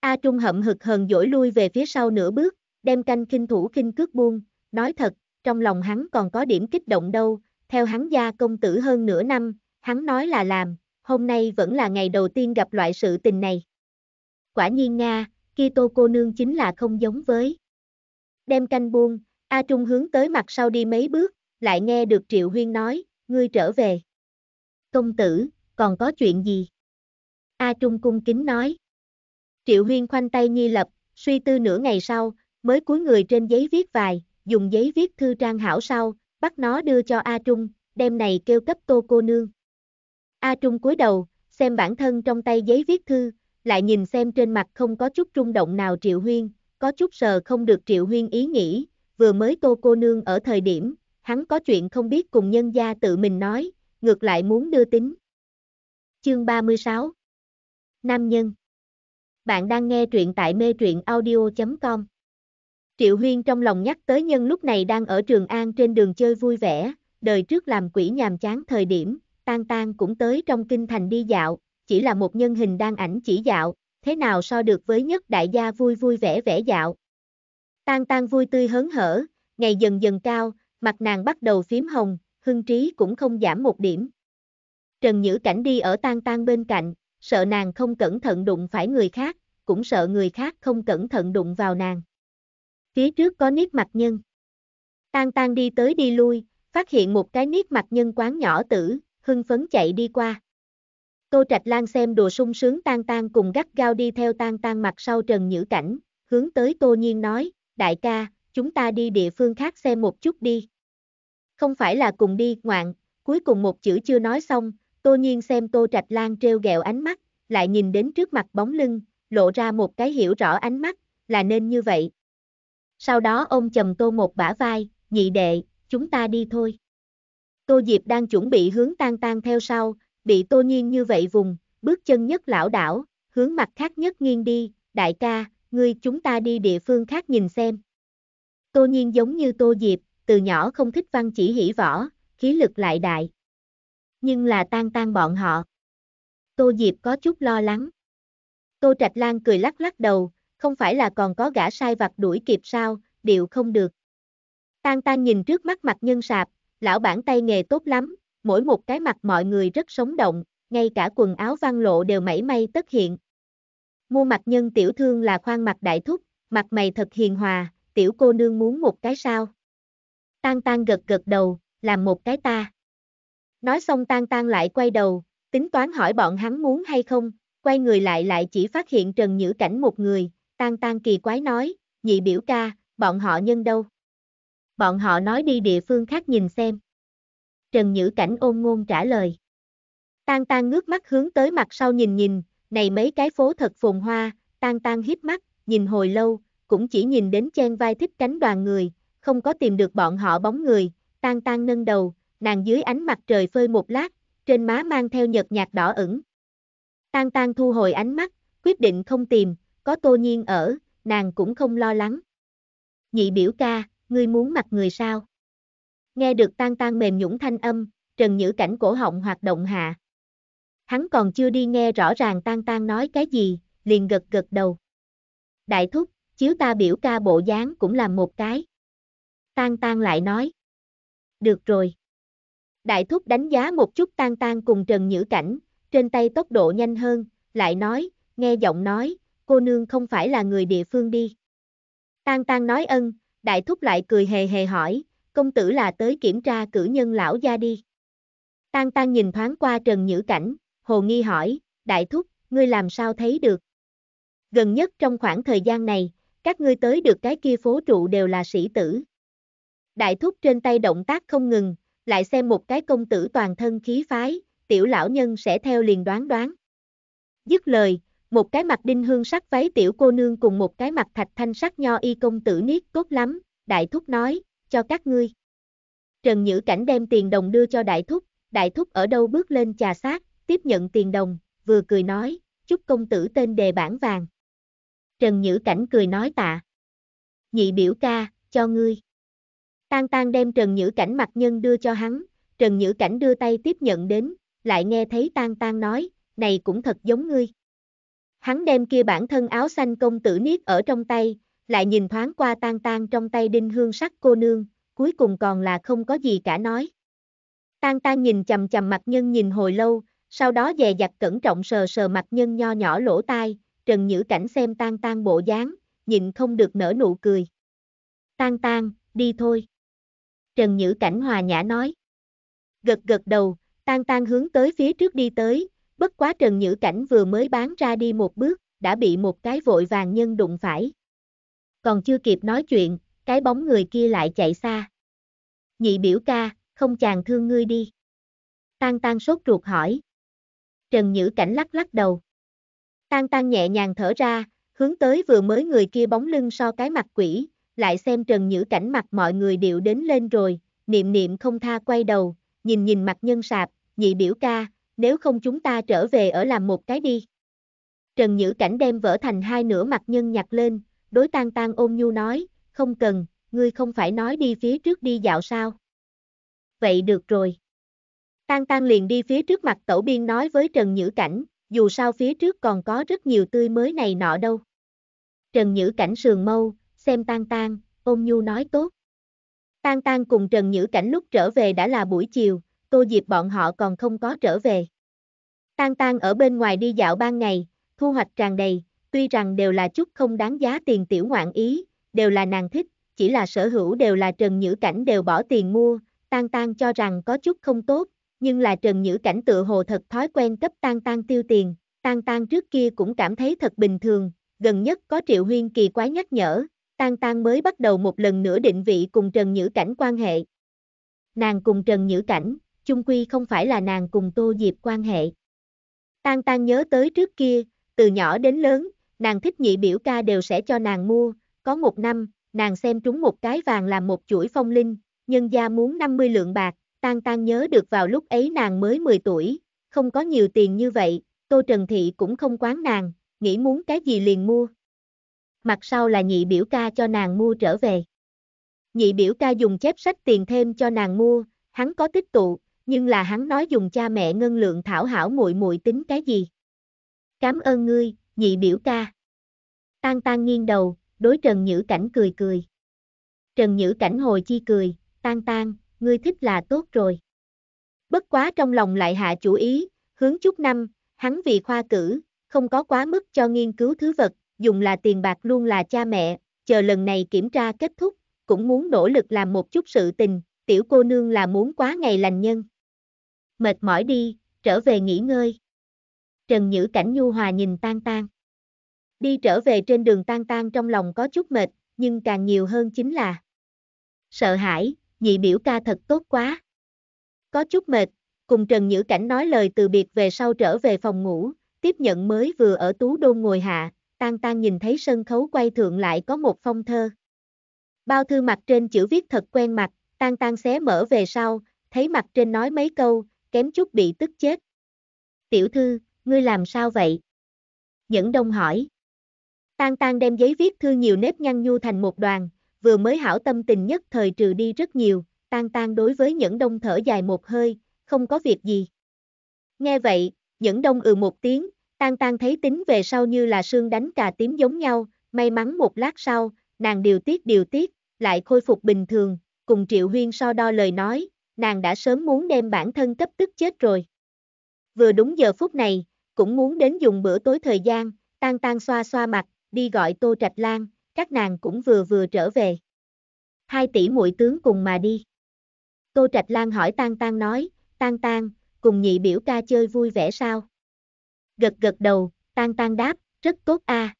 A Trung hậm hực hờn dỗi lui về phía sau nửa bước, đem canh kinh thủ kinh cước buông, nói thật, trong lòng hắn còn có điểm kích động đâu, theo hắn gia công tử hơn nửa năm, hắn nói là làm, hôm nay vẫn là ngày đầu tiên gặp loại sự tình này. Quả nhiên Nga, kia tô cô nương chính là không giống với. Đem canh buông, A Trung hướng tới mặt sau đi mấy bước, lại nghe được Triệu Huyên nói, ngươi trở về. Công tử, còn có chuyện gì? A Trung cung kính nói. Triệu Huyên khoanh tay nhi lập, suy tư nửa ngày sau, mới cuối người trên giấy viết vài, dùng giấy viết thư trang hảo sau, bắt nó đưa cho A Trung, đem này kêu cấp tô cô nương. A Trung cúi đầu, xem bản thân trong tay giấy viết thư, lại nhìn xem trên mặt không có chút rung động nào Triệu Huyên, có chút sờ không được Triệu Huyên ý nghĩ, vừa mới tô cô nương ở thời điểm, hắn có chuyện không biết cùng nhân gia tự mình nói, ngược lại muốn đưa tính. Chương 36 Nam nhân Bạn đang nghe truyện tại mê truyện audio.com Triệu Huyên trong lòng nhắc tới nhân lúc này đang ở Trường An trên đường chơi vui vẻ, đời trước làm quỷ nhàm chán thời điểm, tan tan cũng tới trong kinh thành đi dạo, chỉ là một nhân hình đang ảnh chỉ dạo, thế nào so được với nhất đại gia vui vui vẻ vẻ dạo. Tan tan vui tươi hớn hở, ngày dần dần cao, mặt nàng bắt đầu phím hồng, hưng trí cũng không giảm một điểm. Trần Nhữ Cảnh đi ở tan tan bên cạnh, sợ nàng không cẩn thận đụng phải người khác, cũng sợ người khác không cẩn thận đụng vào nàng. Phía trước có niết mặt nhân. Tan tan đi tới đi lui, phát hiện một cái niết mặt nhân quán nhỏ tử, hưng phấn chạy đi qua. Tô Trạch Lan xem đùa sung sướng tan tan cùng gắt gao đi theo tan tan mặt sau Trần Nhữ Cảnh, hướng tới Tô Nhiên nói, đại ca, chúng ta đi địa phương khác xem một chút đi. Không phải là cùng đi, ngoạn, cuối cùng một chữ chưa nói xong, Tô Nhiên xem Tô Trạch Lan treo gẹo ánh mắt, lại nhìn đến trước mặt bóng lưng, lộ ra một cái hiểu rõ ánh mắt, là nên như vậy. Sau đó ông chầm Tô một bả vai, nhị đệ, chúng ta đi thôi. Tô Diệp đang chuẩn bị hướng tan tan theo sau, bị Tô Nhiên như vậy vùng, bước chân nhất lão đảo, hướng mặt khác nhất nghiêng đi, đại ca, ngươi chúng ta đi địa phương khác nhìn xem. Tô Nhiên giống như Tô Diệp, từ nhỏ không thích văn chỉ hỉ võ, khí lực lại đại nhưng là tan tan bọn họ. Tô Diệp có chút lo lắng. Tô Trạch Lan cười lắc lắc đầu, không phải là còn có gã sai vặt đuổi kịp sao, điệu không được. Tan tan nhìn trước mắt mặt nhân sạp, lão bản tay nghề tốt lắm, mỗi một cái mặt mọi người rất sống động, ngay cả quần áo văn lộ đều mảy may tất hiện. Mua mặt nhân tiểu thương là khoan mặt đại thúc, mặt mày thật hiền hòa, tiểu cô nương muốn một cái sao. Tan tan gật gật đầu, làm một cái ta. Nói xong tan tan lại quay đầu, tính toán hỏi bọn hắn muốn hay không, quay người lại lại chỉ phát hiện Trần Nhữ Cảnh một người, tan tan kỳ quái nói, nhị biểu ca, bọn họ nhân đâu? Bọn họ nói đi địa phương khác nhìn xem. Trần Nhữ Cảnh ôn ngôn trả lời. Tan tan ngước mắt hướng tới mặt sau nhìn nhìn, này mấy cái phố thật phồn hoa, tan tan hít mắt, nhìn hồi lâu, cũng chỉ nhìn đến chen vai thích cánh đoàn người, không có tìm được bọn họ bóng người, tan tan nâng đầu, nàng dưới ánh mặt trời phơi một lát, trên má mang theo nhợt nhạt đỏ ửng. Tan tan thu hồi ánh mắt, quyết định không tìm, có tô nhiên ở, nàng cũng không lo lắng. Nhị biểu ca, ngươi muốn mặc người sao? Nghe được tan tan mềm nhũng thanh âm, trần nhữ cảnh cổ họng hoạt động hạ. Hắn còn chưa đi nghe rõ ràng tan tan nói cái gì, liền gật gật đầu. Đại thúc, chiếu ta biểu ca bộ dáng cũng là một cái. Tan tan lại nói. Được rồi. Đại thúc đánh giá một chút tan tan cùng Trần Nhữ Cảnh, trên tay tốc độ nhanh hơn, lại nói, nghe giọng nói, cô nương không phải là người địa phương đi. Tan tan nói ân, đại thúc lại cười hề hề hỏi, công tử là tới kiểm tra cử nhân lão gia đi. Tan tan nhìn thoáng qua Trần Nhữ Cảnh, hồ nghi hỏi, đại thúc, ngươi làm sao thấy được? Gần nhất trong khoảng thời gian này, các ngươi tới được cái kia phố trụ đều là sĩ tử. Đại thúc trên tay động tác không ngừng, lại xem một cái công tử toàn thân khí phái, tiểu lão nhân sẽ theo liền đoán đoán. Dứt lời, một cái mặt đinh hương sắc váy tiểu cô nương cùng một cái mặt thạch thanh sắc nho y công tử niết tốt lắm, đại thúc nói, cho các ngươi. Trần Nhữ Cảnh đem tiền đồng đưa cho đại thúc, đại thúc ở đâu bước lên trà sát, tiếp nhận tiền đồng, vừa cười nói, chúc công tử tên đề bản vàng. Trần Nhữ Cảnh cười nói tạ. Nhị biểu ca, cho ngươi. Tan tan đem Trần Nhữ Cảnh mặt nhân đưa cho hắn, Trần Nhữ Cảnh đưa tay tiếp nhận đến, lại nghe thấy tan tan nói, này cũng thật giống ngươi. Hắn đem kia bản thân áo xanh công tử niết ở trong tay, lại nhìn thoáng qua tan tan trong tay đinh hương sắc cô nương, cuối cùng còn là không có gì cả nói. Tan tan nhìn chầm chầm mặt nhân nhìn hồi lâu, sau đó dè dặt cẩn trọng sờ sờ mặt nhân nho nhỏ lỗ tai, trần nhữ cảnh xem tan tan bộ dáng, nhìn không được nở nụ cười. Tan tan, đi thôi. Trần Nhữ Cảnh hòa nhã nói. Gật gật đầu, tan tan hướng tới phía trước đi tới, bất quá Trần Nhữ Cảnh vừa mới bán ra đi một bước, đã bị một cái vội vàng nhân đụng phải. Còn chưa kịp nói chuyện, cái bóng người kia lại chạy xa. Nhị biểu ca, không chàng thương ngươi đi. Tan tan sốt ruột hỏi. Trần Nhữ Cảnh lắc lắc đầu. Tan tan nhẹ nhàng thở ra, hướng tới vừa mới người kia bóng lưng so cái mặt quỷ, lại xem Trần Nhữ Cảnh mặt mọi người đều đến lên rồi, niệm niệm không tha quay đầu, nhìn nhìn mặt nhân sạp, nhị biểu ca, nếu không chúng ta trở về ở làm một cái đi. Trần Nhữ Cảnh đem vỡ thành hai nửa mặt nhân nhặt lên, đối Tang Tang ôm nhu nói, không cần, ngươi không phải nói đi phía trước đi dạo sao. Vậy được rồi. Tang Tang liền đi phía trước mặt tẩu biên nói với Trần Nhữ Cảnh, dù sao phía trước còn có rất nhiều tươi mới này nọ đâu. Trần Nhữ Cảnh sườn mâu, xem tan tan, ôn nhu nói tốt. Tan tan cùng Trần Nhữ Cảnh lúc trở về đã là buổi chiều, Tô Diệp bọn họ còn không có trở về. Tan tan ở bên ngoài đi dạo ban ngày, thu hoạch tràn đầy, tuy rằng đều là chút không đáng giá tiền tiểu ngoạn ý, đều là nàng thích, chỉ là sở hữu đều là Trần Nhữ Cảnh đều bỏ tiền mua, tan tan cho rằng có chút không tốt, nhưng là Trần Nhữ Cảnh tự hồ thật thói quen cấp tan tan tiêu tiền, tan tan trước kia cũng cảm thấy thật bình thường, gần nhất có Triệu Huyên kỳ quái nhắc nhở, Tang Tang mới bắt đầu một lần nữa định vị cùng Trần Nhữ Cảnh quan hệ. Nàng cùng Trần Nhữ Cảnh, chung quy không phải là nàng cùng Tô Diệp quan hệ. Tang Tang nhớ tới trước kia, từ nhỏ đến lớn, nàng thích nhị biểu ca đều sẽ cho nàng mua, có một năm, nàng xem trúng một cái vàng làm một chuỗi phong linh, nhân gia muốn 50 lượng bạc, Tang Tang nhớ được vào lúc ấy nàng mới 10 tuổi, không có nhiều tiền như vậy, Tô Trần Thị cũng không quán nàng, nghĩ muốn cái gì liền mua mặt sau là nhị biểu ca cho nàng mua trở về. Nhị biểu ca dùng chép sách tiền thêm cho nàng mua, hắn có tích tụ, nhưng là hắn nói dùng cha mẹ ngân lượng thảo hảo muội muội tính cái gì. Cảm ơn ngươi, nhị biểu ca. Tan tan nghiêng đầu, đối Trần Nhữ Cảnh cười cười. Trần Nhữ Cảnh hồi chi cười, tan tan, ngươi thích là tốt rồi. Bất quá trong lòng lại hạ chủ ý, hướng chút năm, hắn vì khoa cử, không có quá mức cho nghiên cứu thứ vật, dùng là tiền bạc luôn là cha mẹ, chờ lần này kiểm tra kết thúc, cũng muốn nỗ lực làm một chút sự tình, tiểu cô nương là muốn quá ngày lành nhân. Mệt mỏi đi, trở về nghỉ ngơi. Trần Nhữ Cảnh Nhu Hòa nhìn tan tan. Đi trở về trên đường tan tan trong lòng có chút mệt, nhưng càng nhiều hơn chính là sợ hãi, nhị biểu ca thật tốt quá. Có chút mệt, cùng Trần Nhữ Cảnh nói lời từ biệt về sau trở về phòng ngủ, tiếp nhận mới vừa ở tú đôn ngồi hạ, tan tan nhìn thấy sân khấu quay thượng lại có một phong thơ. Bao thư mặt trên chữ viết thật quen mặt, tan tan xé mở về sau, thấy mặt trên nói mấy câu, kém chút bị tức chết. Tiểu thư, ngươi làm sao vậy? Nhẫn đông hỏi. Tan tan đem giấy viết thư nhiều nếp nhăn nhu thành một đoàn, vừa mới hảo tâm tình nhất thời trừ đi rất nhiều, tan tan đối với nhẫn đông thở dài một hơi, không có việc gì. Nghe vậy, nhẫn đông ừ một tiếng, Tang Tang thấy tính về sau như là xương đánh cà tím giống nhau, may mắn một lát sau, nàng điều tiết điều tiết, lại khôi phục bình thường, cùng Triệu Huyên so đo lời nói, nàng đã sớm muốn đem bản thân cấp tức chết rồi. Vừa đúng giờ phút này, cũng muốn đến dùng bữa tối thời gian, Tang Tang xoa xoa mặt, đi gọi Tô Trạch Lan, các nàng cũng vừa vừa trở về. Hai tỷ muội tướng cùng mà đi. Tô Trạch Lan hỏi Tang Tang nói, Tang Tang cùng nhị biểu ca chơi vui vẻ sao? gật gật đầu, tan tan đáp, rất tốt a. À.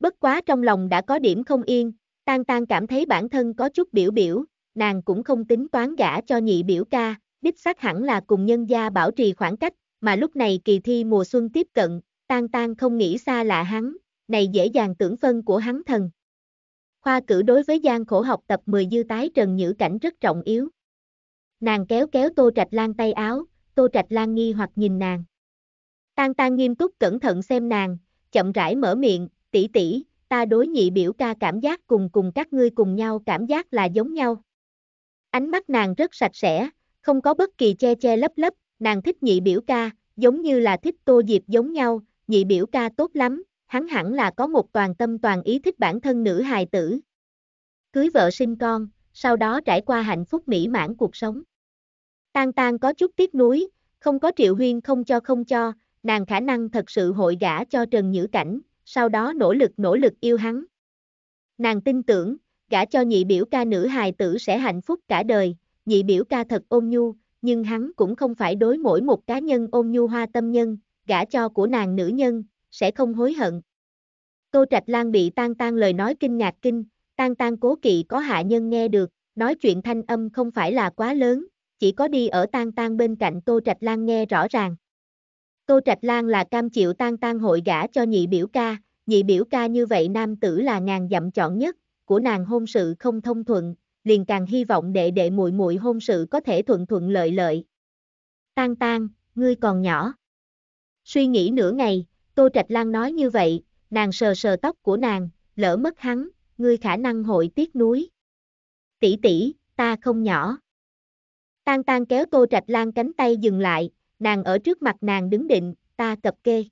Bất quá trong lòng đã có điểm không yên, tan tan cảm thấy bản thân có chút biểu biểu, nàng cũng không tính toán gả cho nhị biểu ca, đích xác hẳn là cùng nhân gia bảo trì khoảng cách, mà lúc này kỳ thi mùa xuân tiếp cận, tan tan không nghĩ xa lạ hắn, này dễ dàng tưởng phân của hắn thần. Khoa cử đối với gian khổ học tập 10 dư tái trần nhữ cảnh rất trọng yếu. Nàng kéo kéo Tô Trạch Lan tay áo, Tô Trạch Lan nghi hoặc nhìn nàng. Tan tan nghiêm túc cẩn thận xem nàng, chậm rãi mở miệng, tỷ tỷ, ta đối nhị biểu ca cảm giác cùng cùng các ngươi cùng nhau cảm giác là giống nhau. Ánh mắt nàng rất sạch sẽ, không có bất kỳ che che lấp lấp, nàng thích nhị biểu ca, giống như là thích tô diệp giống nhau, nhị biểu ca tốt lắm, hắn hẳn là có một toàn tâm toàn ý thích bản thân nữ hài tử. Cưới vợ sinh con, sau đó trải qua hạnh phúc mỹ mãn cuộc sống. Tan tan có chút tiếc nuối, không có triệu huyên không cho không cho, nàng khả năng thật sự hội gả cho Trần Nhữ Cảnh, sau đó nỗ lực nỗ lực yêu hắn. Nàng tin tưởng, gả cho nhị biểu ca nữ hài tử sẽ hạnh phúc cả đời, nhị biểu ca thật ôn nhu, nhưng hắn cũng không phải đối mỗi một cá nhân ôn nhu hoa tâm nhân, gả cho của nàng nữ nhân, sẽ không hối hận. Tô Trạch Lan bị tan tan lời nói kinh ngạc kinh, tan tan cố kỵ có hạ nhân nghe được, nói chuyện thanh âm không phải là quá lớn, chỉ có đi ở tan tan bên cạnh Tô Trạch Lan nghe rõ ràng. Tô Trạch Lan là cam chịu tan tan hội gả cho nhị biểu ca, nhị biểu ca như vậy nam tử là ngàn dặm chọn nhất, của nàng hôn sự không thông thuận, liền càng hy vọng đệ đệ muội muội hôn sự có thể thuận thuận lợi lợi. Tan tan, ngươi còn nhỏ. Suy nghĩ nửa ngày, Tô Trạch Lan nói như vậy, nàng sờ sờ tóc của nàng, lỡ mất hắn, ngươi khả năng hội tiếc núi. Tỷ tỷ, ta không nhỏ. Tan tan kéo Tô Trạch Lan cánh tay dừng lại, nàng ở trước mặt nàng đứng định, ta cập kê.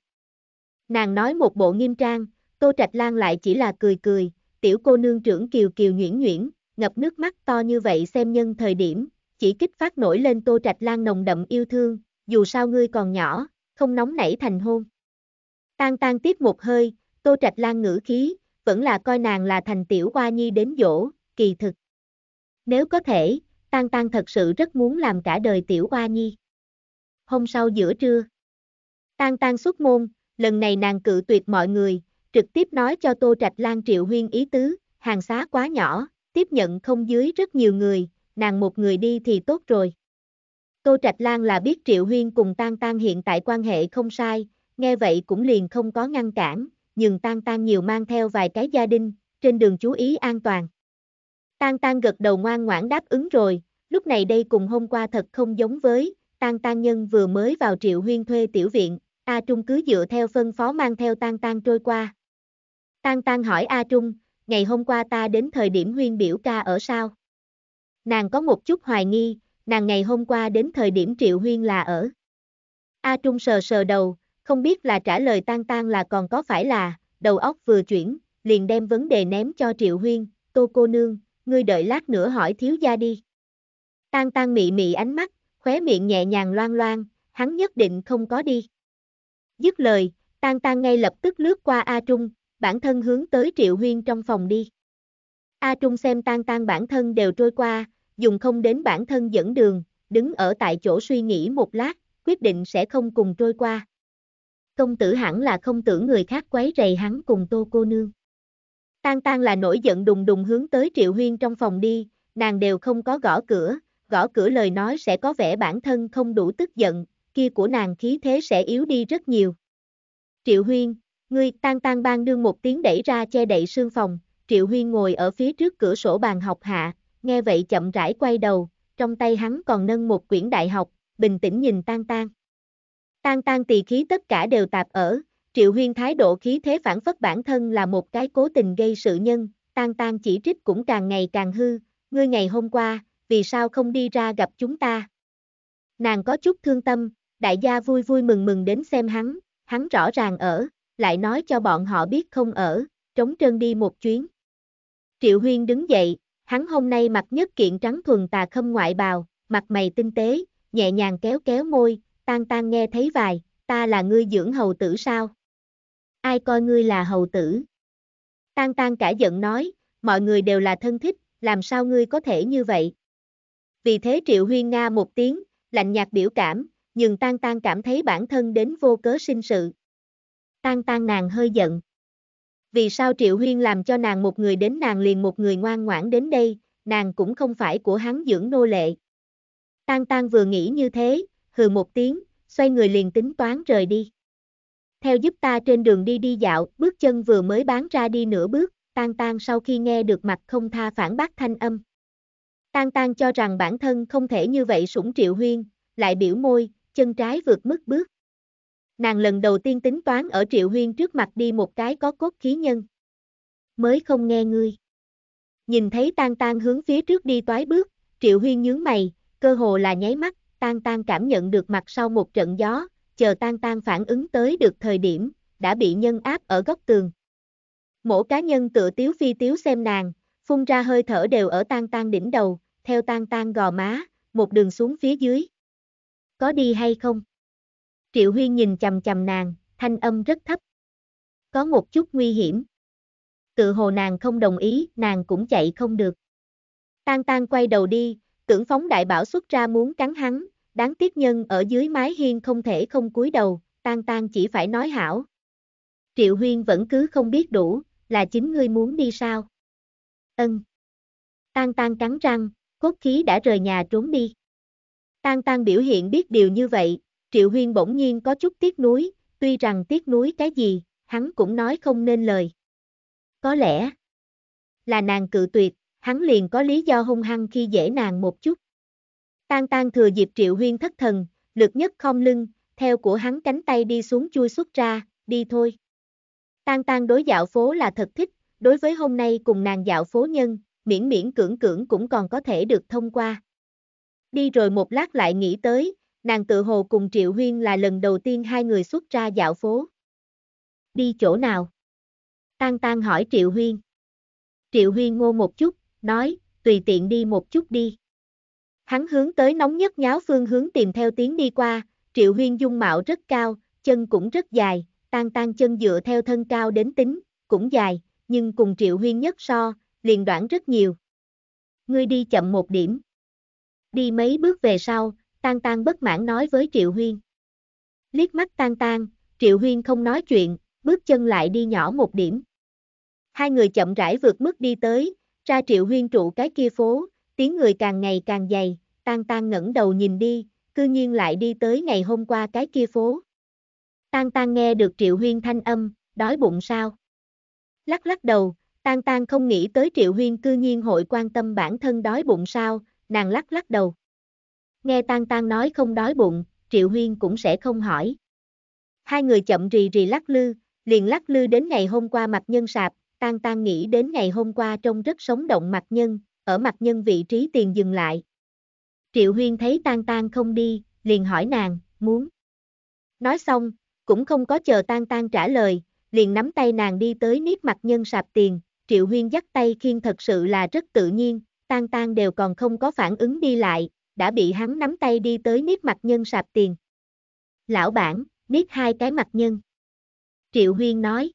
Nàng nói một bộ nghiêm trang, Tô Trạch Lan lại chỉ là cười cười, tiểu cô nương trưởng kiều kiều nhuyễn nhuyễn, ngập nước mắt to như vậy xem nhân thời điểm, chỉ kích phát nổi lên Tô Trạch Lan nồng đậm yêu thương, dù sao ngươi còn nhỏ, không nóng nảy thành hôn. Tan tan tiếp một hơi, Tô Trạch Lan ngữ khí, vẫn là coi nàng là thành tiểu hoa nhi đến dỗ, kỳ thực. Nếu có thể, Tan Tan thật sự rất muốn làm cả đời tiểu hoa nhi hôm sau giữa trưa. Tan tan xuất môn, lần này nàng cự tuyệt mọi người, trực tiếp nói cho Tô Trạch Lan Triệu Huyên ý tứ, hàng xá quá nhỏ, tiếp nhận không dưới rất nhiều người, nàng một người đi thì tốt rồi. Tô Trạch Lan là biết Triệu Huyên cùng Tan Tan hiện tại quan hệ không sai, nghe vậy cũng liền không có ngăn cản, nhưng Tan Tan nhiều mang theo vài cái gia đình, trên đường chú ý an toàn. Tan Tan gật đầu ngoan ngoãn đáp ứng rồi, lúc này đây cùng hôm qua thật không giống với, Tang Tang Nhân vừa mới vào Triệu Huyên thuê tiểu viện, A Trung cứ dựa theo phân phó mang theo Tang Tang trôi qua. Tang Tang hỏi A Trung, ngày hôm qua ta đến thời điểm Huyên biểu ca ở sao? Nàng có một chút hoài nghi, nàng ngày hôm qua đến thời điểm Triệu Huyên là ở. A Trung sờ sờ đầu, không biết là trả lời Tang Tang là còn có phải là, đầu óc vừa chuyển, liền đem vấn đề ném cho Triệu Huyên, tô cô nương, ngươi đợi lát nữa hỏi thiếu gia đi. Tang Tang mị mị ánh mắt, khóe miệng nhẹ nhàng loan loan, hắn nhất định không có đi. Dứt lời, tan tan ngay lập tức lướt qua A Trung, bản thân hướng tới Triệu Huyên trong phòng đi. A Trung xem tan tan bản thân đều trôi qua, dùng không đến bản thân dẫn đường, đứng ở tại chỗ suy nghĩ một lát, quyết định sẽ không cùng trôi qua. Công tử hẳn là không tưởng người khác quấy rầy hắn cùng tô cô nương. Tan tan là nổi giận đùng đùng hướng tới Triệu Huyên trong phòng đi, nàng đều không có gõ cửa, gõ cửa lời nói sẽ có vẻ bản thân không đủ tức giận, kia của nàng khí thế sẽ yếu đi rất nhiều. Triệu Huyên, ngươi tan tan ban đương một tiếng đẩy ra che đậy sương phòng, Triệu Huyên ngồi ở phía trước cửa sổ bàn học hạ, nghe vậy chậm rãi quay đầu, trong tay hắn còn nâng một quyển đại học, bình tĩnh nhìn tan tan. Tan tan tỳ khí tất cả đều tạp ở, Triệu Huyên thái độ khí thế phản phất bản thân là một cái cố tình gây sự nhân, tan tan chỉ trích cũng càng ngày càng hư, ngươi ngày hôm qua, vì sao không đi ra gặp chúng ta. Nàng có chút thương tâm, đại gia vui vui mừng mừng đến xem hắn, hắn rõ ràng ở, lại nói cho bọn họ biết không ở, trống trơn đi một chuyến. Triệu Huyên đứng dậy, hắn hôm nay mặc nhất kiện trắng thuần tà khâm ngoại bào, mặt mày tinh tế, nhẹ nhàng kéo kéo môi, tan tan nghe thấy vài, ta là ngươi dưỡng hầu tử sao? Ai coi ngươi là hầu tử? Tan tan cả giận nói, mọi người đều là thân thích, làm sao ngươi có thể như vậy? Vì thế Triệu Huyên Nga một tiếng, lạnh nhạt biểu cảm, nhưng tan tan cảm thấy bản thân đến vô cớ sinh sự. Tan tan nàng hơi giận. Vì sao Triệu Huyên làm cho nàng một người đến nàng liền một người ngoan ngoãn đến đây, nàng cũng không phải của hắn dưỡng nô lệ. Tan tan vừa nghĩ như thế, hừ một tiếng, xoay người liền tính toán rời đi. Theo giúp ta trên đường đi đi dạo, bước chân vừa mới bán ra đi nửa bước, tan tan sau khi nghe được mặt không tha phản bác thanh âm. Tan Tan cho rằng bản thân không thể như vậy sủng Triệu Huyên, lại biểu môi, chân trái vượt mức bước. Nàng lần đầu tiên tính toán ở Triệu Huyên trước mặt đi một cái có cốt khí nhân. Mới không nghe ngươi. Nhìn thấy Tan Tan hướng phía trước đi toái bước, Triệu Huyên nhướng mày, cơ hồ là nháy mắt, Tan Tan cảm nhận được mặt sau một trận gió, chờ Tan Tan phản ứng tới được thời điểm, đã bị nhân áp ở góc tường. Mỗi cá nhân tựa tiếu phi tiếu xem nàng, phun ra hơi thở đều ở tan tan đỉnh đầu, theo tan tan gò má, một đường xuống phía dưới. Có đi hay không? Triệu Huyên nhìn chầm chầm nàng, thanh âm rất thấp. Có một chút nguy hiểm. Tự hồ nàng không đồng ý, nàng cũng chạy không được. Tan tan quay đầu đi, tưởng phóng đại bảo xuất ra muốn cắn hắn, đáng tiếc nhân ở dưới mái hiên không thể không cúi đầu, tan tan chỉ phải nói hảo. Triệu Huyên vẫn cứ không biết đủ, là chính ngươi muốn đi sao? Ân. Tan tan cắn răng, cốt khí đã rời nhà trốn đi. Tan tan biểu hiện biết điều như vậy, Triệu Huyên bỗng nhiên có chút tiếc nuối, tuy rằng tiếc nuối cái gì, hắn cũng nói không nên lời. Có lẽ là nàng cự tuyệt, hắn liền có lý do hung hăng khi dễ nàng một chút. Tan tan thừa dịp Triệu Huyên thất thần, lực nhất không lưng, theo của hắn cánh tay đi xuống chui xuất ra, đi thôi. Tan tan đối dạo phố là thật thích, đối với hôm nay cùng nàng dạo phố nhân, miễn miễn cưỡng cưỡng cũng còn có thể được thông qua. Đi rồi một lát lại nghĩ tới, nàng tự hồ cùng Triệu Huyên là lần đầu tiên hai người xuất ra dạo phố. Đi chỗ nào? Tan tan hỏi Triệu Huyên. Triệu Huyên ngô một chút, nói, tùy tiện đi một chút đi. Hắn hướng tới nóng nhất nháo phương hướng tìm theo tiếng đi qua, Triệu Huyên dung mạo rất cao, chân cũng rất dài, tan tan chân dựa theo thân cao đến tính, cũng dài, nhưng cùng Triệu Huyên nhất so, liền đoạn rất nhiều. Ngươi đi chậm một điểm. Đi mấy bước về sau, Tan Tan bất mãn nói với Triệu Huyên. Liếc mắt Tan Tan, Triệu Huyên không nói chuyện, bước chân lại đi nhỏ một điểm. Hai người chậm rãi vượt mức đi tới, ra Triệu Huyên trụ cái kia phố, tiếng người càng ngày càng dày, Tan Tan ngẩng đầu nhìn đi, cư nhiên lại đi tới ngày hôm qua cái kia phố. Tan Tan nghe được Triệu Huyên thanh âm, đói bụng sao? Lắc lắc đầu, tan tan không nghĩ tới Triệu Huyên cư nhiên hội quan tâm bản thân đói bụng sao, nàng lắc lắc đầu. Nghe tan tan nói không đói bụng, Triệu Huyên cũng sẽ không hỏi. Hai người chậm rì rì lắc lư, liền lắc lư đến ngày hôm qua mặt nhân sạp, tan tan nghĩ đến ngày hôm qua trông rất sống động mặt nhân, ở mặt nhân vị trí tiền dừng lại. Triệu Huyên thấy tan tan không đi, liền hỏi nàng, muốn. Nói xong, cũng không có chờ tan tan trả lời, liền nắm tay nàng đi tới niết mặt nhân sạp tiền, triệu huyên dắt tay khiên thật sự là rất tự nhiên, tan tan đều còn không có phản ứng đi lại, đã bị hắn nắm tay đi tới niết mặt nhân sạp tiền. Lão bản, niết hai cái mặt nhân. Triệu huyên nói.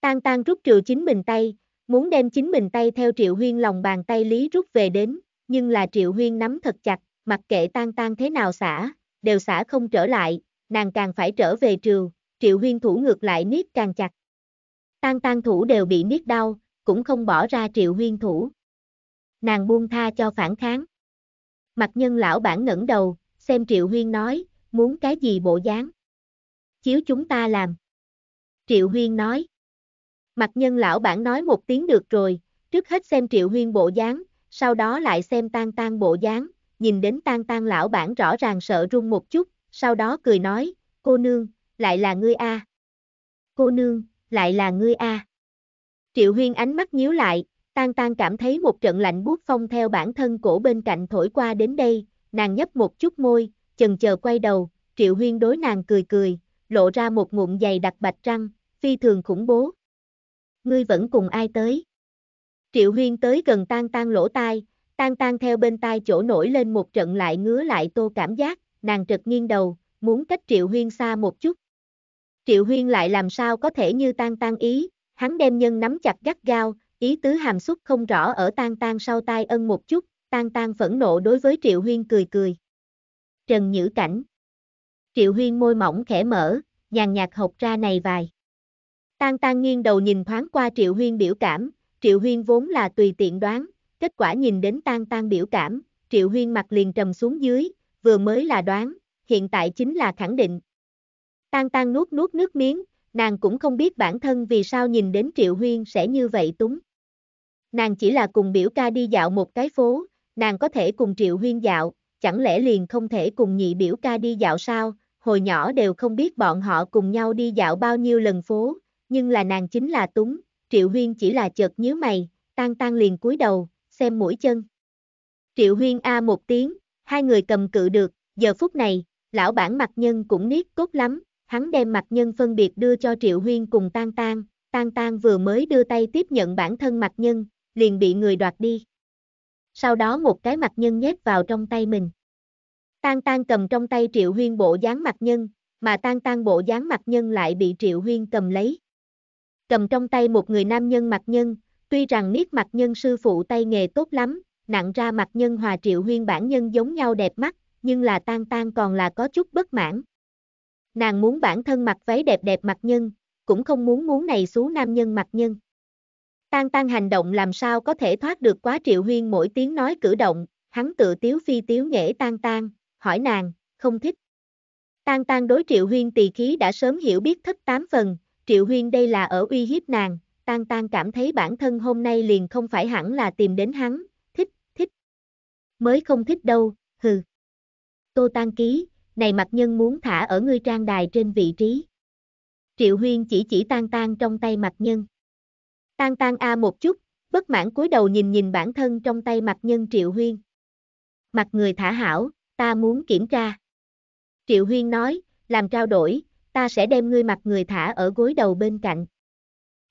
Tan tan rút triệu chính mình tay, muốn đem chính mình tay theo triệu huyên lòng bàn tay lý rút về đến, nhưng là triệu huyên nắm thật chặt, mặc kệ tan tan thế nào xả, đều xả không trở lại, nàng càng phải trở về trường, triệu huyên thủ ngược lại niết càng chặt. Tan tan thủ đều bị niết đau, cũng không bỏ ra triệu huyên thủ. Nàng buông tha cho phản kháng. Mặt nhân lão bản ngẩng đầu, xem triệu huyên nói, muốn cái gì bộ dáng. Chiếu chúng ta làm. Triệu huyên nói. Mặt nhân lão bản nói một tiếng được rồi, trước hết xem triệu huyên bộ dáng, sau đó lại xem tan tan bộ dáng, nhìn đến tan tan lão bản rõ ràng sợ run một chút, sau đó cười nói, cô nương, lại là ngươi a. Cô nương, lại là ngươi a. Triệu Huyên ánh mắt nhíu lại, tan tan cảm thấy một trận lạnh buốt phong theo bản thân cổ bên cạnh thổi qua đến đây, nàng nhấp một chút môi, chần chờ quay đầu, Triệu Huyên đối nàng cười cười, lộ ra một ngụm dày đặc bạch răng, phi thường khủng bố. Ngươi vẫn cùng ai tới? Triệu Huyên tới gần tan tan lỗ tai, tan tan theo bên tai chỗ nổi lên một trận lại ngứa lại tô cảm giác, nàng trật nghiêng đầu, muốn cách Triệu Huyên xa một chút, Triệu Huyên lại làm sao có thể như tan tan ý, hắn đem nhân nắm chặt gắt gao, ý tứ hàm xúc không rõ ở tan tan sau tai ân một chút, tan tan phẫn nộ đối với Triệu Huyên cười cười. Trần Nhữ Cảnh Triệu Huyên môi mỏng khẽ mở, nhàn nhạt học ra này vài. Tan tan nghiêng đầu nhìn thoáng qua Triệu Huyên biểu cảm, Triệu Huyên vốn là tùy tiện đoán, kết quả nhìn đến tan tan biểu cảm, Triệu Huyên mặt liền trầm xuống dưới, vừa mới là đoán, hiện tại chính là khẳng định, Tan tan nuốt nuốt nước miếng, nàng cũng không biết bản thân vì sao nhìn đến Triệu Huyên sẽ như vậy túng. Nàng chỉ là cùng biểu ca đi dạo một cái phố, nàng có thể cùng Triệu Huyên dạo, chẳng lẽ liền không thể cùng nhị biểu ca đi dạo sao, hồi nhỏ đều không biết bọn họ cùng nhau đi dạo bao nhiêu lần phố, nhưng là nàng chính là túng, Triệu Huyên chỉ là chợt nhíu mày, tan tan liền cúi đầu, xem mũi chân. Triệu Huyên A một tiếng, hai người cầm cự được, giờ phút này, lão bản mặt nhân cũng niết cốt lắm, hắn đem mặt nhân phân biệt đưa cho Triệu Huyên cùng Tan Tan, Tan Tan vừa mới đưa tay tiếp nhận bản thân mặt nhân, liền bị người đoạt đi. Sau đó một cái mặt nhân nhét vào trong tay mình. Tan Tan cầm trong tay Triệu Huyên bộ dáng mặt nhân, mà Tan Tan bộ dáng mặt nhân lại bị Triệu Huyên cầm lấy. Cầm trong tay một người nam nhân mặt nhân, tuy rằng niết mặt nhân sư phụ tay nghề tốt lắm, nặng ra mặt nhân hòa Triệu Huyên bản nhân giống nhau đẹp mắt, nhưng là Tan Tan còn là có chút bất mãn. Nàng muốn bản thân mặc váy đẹp đẹp mặt nhân, cũng không muốn muốn này xú nam nhân mặt nhân. Tan tan hành động làm sao có thể thoát được quá triệu huyên mỗi tiếng nói cử động, hắn tự tiếu phi tiếu nghệ tan tan, hỏi nàng, không thích. Tan tan đối triệu huyên tỳ khí đã sớm hiểu biết thất tám phần, triệu huyên đây là ở uy hiếp nàng, tan tan cảm thấy bản thân hôm nay liền không phải hẳn là tìm đến hắn, thích, thích. Mới không thích đâu, hừ. Tô tan ký, này mặt nhân muốn thả ở ngươi trang đài trên vị trí. Triệu Huyên chỉ chỉ tan tan trong tay mặt nhân. Tan tan a một chút, bất mãn cúi đầu nhìn nhìn bản thân trong tay mặt nhân Triệu Huyên. Mặt người thả hảo, ta muốn kiểm tra. Triệu Huyên nói, làm trao đổi, ta sẽ đem ngươi mặt người thả ở gối đầu bên cạnh.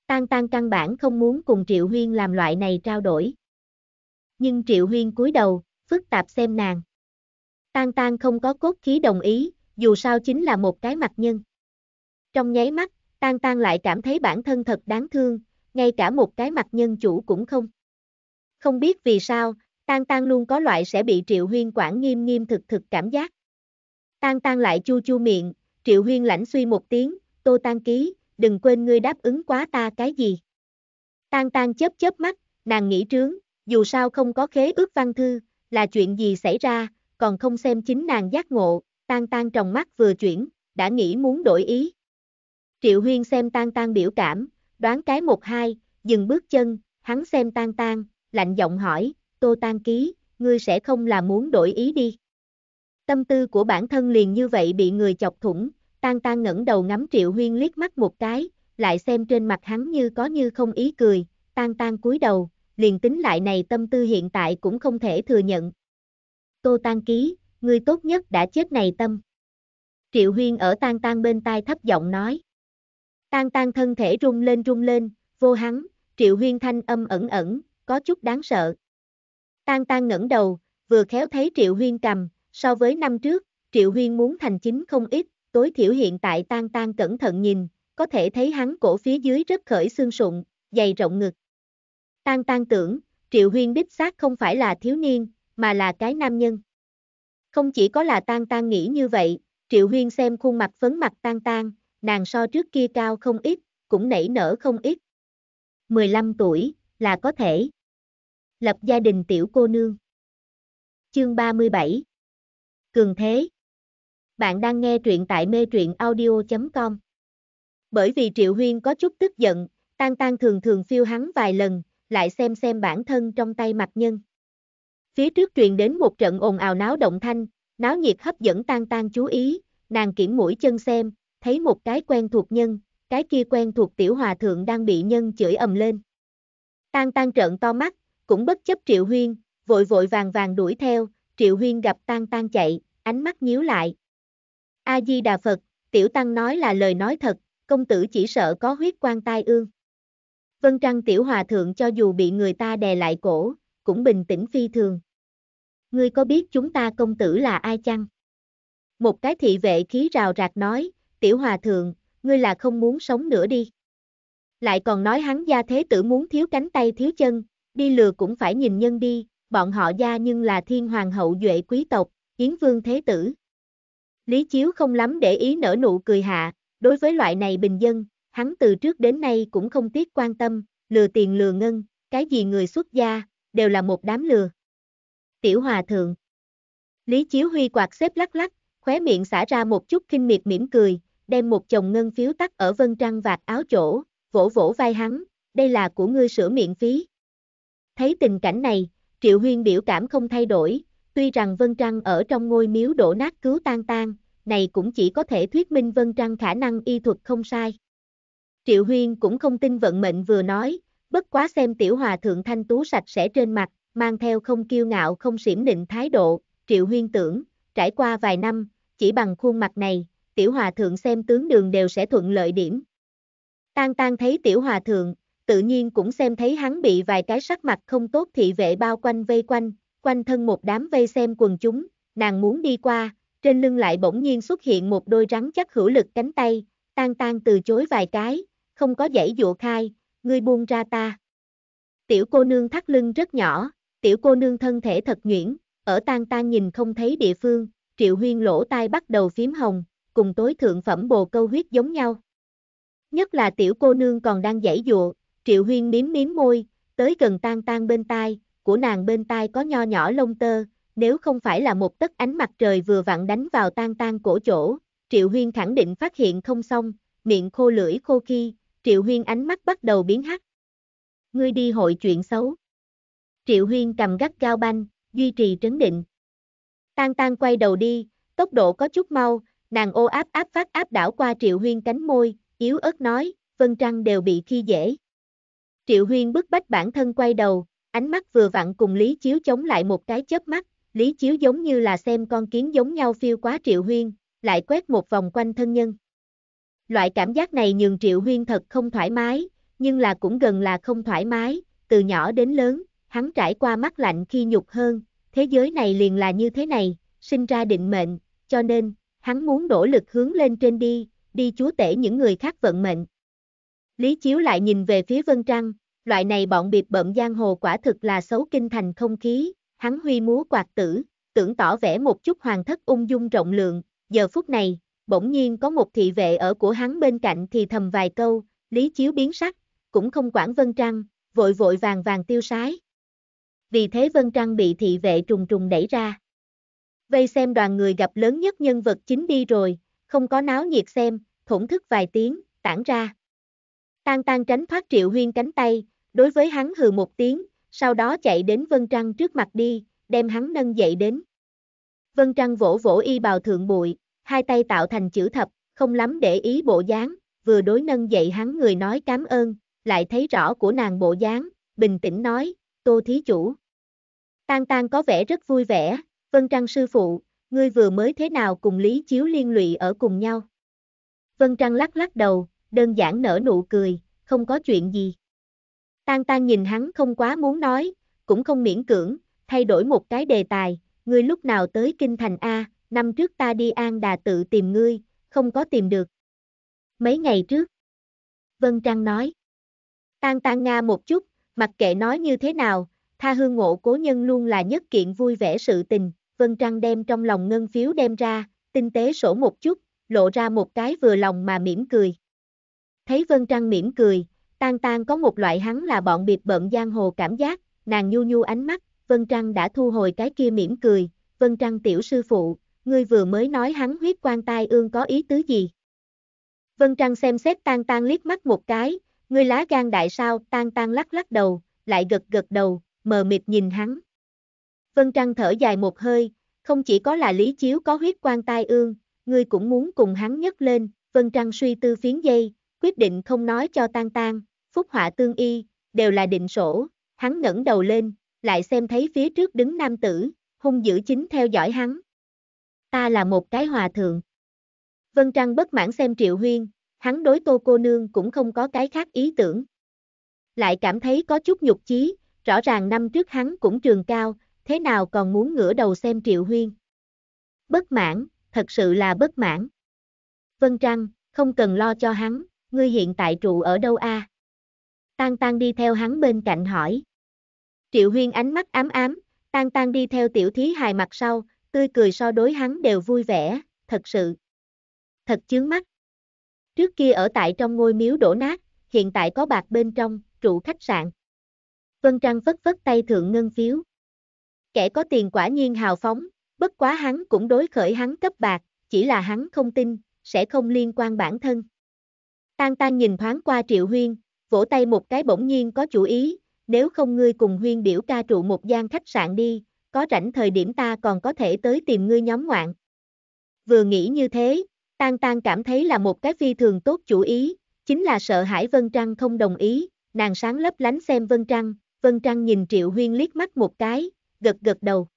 Tan tan căn bản không muốn cùng Triệu Huyên làm loại này trao đổi. Nhưng Triệu Huyên cúi đầu, phức tạp xem nàng. Tan tan không có cốt khí đồng ý, dù sao chính là một cái mặt nhân. Trong nháy mắt, tan tan lại cảm thấy bản thân thật đáng thương, ngay cả một cái mặt nhân chủ cũng không. Không biết vì sao, tan tan luôn có loại sẽ bị triệu huyên quản nghiêm nghiêm thực thực cảm giác. Tan tan lại chu chu miệng, triệu huyên lãnh suy một tiếng, tô tan ký, đừng quên ngươi đáp ứng quá ta cái gì. Tan tan chớp chớp mắt, nàng nghĩ trướng, dù sao không có khế ước văn thư, là chuyện gì xảy ra, còn không xem chính nàng giác ngộ, tan tan trong mắt vừa chuyển, đã nghĩ muốn đổi ý. Triệu Huyên xem tan tan biểu cảm, đoán cái một hai, dừng bước chân, hắn xem tan tan, lạnh giọng hỏi, tô tan ký, ngươi sẽ không là muốn đổi ý đi. Tâm tư của bản thân liền như vậy bị người chọc thủng, tan tan ngẩng đầu ngắm Triệu Huyên liếc mắt một cái, lại xem trên mặt hắn như có như không ý cười, tan tan cúi đầu, liền tính lại này tâm tư hiện tại cũng không thể thừa nhận, Tô Tan Ký, người tốt nhất đã chết này tâm. Triệu Huyên ở Tan Tan bên tai thấp giọng nói. Tan Tan thân thể rung lên rung lên, vô hắn, Triệu Huyên thanh âm ẩn ẩn, có chút đáng sợ. Tan Tan ngẩng đầu, vừa khéo thấy Triệu Huyên cầm, so với năm trước, Triệu Huyên muốn thành chính không ít, tối thiểu hiện tại Tan Tan cẩn thận nhìn, có thể thấy hắn cổ phía dưới rất khởi xương sụn, dày rộng ngực. Tan Tan tưởng, Triệu Huyên đích xác không phải là thiếu niên, mà là cái nam nhân. Không chỉ có là tan tan nghĩ như vậy, Triệu Huyên xem khuôn mặt phấn mặt tan tan, nàng so trước kia cao không ít, cũng nảy nở không ít. 15 tuổi, là có thể. Lập gia đình tiểu cô nương. Chương 37 Cường Thế Bạn đang nghe truyện tại mê truyện audio.com Bởi vì Triệu Huyên có chút tức giận, Tan Tan thường thường phiêu hắn vài lần, lại xem xem bản thân trong tay mặt nhân. Phía trước truyền đến một trận ồn ào náo động thanh, náo nhiệt hấp dẫn tan tan chú ý, nàng kiểm mũi chân xem, thấy một cái quen thuộc nhân, cái kia quen thuộc tiểu hòa thượng đang bị nhân chửi ầm lên. Tan tan trợn to mắt, cũng bất chấp triệu huyên, vội vội vàng vàng đuổi theo, triệu huyên gặp tan tan chạy, ánh mắt nhíu lại. A-di-đà Phật, tiểu tăng nói là lời nói thật, công tử chỉ sợ có huyết quan tai ương. Vân Trăng Tiểu Hòa Thượng cho dù bị người ta đè lại cổ, cũng bình tĩnh phi thường. Ngươi có biết chúng ta công tử là ai chăng? Một cái thị vệ khí rào rạc nói, tiểu hòa thượng, ngươi là không muốn sống nữa đi. Lại còn nói hắn gia thế tử muốn thiếu cánh tay thiếu chân, đi lừa cũng phải nhìn nhân đi, bọn họ gia nhưng là thiên hoàng hậu duệ quý tộc, yến vương thế tử. Lý Chiếu không lắm để ý nở nụ cười hạ, đối với loại này bình dân, hắn từ trước đến nay cũng không tiếc quan tâm, lừa tiền lừa ngân, cái gì người xuất gia, đều là một đám lừa. Tiểu Hòa Thượng Lý Chiếu Huy quạt xếp lắc lắc, khóe miệng xả ra một chút kinh miệt mỉm cười, đem một chồng ngân phiếu tắt ở vân trăng vạt áo chỗ, vỗ vỗ vai hắn, đây là của ngươi sửa miệng phí. Thấy tình cảnh này, Triệu Huyên biểu cảm không thay đổi, tuy rằng Vân Trăng ở trong ngôi miếu đổ nát cứu tan tan, này cũng chỉ có thể thuyết minh Vân Trăng khả năng y thuật không sai. Triệu Huyên cũng không tin vận mệnh vừa nói, bất quá xem tiểu hòa thượng thanh tú sạch sẽ trên mặt, mang theo không kiêu ngạo không xỉm định thái độ, triệu huyên tưởng, trải qua vài năm, chỉ bằng khuôn mặt này, tiểu hòa thượng xem tướng đường đều sẽ thuận lợi điểm. Tan tan thấy tiểu hòa thượng, tự nhiên cũng xem thấy hắn bị vài cái sắc mặt không tốt thị vệ bao quanh vây quanh, quanh thân một đám vây xem quần chúng, nàng muốn đi qua, trên lưng lại bỗng nhiên xuất hiện một đôi rắn chắc hữu lực cánh tay, tan tan từ chối vài cái, không có dãy dụa khai, ngươi buông ra ta. Tiểu cô nương thắt lưng rất nhỏ, tiểu cô nương thân thể thật nhuyễn, ở tan tan nhìn không thấy địa phương, triệu huyên lỗ tai bắt đầu phím hồng, cùng tối thượng phẩm bồ câu huyết giống nhau. Nhất là tiểu cô nương còn đang giãy dụa, triệu huyên miếm miếm môi, tới gần tan tan bên tai, của nàng bên tai có nho nhỏ lông tơ, nếu không phải là một tấc ánh mặt trời vừa vặn đánh vào tan tan cổ chỗ, triệu huyên khẳng định phát hiện không xong, miệng khô lưỡi khô khi, Triệu Huyên ánh mắt bắt đầu biến hắt. Ngươi đi hội chuyện xấu. Triệu Huyên cầm gắt cao banh, duy trì trấn định. Tang Tang quay đầu đi, tốc độ có chút mau, nàng ô áp áp phát áp đảo qua Triệu Huyên cánh môi, yếu ớt nói, vân trăng đều bị khi dễ. Triệu Huyên bức bách bản thân quay đầu, ánh mắt vừa vặn cùng Lý Chiếu chống lại một cái chớp mắt, Lý Chiếu giống như là xem con kiến giống nhau phiêu quá Triệu Huyên, lại quét một vòng quanh thân nhân. Loại cảm giác này nhường Triệu Huyên thật không thoải mái, nhưng là cũng gần là không thoải mái, từ nhỏ đến lớn, hắn trải qua mắt lạnh khi nhục hơn, thế giới này liền là như thế này, sinh ra định mệnh, cho nên, hắn muốn nỗ lực hướng lên trên đi, đi chúa tể những người khác vận mệnh. Lý Chiếu lại nhìn về phía Vân Trăng, loại này bọn biệt bậm giang hồ quả thực là xấu kinh thành không khí, hắn huy múa quạt tử, tưởng tỏ vẻ một chút hoàng thất ung dung rộng lượng, giờ phút này, bỗng nhiên có một thị vệ ở của hắn bên cạnh thì thầm vài câu, Lý Chiếu biến sắc, cũng không quản Vân Trăng, vội vội vàng vàng tiêu sái. Vì thế Vân Trăng bị thị vệ trùng trùng đẩy ra. Vây xem đoàn người gặp lớn nhất nhân vật chính đi rồi, không có náo nhiệt xem, thổn thức vài tiếng, tản ra. Tan tan tránh thoát triệu huyên cánh tay, đối với hắn hừ một tiếng, sau đó chạy đến Vân Trăng trước mặt đi, đem hắn nâng dậy đến. Vân Trăng vỗ vỗ y bào thượng bụi, hai tay tạo thành chữ thập, không lắm để ý bộ dáng, vừa đối nâng dậy hắn người nói cảm ơn, lại thấy rõ của nàng bộ dáng, bình tĩnh nói, tô thí chủ. tang tang có vẻ rất vui vẻ, vân trăng sư phụ, ngươi vừa mới thế nào cùng Lý Chiếu liên lụy ở cùng nhau. Vân trăng lắc lắc đầu, đơn giản nở nụ cười, không có chuyện gì. tang tang nhìn hắn không quá muốn nói, cũng không miễn cưỡng, thay đổi một cái đề tài, ngươi lúc nào tới Kinh Thành A, năm trước ta đi An Đà tự tìm ngươi, không có tìm được. Mấy ngày trước, Vân Trăng nói, tan tan Nga một chút, mặc kệ nói như thế nào, tha hương ngộ cố nhân luôn là nhất kiện vui vẻ sự tình, Vân Trăng đem trong lòng ngân phiếu đem ra, tinh tế sổ một chút, lộ ra một cái vừa lòng mà mỉm cười. Thấy Vân Trăng mỉm cười, tan tan có một loại hắn là bọn biệt bận giang hồ cảm giác, nàng nhu nhu ánh mắt, Vân Trăng đã thu hồi cái kia mỉm cười, Vân Trăng tiểu sư phụ, ngươi vừa mới nói hắn huyết quan tai ương có ý tứ gì? Vân Trăng xem xét tan tan liếc mắt một cái, ngươi lá gan đại sao, tan tan lắc lắc đầu, lại gật gật đầu, mờ mịt nhìn hắn. Vân Trăng thở dài một hơi, không chỉ có là lý chiếu có huyết quan tai ương, ngươi cũng muốn cùng hắn nhấc lên, Vân Trăng suy tư phiến dây, quyết định không nói cho tan tan, phúc họa tương y, đều là định sổ, hắn ngẩng đầu lên, lại xem thấy phía trước đứng nam tử, hung dữ chính theo dõi hắn, ta là một cái hòa thượng. Vân Trăng bất mãn xem Triệu Huyên, hắn đối tô cô nương cũng không có cái khác ý tưởng. Lại cảm thấy có chút nhục chí, rõ ràng năm trước hắn cũng trường cao, thế nào còn muốn ngửa đầu xem Triệu Huyên. Bất mãn, thật sự là bất mãn. Vân Trăng, không cần lo cho hắn, ngươi hiện tại trụ ở đâu a? À? Tan Tan đi theo hắn bên cạnh hỏi. Triệu Huyên ánh mắt ám ám, Tan Tan đi theo tiểu thí hài mặt sau, tươi cười so đối hắn đều vui vẻ, thật sự. Thật chướng mắt. Trước kia ở tại trong ngôi miếu đổ nát, hiện tại có bạc bên trong, trụ khách sạn. Vân Trăng phất phất tay thượng ngân phiếu. Kẻ có tiền quả nhiên hào phóng, bất quá hắn cũng đối khởi hắn cấp bạc, chỉ là hắn không tin, sẽ không liên quan bản thân. Tan tan nhìn thoáng qua Triệu Huyên, vỗ tay một cái bỗng nhiên có chủ ý, nếu không ngươi cùng Huyên biểu ca trụ một gian khách sạn đi, có rảnh thời điểm ta còn có thể tới tìm ngươi nhóm ngoạn. Vừa nghĩ như thế, Tang Tang cảm thấy là một cái phi thường tốt chủ ý, chính là sợ hãi Vân Trăng không đồng ý, nàng sáng lấp lánh xem Vân Trăng, Vân Trăng nhìn Triệu Huyên liếc mắt một cái, gật gật đầu.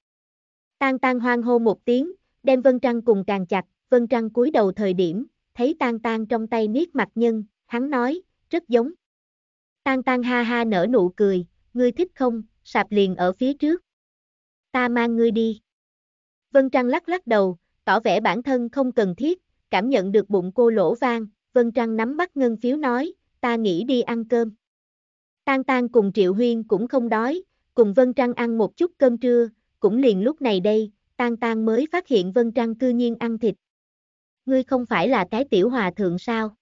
Tang Tang hoang hô một tiếng, đem Vân Trăng cùng càng chặt, Vân Trăng cúi đầu thời điểm, thấy Tang Tang trong tay niết mặt nhân, hắn nói, rất giống. Tang Tang ha ha nở nụ cười, ngươi thích không, sạp liền ở phía trước ta mang ngươi đi. Vân Trăng lắc lắc đầu, tỏ vẻ bản thân không cần thiết, cảm nhận được bụng cô lỗ vang, Vân Trăng nắm bắt ngân phiếu nói, ta nghĩ đi ăn cơm. Tan Tan cùng Triệu Huyên cũng không đói, cùng Vân Trăng ăn một chút cơm trưa, cũng liền lúc này đây, Tan Tan mới phát hiện Vân Trăng cư nhiên ăn thịt. Ngươi không phải là cái tiểu hòa thượng sao?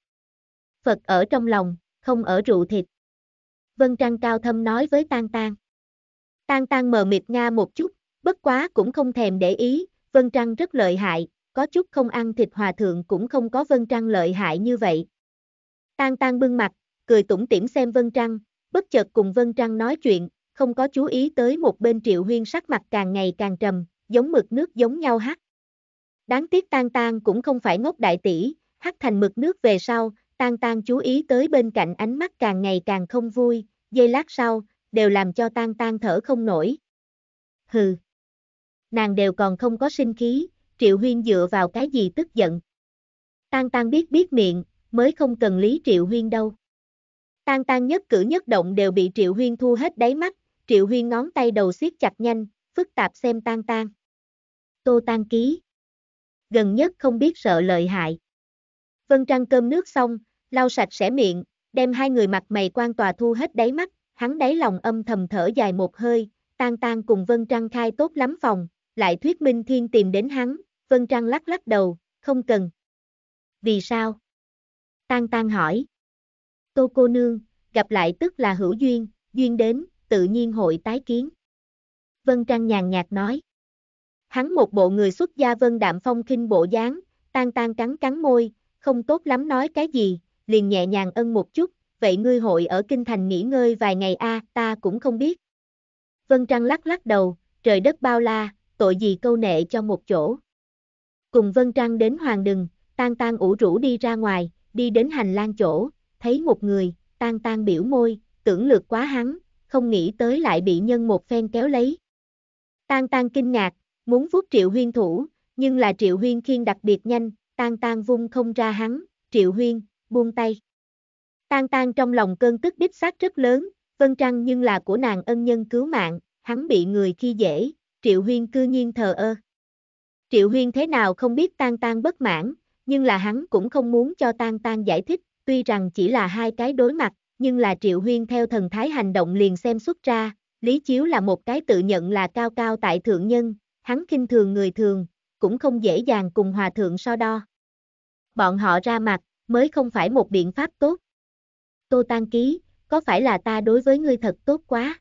Phật ở trong lòng, không ở rượu thịt. Vân Trăng cao thâm nói với Tan Tan. Tan Tan mờ mịt nga một chút, Bất quá cũng không thèm để ý, Vân Trăng rất lợi hại, có chút không ăn thịt hòa thượng cũng không có Vân Trăng lợi hại như vậy. Tan tan bưng mặt, cười tủm tỉm xem Vân Trăng, bất chợt cùng Vân Trăng nói chuyện, không có chú ý tới một bên Triệu Huyên sắc mặt càng ngày càng trầm, giống mực nước giống nhau hắt. Đáng tiếc tan tan cũng không phải ngốc đại tỷ, hắt thành mực nước về sau, tan tan chú ý tới bên cạnh ánh mắt càng ngày càng không vui, giây lát sau, đều làm cho tan tan thở không nổi. Hừ nàng đều còn không có sinh khí, Triệu Huyên dựa vào cái gì tức giận. Tan tan biết biết miệng, mới không cần lý Triệu Huyên đâu. Tan tan nhất cử nhất động đều bị Triệu Huyên thu hết đáy mắt, Triệu Huyên ngón tay đầu siết chặt nhanh, phức tạp xem tan tan. Tô tan ký. Gần nhất không biết sợ lợi hại. Vân Trăng cơm nước xong, lau sạch sẽ miệng, đem hai người mặt mày quan tòa thu hết đáy mắt, hắn đáy lòng âm thầm thở dài một hơi, tan tan cùng Vân Trăng khai tốt lắm phòng, lại thuyết Minh Thiên tìm đến hắn, Vân Trăng lắc lắc đầu, không cần. Vì sao? Tan tan hỏi. Tô cô nương, gặp lại tức là hữu duyên, duyên đến, tự nhiên hội tái kiến. Vân Trăng nhàn nhạt nói. Hắn một bộ người xuất gia Vân Đạm Phong khinh bộ dáng, tan tan cắn cắn môi, không tốt lắm nói cái gì, liền nhẹ nhàng ân một chút, vậy ngươi hội ở Kinh Thành nghỉ ngơi vài ngày a ta cũng không biết. Vân Trăng lắc lắc đầu, trời đất bao la, tội gì câu nệ cho một chỗ. Cùng Vân Trăng đến Hoàng Đừng, tan tan ủ rũ đi ra ngoài, đi đến hành lang chỗ, thấy một người, tan tan biểu môi, tưởng lược quá hắn, không nghĩ tới lại bị nhân một phen kéo lấy. Tan tan kinh ngạc, muốn vuốt triệu huyên thủ, nhưng là triệu huyên khiên đặc biệt nhanh, tan tan vung không ra hắn, triệu huyên, buông tay. Tan tan trong lòng cơn tức đích xác rất lớn, vân trăng nhưng là của nàng ân nhân cứu mạng, hắn bị người khi dễ, Triệu Huyên cư nhiên thờ ơ. Triệu Huyên thế nào không biết Tang Tang bất mãn, nhưng là hắn cũng không muốn cho Tang Tang giải thích, tuy rằng chỉ là hai cái đối mặt, nhưng là Triệu Huyên theo thần thái hành động liền xem xuất ra, Lý Chiếu là một cái tự nhận là cao cao tại thượng nhân, hắn kinh thường người thường, cũng không dễ dàng cùng hòa thượng so đo. Bọn họ ra mặt, mới không phải một biện pháp tốt. Tô Tang Ký, có phải là ta đối với ngươi thật tốt quá?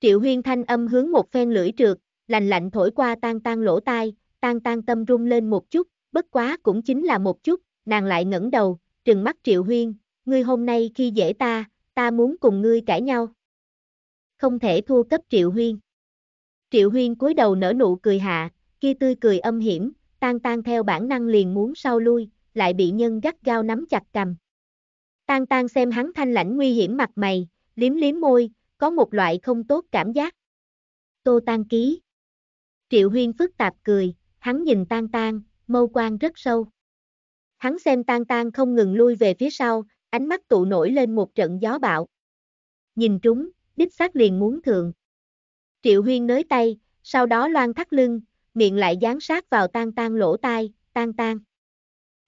Triệu Huyên thanh âm hướng một phen lưỡi trượt, lành lạnh thổi qua tan tan lỗ tai, tan tan tâm rung lên một chút, bất quá cũng chính là một chút, nàng lại ngẩng đầu, trừng mắt Triệu Huyên, ngươi hôm nay khi dễ ta, ta muốn cùng ngươi cãi nhau. Không thể thua cấp Triệu Huyên. Triệu Huyên cúi đầu nở nụ cười hạ, kia tươi cười âm hiểm, tan tan theo bản năng liền muốn sau lui, lại bị nhân gắt gao nắm chặt cầm. Tan tan xem hắn thanh lãnh nguy hiểm mặt mày, liếm liếm môi, có một loại không tốt cảm giác. Tô tan ký. Triệu Huyên phức tạp cười, hắn nhìn Tang Tang, mâu quan rất sâu. Hắn xem Tang Tang không ngừng lui về phía sau, ánh mắt tụ nổi lên một trận gió bạo. Nhìn trúng, đích xác liền muốn thượng. Triệu Huyên nới tay, sau đó loan thắt lưng, miệng lại dán sát vào Tang Tang lỗ tai, Tang Tang.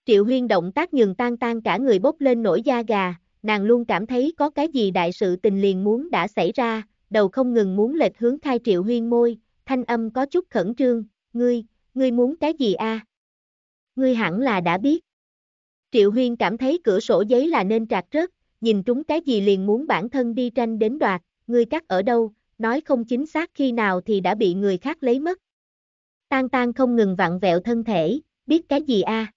Triệu Huyên động tác nhường Tang Tang cả người bốc lên nổi da gà, nàng luôn cảm thấy có cái gì đại sự tình liền muốn đã xảy ra, đầu không ngừng muốn lệch hướng khai Triệu Huyên môi, thanh âm có chút khẩn trương, ngươi, ngươi muốn cái gì a? À? Ngươi hẳn là đã biết. Triệu Huyên cảm thấy cửa sổ giấy là nên trạc rớt, nhìn trúng cái gì liền muốn bản thân đi tranh đến đoạt, ngươi cắt ở đâu, nói không chính xác khi nào thì đã bị người khác lấy mất. Tan tan không ngừng vặn vẹo thân thể, biết cái gì a? À?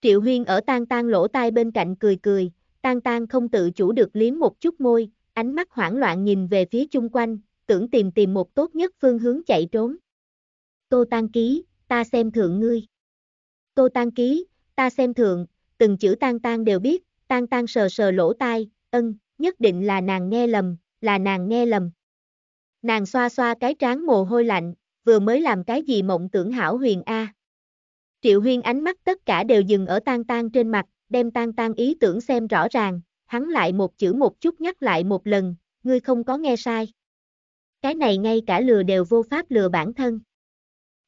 Triệu Huyên ở tan tan lỗ tai bên cạnh cười cười, tan tan không tự chủ được liếm một chút môi, ánh mắt hoảng loạn nhìn về phía chung quanh, tưởng tìm tìm một tốt nhất phương hướng chạy trốn. Tô Tan Ký, ta xem thượng ngươi. Tô Tan Ký, ta xem thượng, từng chữ tan tan đều biết, tan tan sờ sờ lỗ tai, ân, nhất định là nàng nghe lầm, là nàng nghe lầm. Nàng xoa xoa cái trán mồ hôi lạnh, vừa mới làm cái gì mộng tưởng hảo huyền A. Triệu huyên ánh mắt tất cả đều dừng ở tan tan trên mặt, đem tan tan ý tưởng xem rõ ràng, hắn lại một chữ một chút nhắc lại một lần, ngươi không có nghe sai. Cái này ngay cả lừa đều vô pháp lừa bản thân.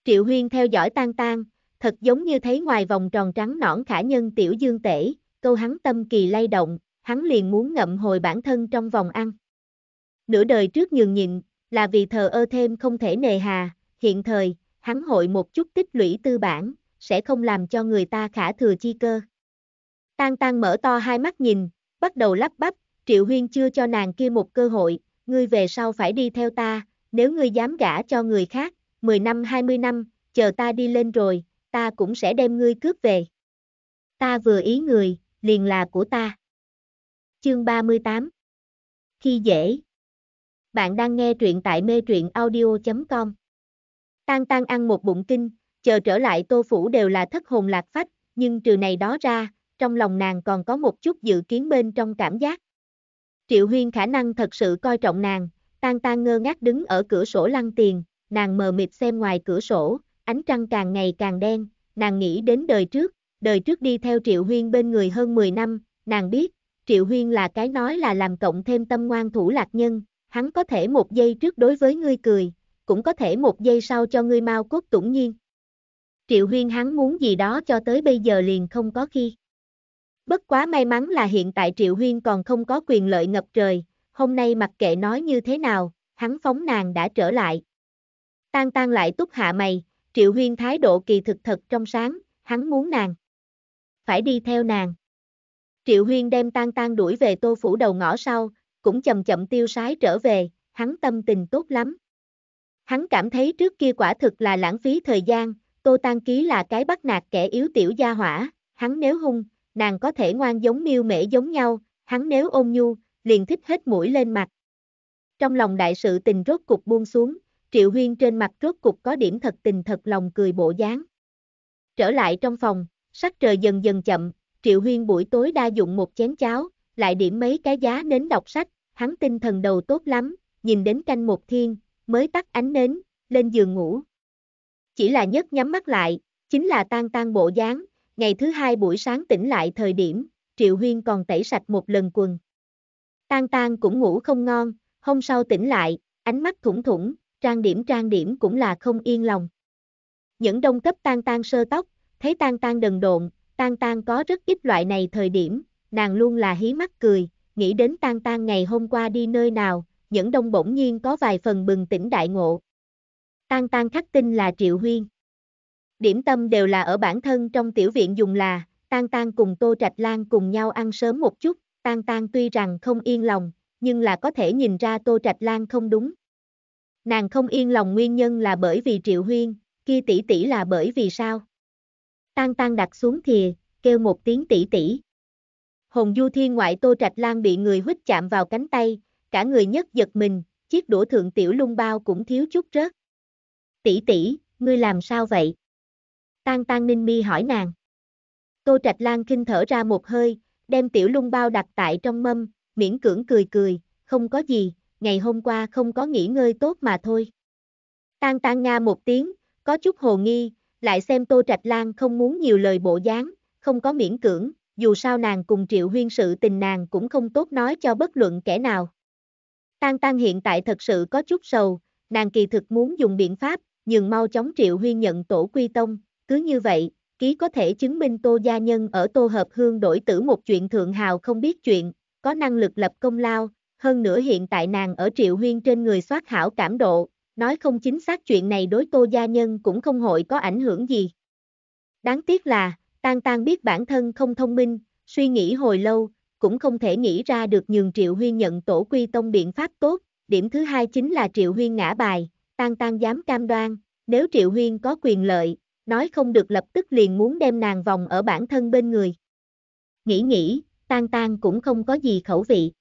Triệu Huyên theo dõi tan tan, thật giống như thấy ngoài vòng tròn trắng nõn khả nhân tiểu dương tể, câu hắn tâm kỳ lay động, hắn liền muốn ngậm hồi bản thân trong vòng ăn. Nửa đời trước nhường nhịn, là vì thờ ơ thêm không thể nề hà, hiện thời, hắn hội một chút tích lũy tư bản, sẽ không làm cho người ta khả thừa chi cơ. Tan tan mở to hai mắt nhìn, bắt đầu lắp bắp, Triệu Huyên chưa cho nàng kia một cơ hội, ngươi về sau phải đi theo ta, nếu ngươi dám gả cho người khác, 10 năm 20 năm, chờ ta đi lên rồi, ta cũng sẽ đem ngươi cướp về. Ta vừa ý người, liền là của ta. Chương 38 Khi dễ Bạn đang nghe truyện tại mê truyện audio.com Tan tan ăn một bụng kinh, chờ trở lại tô phủ đều là thất hồn lạc phách, nhưng trừ này đó ra, trong lòng nàng còn có một chút dự kiến bên trong cảm giác. Triệu Huyên khả năng thật sự coi trọng nàng, tan tan ngơ ngác đứng ở cửa sổ lăn tiền, nàng mờ mịt xem ngoài cửa sổ, ánh trăng càng ngày càng đen, nàng nghĩ đến đời trước, đời trước đi theo Triệu Huyên bên người hơn 10 năm, nàng biết, Triệu Huyên là cái nói là làm cộng thêm tâm ngoan thủ lạc nhân, hắn có thể một giây trước đối với ngươi cười, cũng có thể một giây sau cho ngươi mau cốt tủng nhiên. Triệu Huyên hắn muốn gì đó cho tới bây giờ liền không có khi. Bất quá may mắn là hiện tại Triệu Huyên còn không có quyền lợi ngập trời, hôm nay mặc kệ nói như thế nào, hắn phóng nàng đã trở lại. Tan tan lại túc hạ mày, Triệu Huyên thái độ kỳ thực thật trong sáng, hắn muốn nàng. Phải đi theo nàng. Triệu Huyên đem tan tan đuổi về tô phủ đầu ngõ sau, cũng chậm chậm tiêu sái trở về, hắn tâm tình tốt lắm. Hắn cảm thấy trước kia quả thực là lãng phí thời gian, tô tan ký là cái bắt nạt kẻ yếu tiểu gia hỏa, hắn nếu hung, nàng có thể ngoan giống miêu mễ giống nhau, hắn nếu ôn nhu, liền thích hết mũi lên mặt. Trong lòng đại sự tình rốt cục buông xuống, Triệu Huyên trên mặt rốt cục có điểm thật tình thật lòng cười bộ dáng. Trở lại trong phòng, sắc trời dần dần chậm, Triệu Huyên buổi tối đa dụng một chén cháo, lại điểm mấy cái giá nến đọc sách, hắn tinh thần đầu tốt lắm, nhìn đến canh một thiên, mới tắt ánh nến, lên giường ngủ. Chỉ là nhất nhắm mắt lại, chính là tan tan bộ dáng, ngày thứ hai buổi sáng tỉnh lại thời điểm, Triệu Huyên còn tẩy sạch một lần quần. Tan tan cũng ngủ không ngon, hôm sau tỉnh lại, ánh mắt thủng thủng, trang điểm trang điểm cũng là không yên lòng. Những đông cấp tan tan sơ tóc, thấy tan tan đần độn, tan tan có rất ít loại này thời điểm, nàng luôn là hí mắt cười, nghĩ đến tan tan ngày hôm qua đi nơi nào, những đông bỗng nhiên có vài phần bừng tỉnh đại ngộ. Tan tan khắc tin là Triệu Huyên điểm tâm đều là ở bản thân trong tiểu viện dùng là, Tang Tang cùng Tô Trạch Lan cùng nhau ăn sớm một chút, Tang Tang tuy rằng không yên lòng, nhưng là có thể nhìn ra Tô Trạch Lan không đúng. Nàng không yên lòng nguyên nhân là bởi vì Triệu Huyên, kia tỷ tỷ là bởi vì sao? Tang Tang đặt xuống thìa, kêu một tiếng tỷ tỷ. Hồng Du Thiên ngoại Tô Trạch Lan bị người huýt chạm vào cánh tay, cả người nhất giật mình, chiếc đũa thượng tiểu lung bao cũng thiếu chút rớt. Tỷ tỷ, ngươi làm sao vậy? Tang Tang Ninh Mi hỏi nàng. Tô Trạch Lan kinh thở ra một hơi, đem tiểu lung bao đặt tại trong mâm, miễn cưỡng cười cười, không có gì, ngày hôm qua không có nghỉ ngơi tốt mà thôi. Tang Tang Nga một tiếng, có chút hồ nghi, lại xem Tô Trạch Lan không muốn nhiều lời bộ dáng, không có miễn cưỡng, dù sao nàng cùng triệu huyên sự tình nàng cũng không tốt nói cho bất luận kẻ nào. Tang Tang hiện tại thật sự có chút sầu, nàng kỳ thực muốn dùng biện pháp, nhưng mau chóng triệu huyên nhận tổ quy tông, cứ như vậy, ký có thể chứng minh Tô Gia Nhân ở Tô Hợp Hương đổi tử một chuyện thượng hào không biết chuyện, có năng lực lập công lao, hơn nữa hiện tại nàng ở Triệu Huyên trên người soát hảo cảm độ, nói không chính xác chuyện này đối Tô Gia Nhân cũng không hội có ảnh hưởng gì. Đáng tiếc là, Tan Tan biết bản thân không thông minh, suy nghĩ hồi lâu, cũng không thể nghĩ ra được nhường Triệu Huyên nhận tổ quy tông biện pháp tốt, điểm thứ hai chính là Triệu Huyên ngã bài, Tan Tan dám cam đoan, nếu Triệu Huyên có quyền lợi, nói không được lập tức liền muốn đem nàng vòng ở bản thân bên người. Nghĩ nghĩ, tan tan cũng không có gì khẩu vị.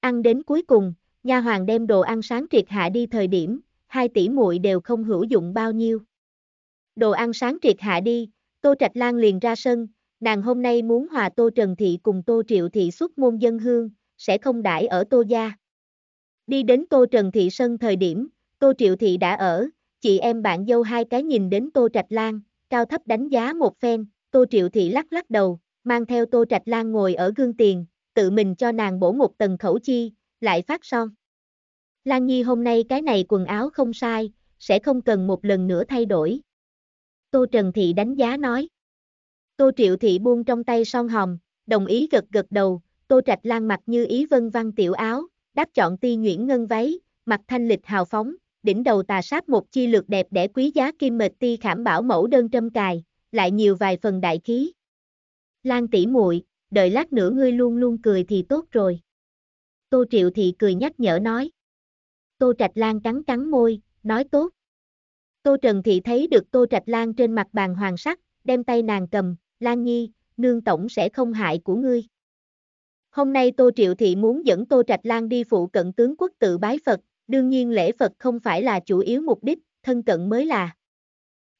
Ăn đến cuối cùng, nha hoàng đem đồ ăn sáng triệt hạ đi thời điểm, hai tỷ muội đều không hữu dụng bao nhiêu. Đồ ăn sáng triệt hạ đi, Tô Trạch Lan liền ra sân, nàng hôm nay muốn hòa Tô Trần Thị cùng Tô Triệu Thị xuất môn dân hương, sẽ không đãi ở Tô Gia. Đi đến Tô Trần Thị Sân thời điểm, Tô Triệu Thị đã ở, chị em bạn dâu hai cái nhìn đến Tô Trạch Lan, cao thấp đánh giá một phen, Tô Triệu Thị lắc lắc đầu, mang theo Tô Trạch Lan ngồi ở gương tiền, tự mình cho nàng bổ một tầng khẩu chi, lại phát son. Lan Nhi hôm nay cái này quần áo không sai, sẽ không cần một lần nữa thay đổi. Tô Trần Thị đánh giá nói. Tô Triệu Thị buông trong tay son hồng, đồng ý gật gật đầu, Tô Trạch Lan mặc như ý vân văn tiểu áo, đáp chọn ti nhuyễn ngân váy, mặc thanh lịch hào phóng, đỉnh đầu tà sát một chi lược đẹp để quý giá kim mệt ti khảm bảo mẫu đơn trâm cài, lại nhiều vài phần đại khí. Lan tỷ muội, đợi lát nữa ngươi luôn luôn cười thì tốt rồi. Tô Triệu Thị cười nhắc nhở nói. Tô Trạch Lan cắn cắn môi, nói tốt. Tô Trần Thị thấy được Tô Trạch Lan trên mặt bàn hoàng sắc, đem tay nàng cầm, Lan Nhi, nương tổng sẽ không hại của ngươi. Hôm nay Tô Triệu Thị muốn dẫn Tô Trạch Lan đi phụ cận tướng quốc tự bái Phật, đương nhiên lễ Phật không phải là chủ yếu mục đích, thân cận mới là.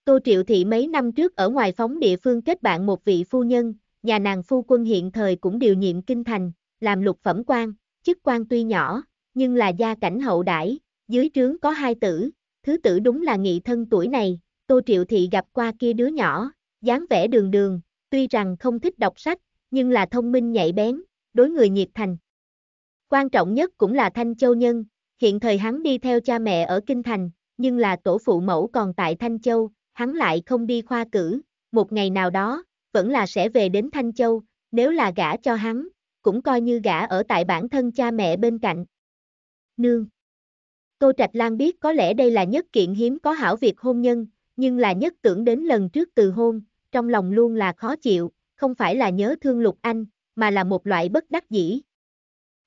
Tô Triệu Thị mấy năm trước ở ngoài phóng địa phương kết bạn một vị phu nhân, nhà nàng phu quân hiện thời cũng điều nhiệm kinh thành, làm lục phẩm quan, chức quan tuy nhỏ, nhưng là gia cảnh hậu đãi, dưới trướng có hai tử, thứ tử đúng là nghị thân tuổi này, Tô Triệu Thị gặp qua kia đứa nhỏ, dáng vẻ đường đường, tuy rằng không thích đọc sách, nhưng là thông minh nhạy bén, đối người nhiệt thành. Quan trọng nhất cũng là Thanh Châu Nhân, Hiện thời hắn đi theo cha mẹ ở Kinh Thành, nhưng là tổ phụ mẫu còn tại Thanh Châu, hắn lại không đi khoa cử, một ngày nào đó, vẫn là sẽ về đến Thanh Châu, nếu là gả cho hắn, cũng coi như gả ở tại bản thân cha mẹ bên cạnh. Nương Tô Trạch Lan biết có lẽ đây là nhất kiện hiếm có hảo việc hôn nhân, nhưng là nhất tưởng đến lần trước từ hôn, trong lòng luôn là khó chịu, không phải là nhớ thương Lục Anh, mà là một loại bất đắc dĩ,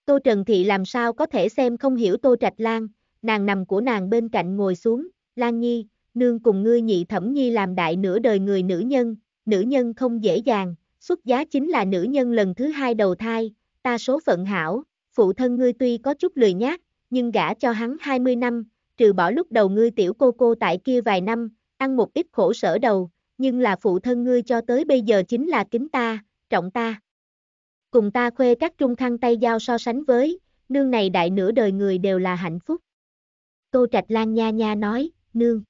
Tô Trần Thị làm sao có thể xem không hiểu Tô Trạch Lan, nàng nằm của nàng bên cạnh ngồi xuống, Lan Nhi, nương cùng ngươi nhị thẩm nhi làm đại nửa đời người nữ nhân, nữ nhân không dễ dàng, xuất giá chính là nữ nhân lần thứ hai đầu thai, ta số phận hảo, phụ thân ngươi tuy có chút lười nhác, nhưng gả cho hắn 20 năm, trừ bỏ lúc đầu ngươi tiểu cô cô tại kia vài năm, ăn một ít khổ sở đầu, nhưng là phụ thân ngươi cho tới bây giờ chính là kính ta, trọng ta cùng ta khuê các trung khăn tay giao so sánh với, nương này đại nửa đời người đều là hạnh phúc. Tô Trạch Lan nha nha nói, nương.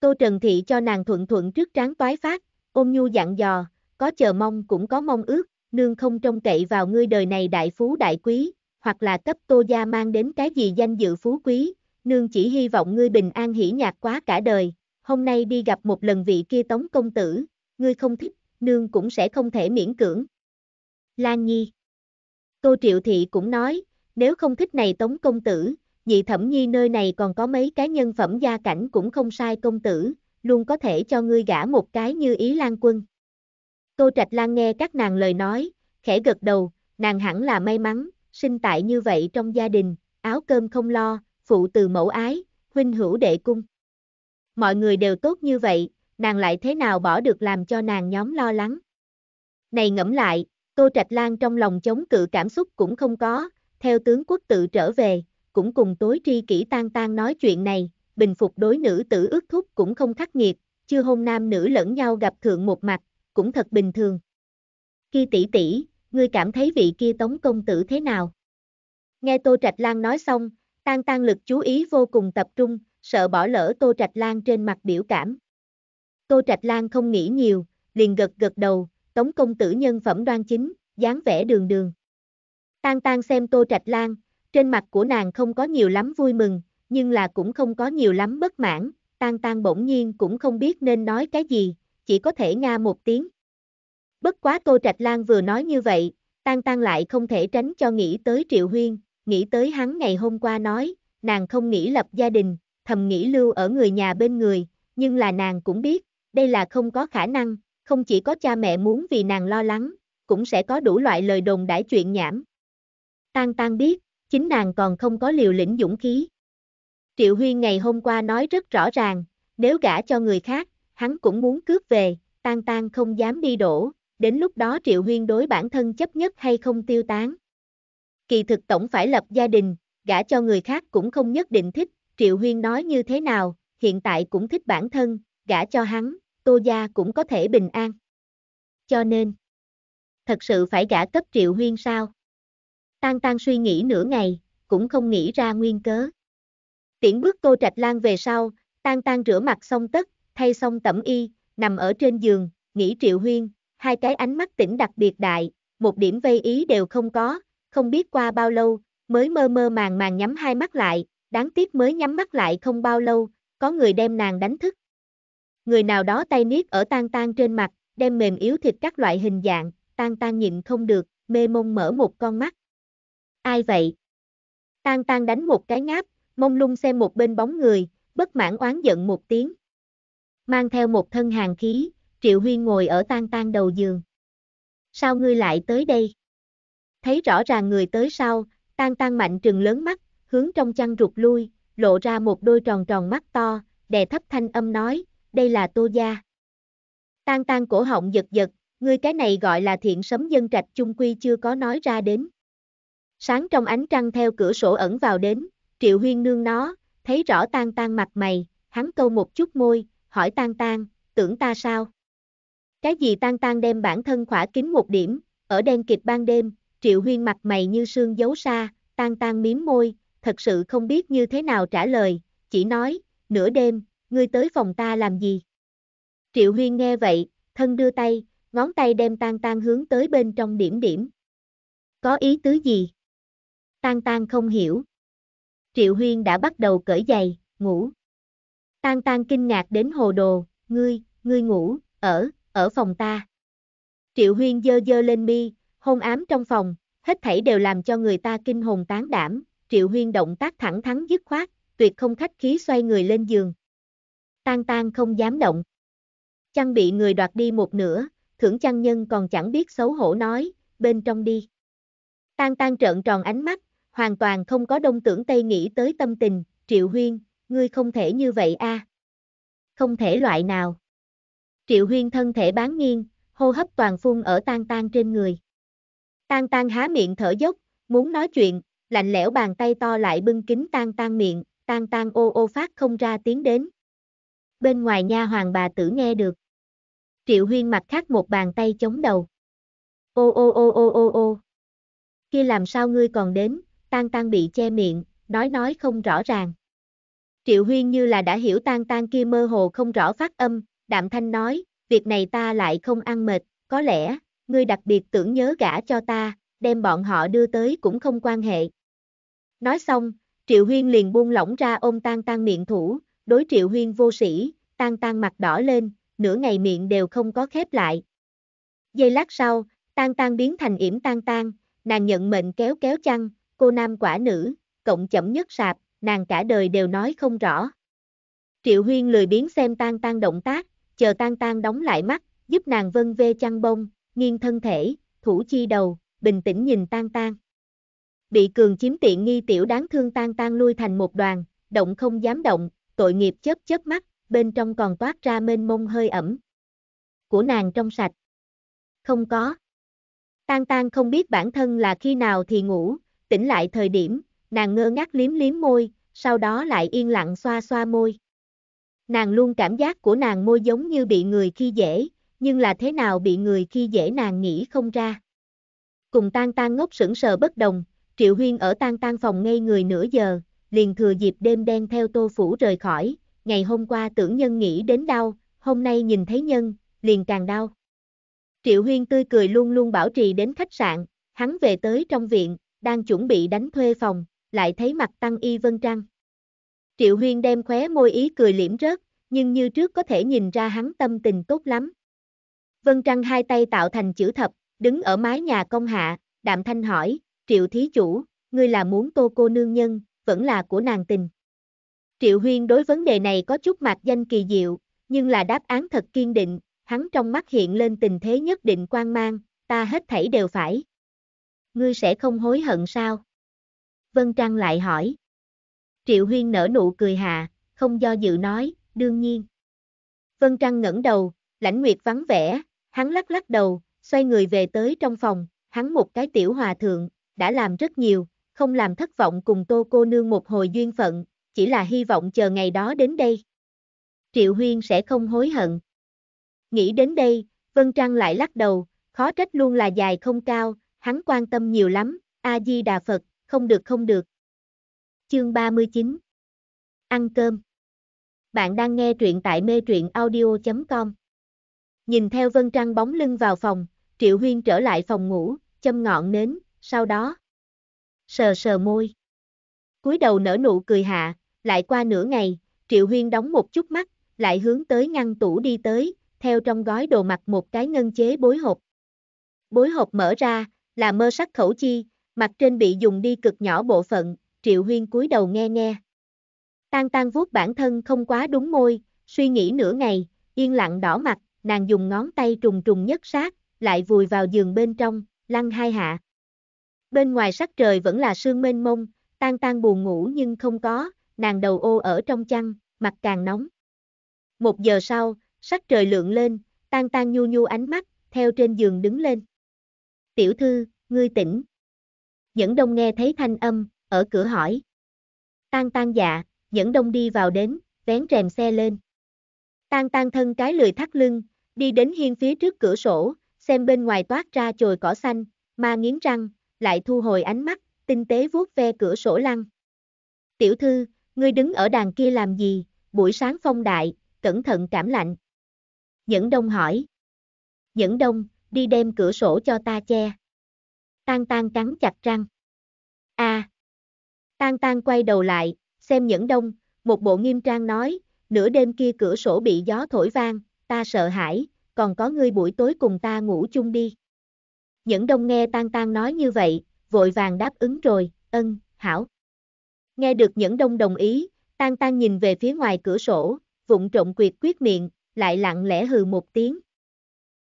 Tô Trần Thị cho nàng thuận thuận trước tráng toái phát, ôm nhu dặn dò, có chờ mong cũng có mong ước, nương không trông cậy vào ngươi đời này đại phú đại quý, hoặc là cấp tô gia mang đến cái gì danh dự phú quý, nương chỉ hy vọng ngươi bình an hỉ nhạc quá cả đời, hôm nay đi gặp một lần vị kia tống công tử, ngươi không thích, nương cũng sẽ không thể miễn cưỡng, Lan Nhi. Cô Triệu Thị cũng nói, nếu không thích này Tống Công Tử, nhị thẩm nhi nơi này còn có mấy cái nhân phẩm gia cảnh cũng không sai công tử, luôn có thể cho ngươi gả một cái như ý Lan Quân. Cô Trạch Lan nghe các nàng lời nói, khẽ gật đầu, nàng hẳn là may mắn, sinh tại như vậy trong gia đình, áo cơm không lo, phụ từ mẫu ái, huynh hữu đệ cung. Mọi người đều tốt như vậy, nàng lại thế nào bỏ được làm cho nàng nhóm lo lắng. Này ngẫm lại, Tô Trạch Lan trong lòng chống cự cảm xúc cũng không có, theo tướng quốc tự trở về, cũng cùng tối tri kỹ tan tan nói chuyện này, bình phục đối nữ tử ước thúc cũng không khắc nghiệt, chưa hôn nam nữ lẫn nhau gặp thượng một mặt, cũng thật bình thường. Khi tỷ tỷ, ngươi cảm thấy vị kia tống công tử thế nào? Nghe Tô Trạch Lan nói xong, tan tan lực chú ý vô cùng tập trung, sợ bỏ lỡ Tô Trạch Lan trên mặt biểu cảm. Tô Trạch Lan không nghĩ nhiều, liền gật gật đầu, Tống công tử nhân phẩm đoan chính, dáng vẻ đường đường. Tang Tang xem Tô Trạch Lan, trên mặt của nàng không có nhiều lắm vui mừng, nhưng là cũng không có nhiều lắm bất mãn, Tang Tang bỗng nhiên cũng không biết nên nói cái gì, chỉ có thể nga một tiếng. Bất quá Tô Trạch Lan vừa nói như vậy, Tang Tang lại không thể tránh cho nghĩ tới Triệu Huyên, nghĩ tới hắn ngày hôm qua nói, nàng không nghĩ lập gia đình, thầm nghĩ lưu ở người nhà bên người, nhưng là nàng cũng biết, đây là không có khả năng, không chỉ có cha mẹ muốn vì nàng lo lắng, cũng sẽ có đủ loại lời đồn đãi chuyện nhảm. Tang Tang biết, chính nàng còn không có liều lĩnh dũng khí. Triệu Huyên ngày hôm qua nói rất rõ ràng, nếu gả cho người khác, hắn cũng muốn cướp về, Tang Tang không dám đi đổ, đến lúc đó Triệu Huyên đối bản thân chấp nhất hay không tiêu tán. Kỳ thực tổng phải lập gia đình, gả cho người khác cũng không nhất định thích, Triệu Huyên nói như thế nào, hiện tại cũng thích bản thân, gả cho hắn, Tô Gia cũng có thể bình an. Cho nên, thật sự phải gả cấp triệu huyên sao? Tan tan suy nghĩ nửa ngày, cũng không nghĩ ra nguyên cớ. Tiễn bước Tô Trạch Lan về sau, tan tan rửa mặt xong tất, thay xong tẩm y, nằm ở trên giường, nghĩ triệu huyên, hai cái ánh mắt tỉnh đặc biệt đại, một điểm vây ý đều không có, không biết qua bao lâu, mới mơ mơ màng màng nhắm hai mắt lại, đáng tiếc mới nhắm mắt lại không bao lâu, có người đem nàng đánh thức. Người nào đó tay niết ở tan tan trên mặt, đem mềm yếu thịt các loại hình dạng, tan tan nhịn không được, mê mông mở một con mắt. Ai vậy? Tan tan đánh một cái ngáp, mông lung xem một bên bóng người, bất mãn oán giận một tiếng. Mang theo một thân hàng khí, Triệu Huyên ngồi ở tan tan đầu giường. Sao ngươi lại tới đây? Thấy rõ ràng người tới sau, tan tan mạnh trừng lớn mắt, hướng trong chăn rụt lui, lộ ra một đôi tròn tròn mắt to, đè thấp thanh âm nói, đây là Tô Gia. Tan tan cổ họng giật giật, ngươi cái này gọi là thiện sấm dân trạch chung quy chưa có nói ra đến. Sáng trong ánh trăng theo cửa sổ ẩn vào đến, triệu huyên nương nó, thấy rõ tan tan mặt mày, hắn câu một chút môi, hỏi tan tan, tưởng ta sao? Cái gì tan tan đem bản thân khỏa kín một điểm, ở đen kịch ban đêm, triệu huyên mặt mày như sương giấu xa, tan tan miếm môi, thật sự không biết như thế nào trả lời, chỉ nói, nửa đêm, ngươi tới phòng ta làm gì? Triệu Huyên nghe vậy, thân đưa tay, ngón tay đem tan tan hướng tới bên trong điểm điểm. Có ý tứ gì? Tan tan không hiểu. Triệu Huyên đã bắt đầu cởi giày, ngủ. Tan tan kinh ngạc đến hồ đồ, ngươi, ngươi ngủ, ở, ở phòng ta. Triệu Huyên dơ dơ lên mi, hôn ám trong phòng, hết thảy đều làm cho người ta kinh hồn tán đảm. Triệu Huyên động tác thẳng thắn dứt khoát, tuyệt không khách khí xoay người lên giường tan tan không dám động. Chăng bị người đoạt đi một nửa, thưởng chăng nhân còn chẳng biết xấu hổ nói, bên trong đi. Tan tan trợn tròn ánh mắt, hoàn toàn không có đông tưởng Tây nghĩ tới tâm tình, Triệu Huyên, ngươi không thể như vậy a Không thể loại nào. Triệu Huyên thân thể bán nghiêng, hô hấp toàn phun ở tan tan trên người. Tan tan há miệng thở dốc, muốn nói chuyện, lạnh lẽo bàn tay to lại bưng kính tan tan miệng, tan tan ô ô phát không ra tiếng đến bên ngoài nha hoàng bà tử nghe được. Triệu Huyên mặt khác một bàn tay chống đầu. Ô ô ô ô ô ô. Kia làm sao ngươi còn đến, tan tan bị che miệng, nói nói không rõ ràng. Triệu Huyên như là đã hiểu tan tan kia mơ hồ không rõ phát âm, đạm thanh nói, việc này ta lại không ăn mệt, có lẽ, ngươi đặc biệt tưởng nhớ gả cho ta, đem bọn họ đưa tới cũng không quan hệ. Nói xong, Triệu Huyên liền buông lỏng ra ôm tan tan miệng thủ, đối triệu huyên vô sĩ, tan tan mặt đỏ lên, nửa ngày miệng đều không có khép lại. Giây lát sau, tan tan biến thành yểm tan tan, nàng nhận mệnh kéo kéo chăn, cô nam quả nữ, cộng chậm nhất sạp, nàng cả đời đều nói không rõ. Triệu huyên lười biến xem tan tan động tác, chờ tan tan đóng lại mắt, giúp nàng vân vê chăn bông, nghiêng thân thể, thủ chi đầu, bình tĩnh nhìn tan tan. Bị cường chiếm tiện nghi tiểu đáng thương tan tan lui thành một đoàn, động không dám động, tội nghiệp chớp chớp mắt, bên trong còn toát ra mênh mông hơi ẩm. Của nàng trong sạch. Không có. Tang Tang không biết bản thân là khi nào thì ngủ, tỉnh lại thời điểm, nàng ngơ ngác liếm liếm môi, sau đó lại yên lặng xoa xoa môi. Nàng luôn cảm giác của nàng môi giống như bị người khi dễ, nhưng là thế nào bị người khi dễ nàng nghĩ không ra. Cùng Tang Tang ngốc sững sờ bất đồng, Triệu Huyên ở Tang Tang phòng ngay người nửa giờ, liền thừa dịp đêm đen theo tô phủ rời khỏi, ngày hôm qua tưởng nhân nghĩ đến đau, hôm nay nhìn thấy nhân, liền càng đau. Triệu Huyên tươi cười luôn luôn bảo trì đến khách sạn, hắn về tới trong viện, đang chuẩn bị đánh thuê phòng, lại thấy mặt tăng y vân trăng. Triệu Huyên đem khóe môi ý cười liễm rớt, nhưng như trước có thể nhìn ra hắn tâm tình tốt lắm. Vân Trăng hai tay tạo thành chữ thập, đứng ở mái nhà công hạ, đạm thanh hỏi, Triệu Thí Chủ, ngươi là muốn tô cô nương nhân, vẫn là của nàng tình. Triệu Huyên đối vấn đề này có chút mạc danh kỳ diệu, nhưng là đáp án thật kiên định, hắn trong mắt hiện lên tình thế nhất định quan mang, ta hết thảy đều phải. Ngươi sẽ không hối hận sao? Vân Trang lại hỏi. Triệu Huyên nở nụ cười hà, không do dự nói, đương nhiên. Vân Trăng ngẩng đầu, lãnh nguyệt vắng vẻ, hắn lắc lắc đầu, xoay người về tới trong phòng, hắn một cái tiểu hòa thượng, đã làm rất nhiều, không làm thất vọng cùng tô cô nương một hồi duyên phận, chỉ là hy vọng chờ ngày đó đến đây. Triệu Huyên sẽ không hối hận. Nghĩ đến đây, Vân Trăng lại lắc đầu, khó trách luôn là dài không cao, hắn quan tâm nhiều lắm, A-di-đà Phật, không được không được. Chương 39 Ăn cơm Bạn đang nghe truyện tại mê truyện audio.com Nhìn theo Vân Trăng bóng lưng vào phòng, Triệu Huyên trở lại phòng ngủ, châm ngọn nến, sau đó, sờ sờ môi. cúi đầu nở nụ cười hạ, lại qua nửa ngày, Triệu Huyên đóng một chút mắt, lại hướng tới ngăn tủ đi tới, theo trong gói đồ mặc một cái ngân chế bối hộp. Bối hộp mở ra, là mơ sắc khẩu chi, mặt trên bị dùng đi cực nhỏ bộ phận, Triệu Huyên cúi đầu nghe nghe. Tan tan vuốt bản thân không quá đúng môi, suy nghĩ nửa ngày, yên lặng đỏ mặt, nàng dùng ngón tay trùng trùng nhất sát, lại vùi vào giường bên trong, lăn hai hạ. Bên ngoài sắc trời vẫn là sương mênh mông, tan tan buồn ngủ nhưng không có, nàng đầu ô ở trong chăn, mặt càng nóng. Một giờ sau, sắc trời lượng lên, tan tan nhu nhu ánh mắt, theo trên giường đứng lên. Tiểu thư, ngươi tỉnh. Nhẫn đông nghe thấy thanh âm, ở cửa hỏi. Tan tan dạ, nhẫn đông đi vào đến, vén rèm xe lên. Tan tan thân cái lười thắt lưng, đi đến hiên phía trước cửa sổ, xem bên ngoài toát ra chồi cỏ xanh, ma nghiến răng, lại thu hồi ánh mắt, tinh tế vuốt ve cửa sổ lăng. Tiểu thư, ngươi đứng ở đàn kia làm gì, buổi sáng phong đại, cẩn thận cảm lạnh. Nhẫn đông hỏi. Nhẫn đông, đi đem cửa sổ cho ta che. Tan tan cắn chặt răng. a à. Tan tan quay đầu lại, xem nhẫn đông, một bộ nghiêm trang nói, nửa đêm kia cửa sổ bị gió thổi vang, ta sợ hãi, còn có ngươi buổi tối cùng ta ngủ chung đi. Nhẫn đông nghe tan tan nói như vậy, vội vàng đáp ứng rồi, ân, hảo. Nghe được nhẫn đông đồng ý, tan tan nhìn về phía ngoài cửa sổ, vụng trộn quyệt quyết miệng, lại lặng lẽ hừ một tiếng.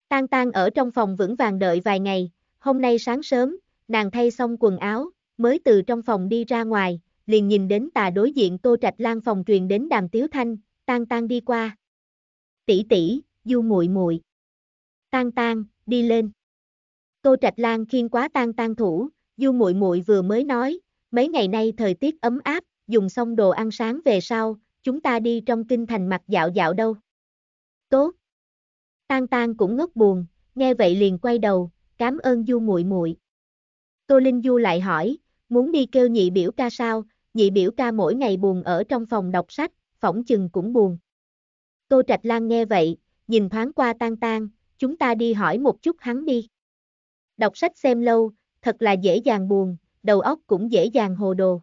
Tan tan ở trong phòng vững vàng đợi vài ngày, hôm nay sáng sớm, nàng thay xong quần áo, mới từ trong phòng đi ra ngoài, liền nhìn đến tà đối diện Tô Trạch Lan phòng truyền đến Đàm Tiếu Thanh, tan tan đi qua. Tỷ tỷ, Du muội muội. Tan tan, đi lên. Tô Trạch Lan khiên quá tan tan thủ, Du Muội Muội vừa mới nói, mấy ngày nay thời tiết ấm áp, dùng xong đồ ăn sáng về sau, chúng ta đi trong kinh thành mặt dạo dạo đâu. Tốt. Tan tan cũng ngất buồn, nghe vậy liền quay đầu, cảm ơn Du Muội Muội. Tô Linh Du lại hỏi, muốn đi kêu nhị biểu ca sao, nhị biểu ca mỗi ngày buồn ở trong phòng đọc sách, phỏng chừng cũng buồn. Tô Trạch Lan nghe vậy, nhìn thoáng qua tan tan, chúng ta đi hỏi một chút hắn đi. Đọc sách xem lâu, thật là dễ dàng buồn, đầu óc cũng dễ dàng hồ đồ.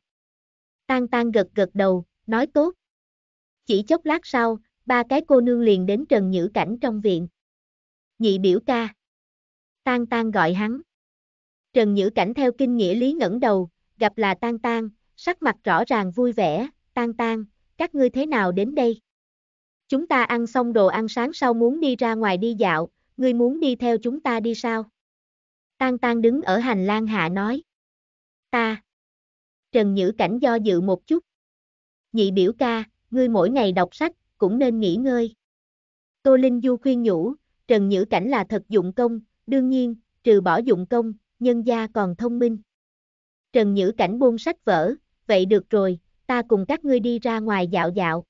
Tan tan gật gật đầu, nói tốt. Chỉ chốc lát sau, ba cái cô nương liền đến Trần Nhữ Cảnh trong viện. Nhị biểu ca. Tan tan gọi hắn. Trần Nhữ Cảnh theo kinh nghĩa lý ngẩng đầu, gặp là tan tan, sắc mặt rõ ràng vui vẻ, tan tan, các ngươi thế nào đến đây? Chúng ta ăn xong đồ ăn sáng sau muốn đi ra ngoài đi dạo, ngươi muốn đi theo chúng ta đi sao? Tan tan đứng ở hành lang hạ nói. Ta. Trần Nhữ Cảnh do dự một chút. Nhị biểu ca, ngươi mỗi ngày đọc sách, cũng nên nghỉ ngơi. Tô Linh Du khuyên nhủ, Trần Nhữ Cảnh là thật dụng công, đương nhiên, trừ bỏ dụng công, nhân gia còn thông minh. Trần Nhữ Cảnh buông sách vở, vậy được rồi, ta cùng các ngươi đi ra ngoài dạo dạo.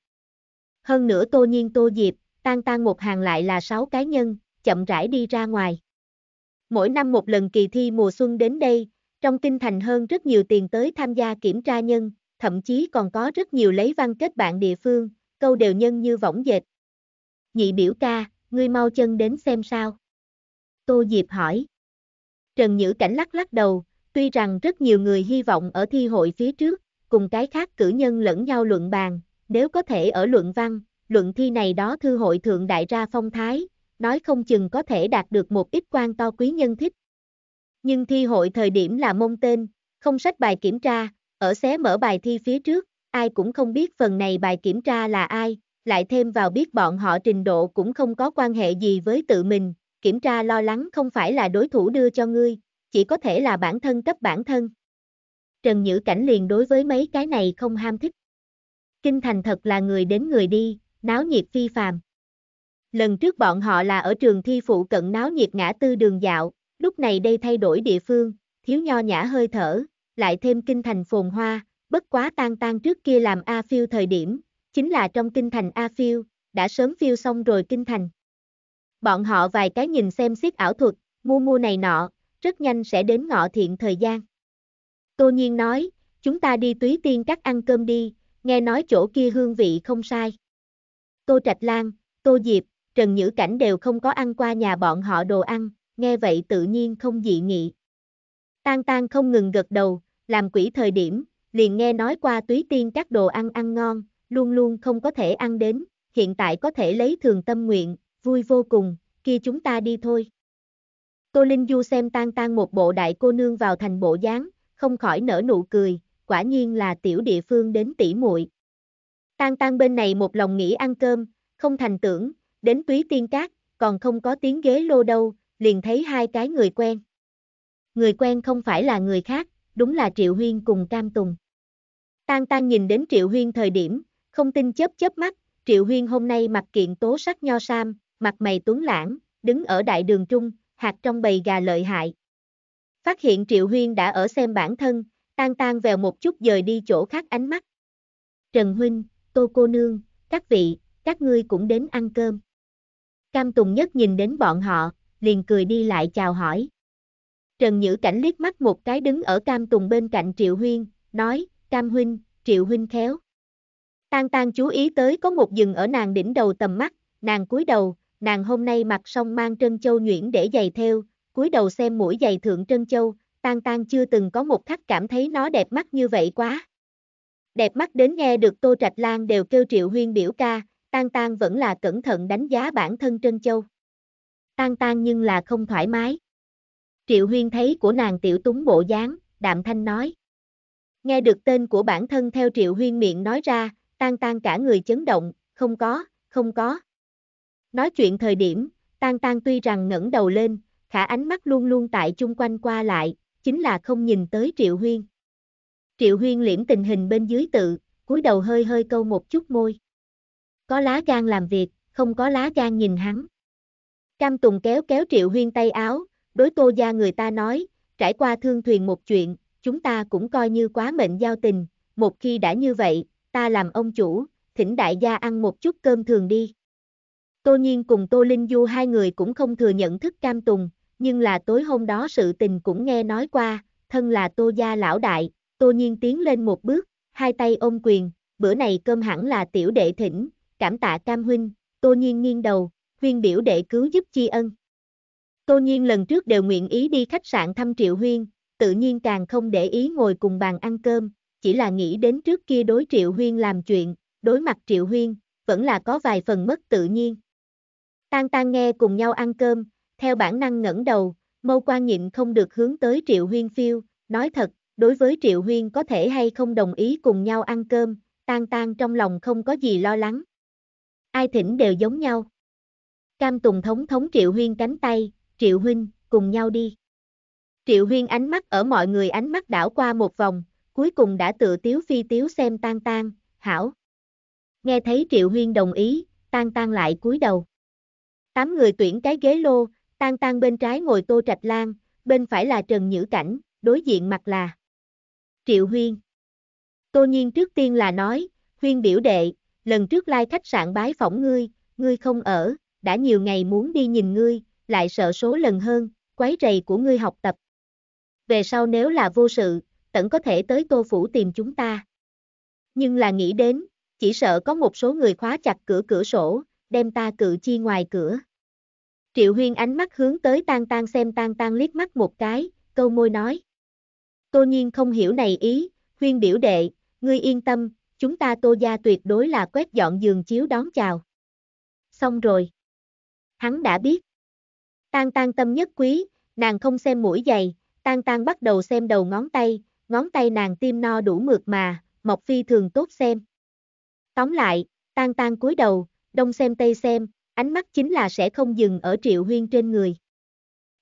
Hơn nữa Tô Nhiên Tô Diệp, tan tan một hàng lại là sáu cá nhân, chậm rãi đi ra ngoài mỗi năm một lần kỳ thi mùa xuân đến đây, trong kinh thành hơn rất nhiều tiền tới tham gia kiểm tra nhân, thậm chí còn có rất nhiều lấy văn kết bạn địa phương, câu đều nhân như võng dệt. Nhị biểu ca, ngươi mau chân đến xem sao. Tô Diệp hỏi. Trần Nhữ Cảnh lắc lắc đầu, tuy rằng rất nhiều người hy vọng ở thi hội phía trước, cùng cái khác cử nhân lẫn nhau luận bàn, nếu có thể ở luận văn, luận thi này đó thư hội thượng đại ra phong thái, nói không chừng có thể đạt được một ít quan to quý nhân thích. Nhưng thi hội thời điểm là mông tên, không sách bài kiểm tra, ở xé mở bài thi phía trước, ai cũng không biết phần này bài kiểm tra là ai, lại thêm vào biết bọn họ trình độ cũng không có quan hệ gì với tự mình, kiểm tra lo lắng không phải là đối thủ đưa cho ngươi, chỉ có thể là bản thân cấp bản thân. Trần Nhữ Cảnh liền đối với mấy cái này không ham thích. Kinh thành thật là người đến người đi, náo nhiệt phi phàm. Lần trước bọn họ là ở trường thi phụ cận náo nhiệt ngã tư đường dạo, lúc này đây thay đổi địa phương, thiếu nho nhã hơi thở, lại thêm kinh thành phồn hoa, bất quá tan tan trước kia làm A phiêu thời điểm, chính là trong kinh thành A phiêu, đã sớm phiêu xong rồi kinh thành. Bọn họ vài cái nhìn xem xiết ảo thuật, mua mua này nọ, rất nhanh sẽ đến ngọ thiện thời gian. Tô Nhiên nói, chúng ta đi túy tiên cắt ăn cơm đi, nghe nói chỗ kia hương vị không sai. Tô Trạch Lan, Tô Diệp, Trần Nhữ Cảnh đều không có ăn qua nhà bọn họ đồ ăn, nghe vậy tự nhiên không dị nghị. Tan tan không ngừng gật đầu, làm quỷ thời điểm, liền nghe nói qua túy tiên các đồ ăn ăn ngon, luôn luôn không có thể ăn đến, hiện tại có thể lấy thường tâm nguyện, vui vô cùng, kia chúng ta đi thôi. Cô Linh Du xem tan tan một bộ đại cô nương vào thành bộ dáng, không khỏi nở nụ cười, quả nhiên là tiểu địa phương đến tỉ muội. Tan tan bên này một lòng nghĩ ăn cơm, không thành tưởng, đến túy tiên cát, còn không có tiếng ghế lô đâu, liền thấy hai cái người quen. Người quen không phải là người khác, đúng là Triệu Huyên cùng Cam Tùng. Tan Tan nhìn đến Triệu Huyên thời điểm, không tin chớp chớp mắt, Triệu Huyên hôm nay mặc kiện tố sắc nho sam, mặt mày tuấn lãng, đứng ở đại đường trung, hạt trong bầy gà lợi hại. Phát hiện Triệu Huyên đã ở xem bản thân, Tan Tan vèo một chút dời đi chỗ khác ánh mắt. Trần Huynh, Tô Cô Nương, các vị, các ngươi cũng đến ăn cơm. Cam Tùng Nhất nhìn đến bọn họ, liền cười đi lại chào hỏi. Trần Nhữ Cảnh liếc mắt một cái đứng ở Cam Tùng bên cạnh Triệu Huyên, nói, Cam Huynh, Triệu Huynh khéo. Tan Tan chú ý tới có một dừng ở nàng đỉnh đầu tầm mắt, nàng cúi đầu, nàng hôm nay mặc xong mang trân châu nhuyễn để giày theo, cúi đầu xem mũi giày thượng trân châu, Tan Tan chưa từng có một khắc cảm thấy nó đẹp mắt như vậy quá. Đẹp mắt đến nghe được Tô Trạch Lan đều kêu Triệu Huyên biểu ca, Tang Tang vẫn là cẩn thận đánh giá bản thân Trân Châu. Tang Tang nhưng là không thoải mái. Triệu Huyên thấy của nàng tiểu túng bộ dáng, đạm thanh nói. Nghe được tên của bản thân theo Triệu Huyên miệng nói ra, Tang Tang cả người chấn động, không có, không có. Nói chuyện thời điểm, Tang Tang tuy rằng ngẩng đầu lên, khả ánh mắt luôn luôn tại chung quanh qua lại, chính là không nhìn tới Triệu Huyên. Triệu Huyên liễm tình hình bên dưới tự, cúi đầu hơi hơi câu một chút môi có lá gan làm việc, không có lá gan nhìn hắn. Cam Tùng kéo kéo Triệu Huyên tay áo, đối tô gia người ta nói, trải qua thương thuyền một chuyện, chúng ta cũng coi như quá mệnh giao tình, một khi đã như vậy, ta làm ông chủ, thỉnh đại gia ăn một chút cơm thường đi. Tô Nhiên cùng Tô Linh Du hai người cũng không thừa nhận thức Cam Tùng, nhưng là tối hôm đó sự tình cũng nghe nói qua, thân là Tô gia lão đại, Tô Nhiên tiến lên một bước, hai tay ôm quyền, bữa này cơm hẳn là tiểu đệ thỉnh, cảm tạ cam huynh, tô nhiên nghiêng đầu, huyên biểu đệ cứu giúp chi ân. Tô nhiên lần trước đều nguyện ý đi khách sạn thăm triệu huyên, tự nhiên càng không để ý ngồi cùng bàn ăn cơm, chỉ là nghĩ đến trước kia đối triệu huyên làm chuyện, đối mặt triệu huyên, vẫn là có vài phần mất tự nhiên. Tan tan nghe cùng nhau ăn cơm, theo bản năng ngẩng đầu, mâu quan nhịn không được hướng tới triệu huyên phiêu, nói thật, đối với triệu huyên có thể hay không đồng ý cùng nhau ăn cơm, tan tan trong lòng không có gì lo lắng, ai thỉnh đều giống nhau. Cam Tùng thống thống Triệu Huyên cánh tay, Triệu Huynh, cùng nhau đi. Triệu Huyên ánh mắt ở mọi người ánh mắt đảo qua một vòng, cuối cùng đã tự tiếu phi tiếu xem tan tan, hảo. Nghe thấy Triệu Huyên đồng ý, tan tan lại cúi đầu. Tám người tuyển cái ghế lô, tan tan bên trái ngồi Tô Trạch Lan, bên phải là Trần Nhữ Cảnh, đối diện mặt là Triệu Huyên. Tô Nhiên trước tiên là nói, Huyên biểu đệ, lần trước lai khách sạn bái phỏng ngươi, ngươi không ở, đã nhiều ngày muốn đi nhìn ngươi, lại sợ số lần hơn, quấy rầy của ngươi học tập. Về sau nếu là vô sự, tận có thể tới tô phủ tìm chúng ta. Nhưng là nghĩ đến, chỉ sợ có một số người khóa chặt cửa cửa sổ, đem ta cự chi ngoài cửa. Triệu Huyên ánh mắt hướng tới Tang Tang xem Tang Tang liếc mắt một cái, câu môi nói. Tô nhiên không hiểu này ý, Huyên biểu đệ, ngươi yên tâm, chúng ta tô gia tuyệt đối là quét dọn giường chiếu đón chào. Xong rồi. Hắn đã biết. Tan tan tâm nhất quý, nàng không xem mũi giày, tan tan bắt đầu xem đầu ngón tay, ngón tay nàng tim no đủ mượt mà, mộc phi thường tốt xem. Tóm lại, tan tan cúi đầu, đông xem tây xem, ánh mắt chính là sẽ không dừng ở triệu huyên trên người.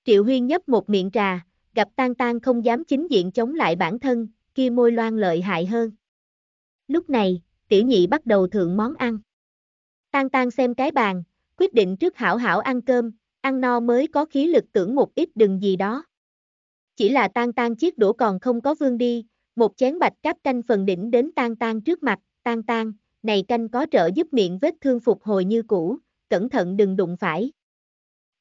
Triệu huyên nhấp một miệng trà, gặp tan tan không dám chính diện chống lại bản thân, kia môi loan lợi hại hơn. Lúc này, tiểu nhị bắt đầu thượng món ăn. Tang Tang xem cái bàn, quyết định trước hảo hảo ăn cơm, ăn no mới có khí lực tưởng một ít đừng gì đó. Chỉ là Tang Tang chiếc đũa còn không có vương đi, một chén bạch cáp canh phần đỉnh đến Tang Tang trước mặt, Tang Tang này canh có trợ giúp miệng vết thương phục hồi như cũ, cẩn thận đừng đụng phải.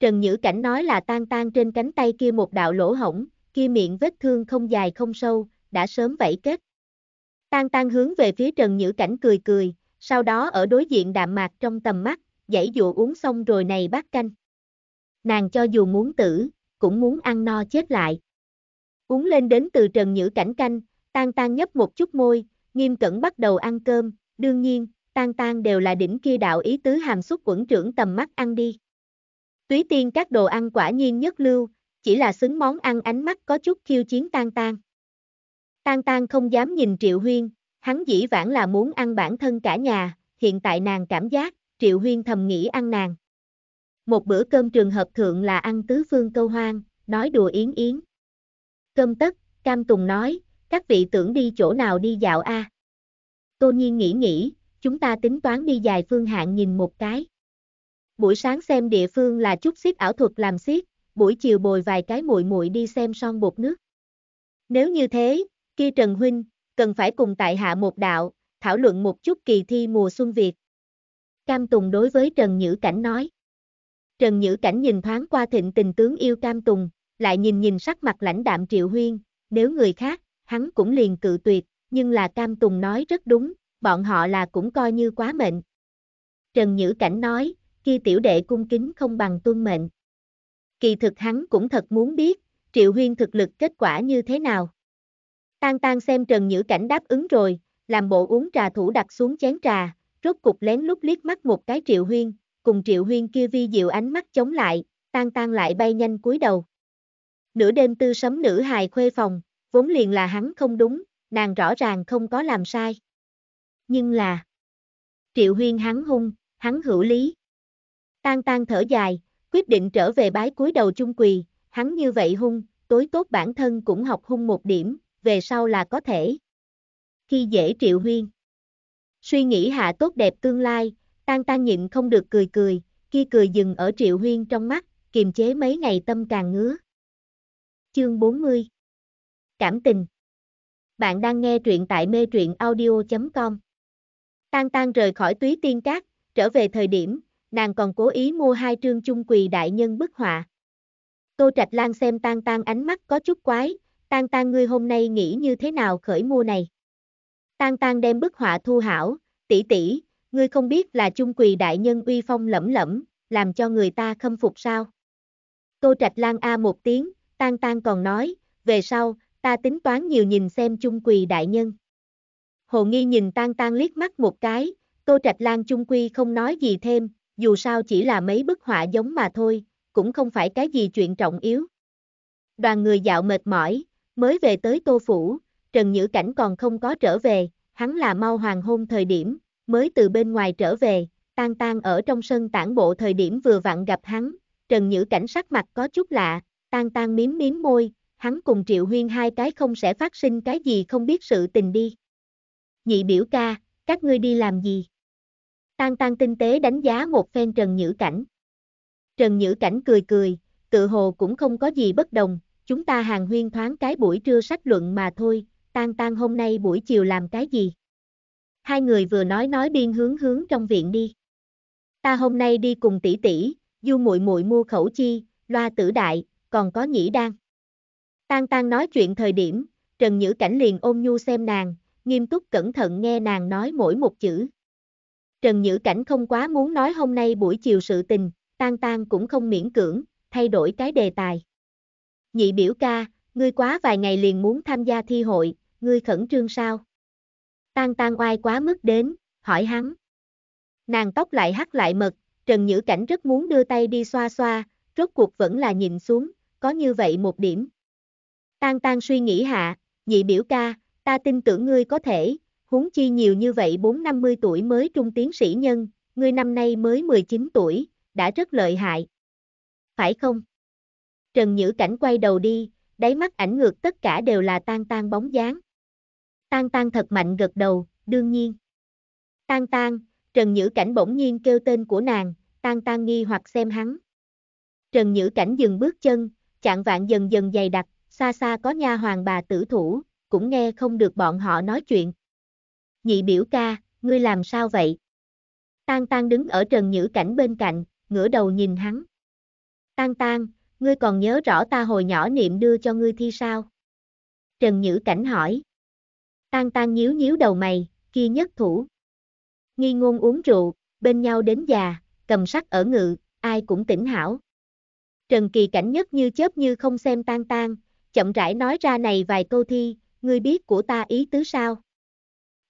Trần Nhữ Cảnh nói là Tang Tang trên cánh tay kia một đạo lỗ hổng, kia miệng vết thương không dài không sâu, đã sớm vẫy kết. Tan tan hướng về phía Trần Nhữ Cảnh cười cười, sau đó ở đối diện đạm mạc trong tầm mắt, dãy dụ uống xong rồi này bát canh. Nàng cho dù muốn tử, cũng muốn ăn no chết lại. Uống lên đến từ Trần Nhữ Cảnh canh, tan tan nhấp một chút môi, nghiêm cẩn bắt đầu ăn cơm, đương nhiên, tan tan đều là đỉnh kia đạo ý tứ hàm xúc quẩn trưởng tầm mắt ăn đi. Túy tiên các đồ ăn quả nhiên nhất lưu, chỉ là xứng món ăn ánh mắt có chút khiêu chiến tan tan. Tan tan không dám nhìn Triệu Huyên, hắn dĩ vãng là muốn ăn bản thân cả nhà, hiện tại nàng cảm giác, Triệu Huyên thầm nghĩ ăn nàng. Một bữa cơm trường hợp thượng là ăn tứ phương câu hoang, nói đùa yến yến. Cơm tất, Cam Tùng nói, các vị tưởng đi chỗ nào đi dạo a à? Tô Nhiên nghĩ nghĩ, chúng ta tính toán đi dài phương hạn nhìn một cái. Buổi sáng xem địa phương là chút xếp ảo thuật làm xiết, buổi chiều bồi vài cái muội muội đi xem son bột nước. Nếu như thế, kia Trần Huynh, cần phải cùng tại hạ một đạo, thảo luận một chút kỳ thi mùa xuân Việt. Cam Tùng đối với Trần Nhữ Cảnh nói. Trần Nhữ Cảnh nhìn thoáng qua thịnh tình tướng yêu Cam Tùng, lại nhìn nhìn sắc mặt lãnh đạm Triệu Huyên, nếu người khác, hắn cũng liền cự tuyệt, nhưng là Cam Tùng nói rất đúng, bọn họ là cũng coi như quá mệnh. Trần Nhữ Cảnh nói, kia tiểu đệ cung kính không bằng tuân mệnh. Kỳ thực hắn cũng thật muốn biết, Triệu Huyên thực lực kết quả như thế nào. Tan tan xem Trần Nhữ Cảnh đáp ứng rồi, làm bộ uống trà thủ đặt xuống chén trà, rốt cục lén lút liếc mắt một cái Triệu Huyên, cùng Triệu Huyên kia vi diệu ánh mắt chống lại, tan tan lại bay nhanh cúi đầu. Nửa đêm tư sấm nữ hài khuê phòng, vốn liền là hắn không đúng, nàng rõ ràng không có làm sai. Nhưng là... Triệu Huyên hắn hung, hắn hữu lý. Tan tan thở dài, quyết định trở về bái cúi đầu chung quỳ, hắn như vậy hung, tối tốt bản thân cũng học hung một điểm, về sau là có thể. Khi dễ triệu huyên. Suy nghĩ hạ tốt đẹp tương lai, tan tan nhịn không được cười cười, khi cười dừng ở triệu huyên trong mắt, kiềm chế mấy ngày tâm càng ngứa. Chương 40 Cảm tình Bạn đang nghe truyện tại mê truyện audio.com Tan tan rời khỏi túy tiên cát, trở về thời điểm, nàng còn cố ý mua hai trương chung quỳ đại nhân bức họa. Tô Trạch Lan xem tan tan ánh mắt có chút quái, Tang Tang, ngươi hôm nay nghĩ như thế nào khởi mua này? Tang Tang đem bức họa thu hảo, tỷ tỷ, ngươi không biết là Trung quỳ đại nhân uy phong lẫm lẫm, làm cho người ta khâm phục sao? Tô Trạch Lan A một tiếng, Tang Tang còn nói, về sau, ta tính toán nhiều nhìn xem Trung quỳ đại nhân. Hồ Nghi nhìn Tang Tang liếc mắt một cái, Tô Trạch Lan Trung quy không nói gì thêm, dù sao chỉ là mấy bức họa giống mà thôi, cũng không phải cái gì chuyện trọng yếu. Đoàn người dạo mệt mỏi, Mới về tới Tô Phủ, Trần Nhữ Cảnh còn không có trở về, hắn là mau hoàng hôn thời điểm, mới từ bên ngoài trở về, tan tan ở trong sân tản bộ thời điểm vừa vặn gặp hắn, Trần Nhữ Cảnh sắc mặt có chút lạ, tan tan miếm miếm môi, hắn cùng Triệu Huyên hai cái không sẽ phát sinh cái gì không biết sự tình đi. Nhị biểu ca, các ngươi đi làm gì? Tan tan tinh tế đánh giá một phen Trần Nhữ Cảnh. Trần Nhữ Cảnh cười cười, tự hồ cũng không có gì bất đồng, chúng ta hàng huyên thoáng cái buổi trưa sách luận mà thôi, tan tan hôm nay buổi chiều làm cái gì. Hai người vừa nói nói biên hướng hướng trong viện đi. Ta hôm nay đi cùng tỷ tỷ, du muội muội mua khẩu chi, loa tử đại, còn có nhĩ đan. tang tang nói chuyện thời điểm, Trần Nhữ Cảnh liền ôm nhu xem nàng, nghiêm túc cẩn thận nghe nàng nói mỗi một chữ. Trần Nhữ Cảnh không quá muốn nói hôm nay buổi chiều sự tình, tang tang cũng không miễn cưỡng, thay đổi cái đề tài. Nhị biểu ca, ngươi quá vài ngày liền muốn tham gia thi hội, ngươi khẩn trương sao? Tang Tang oai quá mức đến, hỏi hắn. Nàng tóc lại hắt lại mật, Trần Nhữ Cảnh rất muốn đưa tay đi xoa xoa, rốt cuộc vẫn là nhìn xuống, có như vậy một điểm. Tang Tang suy nghĩ hạ, nhị biểu ca, ta tin tưởng ngươi có thể, huống chi nhiều như vậy 4-50 tuổi mới trung tiến sĩ nhân, ngươi năm nay mới 19 tuổi, đã rất lợi hại. Phải không? Trần Nhữ Cảnh quay đầu đi, đáy mắt ảnh ngược tất cả đều là tan tan bóng dáng. Tan tan thật mạnh gật đầu, đương nhiên. Tan tan, Trần Nhữ Cảnh bỗng nhiên kêu tên của nàng, tan tan nghi hoặc xem hắn. Trần Nhữ Cảnh dừng bước chân, chạng vạn dần dần dày đặc, xa xa có nha hoàng bà tử thủ, cũng nghe không được bọn họ nói chuyện. Nhị biểu ca, ngươi làm sao vậy? Tan tan đứng ở Trần Nhữ Cảnh bên cạnh, ngửa đầu nhìn hắn. Tan tan, ngươi còn nhớ rõ ta hồi nhỏ niệm đưa cho ngươi thi sao? Trần Nhữ Cảnh hỏi. Tan tan nhíu nhíu đầu mày, kia nhất thủ. Nghi ngôn uống rượu, bên nhau đến già, cầm sắc ở ngự, ai cũng tỉnh hảo. Trần Kỳ Cảnh nhất như chớp như không xem tan tan, chậm rãi nói ra này vài câu thi, ngươi biết của ta ý tứ sao?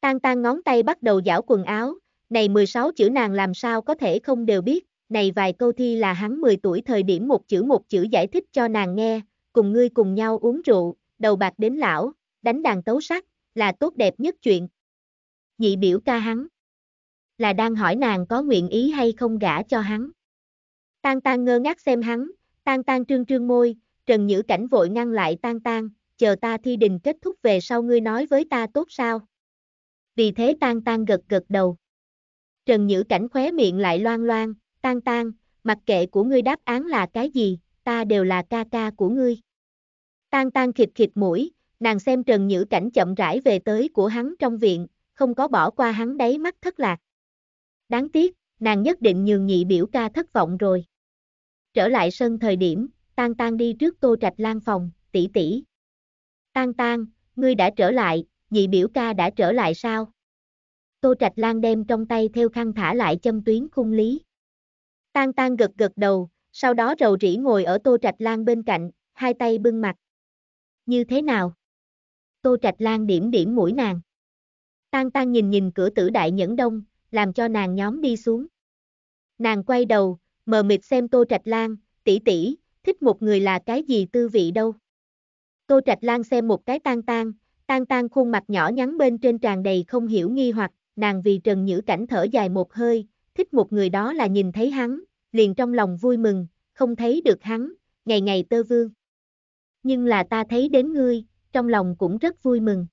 Tan tan ngón tay bắt đầu giảo quần áo, này 16 chữ nàng làm sao có thể không đều biết này vài câu thi là hắn 10 tuổi thời điểm một chữ một chữ giải thích cho nàng nghe, cùng ngươi cùng nhau uống rượu, đầu bạc đến lão, đánh đàn tấu sắc, là tốt đẹp nhất chuyện. Nhị biểu ca hắn, là đang hỏi nàng có nguyện ý hay không gả cho hắn. Tan tan ngơ ngác xem hắn, tan tan trương trương môi, trần nhữ cảnh vội ngăn lại tan tan, chờ ta thi đình kết thúc về sau ngươi nói với ta tốt sao. Vì thế tan tan gật gật đầu. Trần nhữ cảnh khóe miệng lại loan loan, Tan tan, mặc kệ của ngươi đáp án là cái gì, ta đều là ca ca của ngươi. Tan tan khịt khịt mũi, nàng xem Trần Nhữ Cảnh chậm rãi về tới của hắn trong viện, không có bỏ qua hắn đáy mắt thất lạc. Đáng tiếc, nàng nhất định nhường nhị biểu ca thất vọng rồi. Trở lại sân thời điểm, tan tan đi trước tô trạch lan phòng, tỷ tỷ. Tan tan, ngươi đã trở lại, nhị biểu ca đã trở lại sao? Tô trạch lan đem trong tay theo khăn thả lại châm tuyến khung lý. Tang Tang gật gật đầu, sau đó rầu rĩ ngồi ở Tô Trạch Lan bên cạnh, hai tay bưng mặt. Như thế nào? Tô Trạch Lan điểm điểm mũi nàng. Tang Tang nhìn nhìn cửa tử đại nhẫn đông, làm cho nàng nhóm đi xuống. Nàng quay đầu, mờ mịt xem Tô Trạch Lan, tỷ tỷ, thích một người là cái gì tư vị đâu. Tô Trạch Lan xem một cái Tang Tang, Tang Tang khuôn mặt nhỏ nhắn bên trên tràn đầy không hiểu nghi hoặc, nàng vì Trần Nhữ Cảnh thở dài một hơi, thích một người đó là nhìn thấy hắn, liền trong lòng vui mừng, không thấy được hắn, ngày ngày tơ vương. Nhưng là ta thấy đến ngươi, trong lòng cũng rất vui mừng.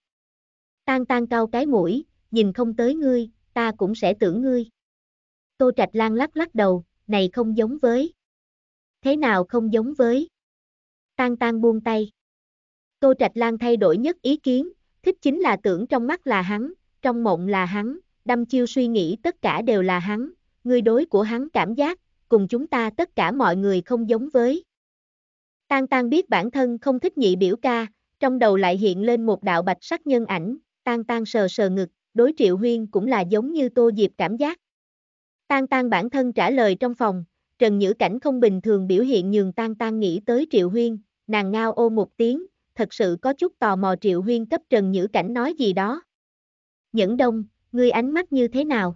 Tan tan cao cái mũi, nhìn không tới ngươi, ta cũng sẽ tưởng ngươi. Tô Trạch Lan lắc lắc đầu, này không giống với. Thế nào không giống với? Tan tan buông tay. Tô Trạch Lan thay đổi nhất ý kiến, thích chính là tưởng trong mắt là hắn, trong mộng là hắn, đâm chiêu suy nghĩ tất cả đều là hắn, người đối của hắn cảm giác, cùng chúng ta tất cả mọi người không giống với. Tan Tan biết bản thân không thích nhị biểu ca, trong đầu lại hiện lên một đạo bạch sắc nhân ảnh, Tan Tan sờ sờ ngực, đối Triệu Huyên cũng là giống như Tô Diệp cảm giác. Tan Tan bản thân trả lời trong phòng, Trần Nhữ Cảnh không bình thường biểu hiện nhường Tan Tan nghĩ tới Triệu Huyên, nàng ngao ô một tiếng, thật sự có chút tò mò Triệu Huyên cấp Trần Nhữ Cảnh nói gì đó. Nhẫn đông, ngươi ánh mắt như thế nào?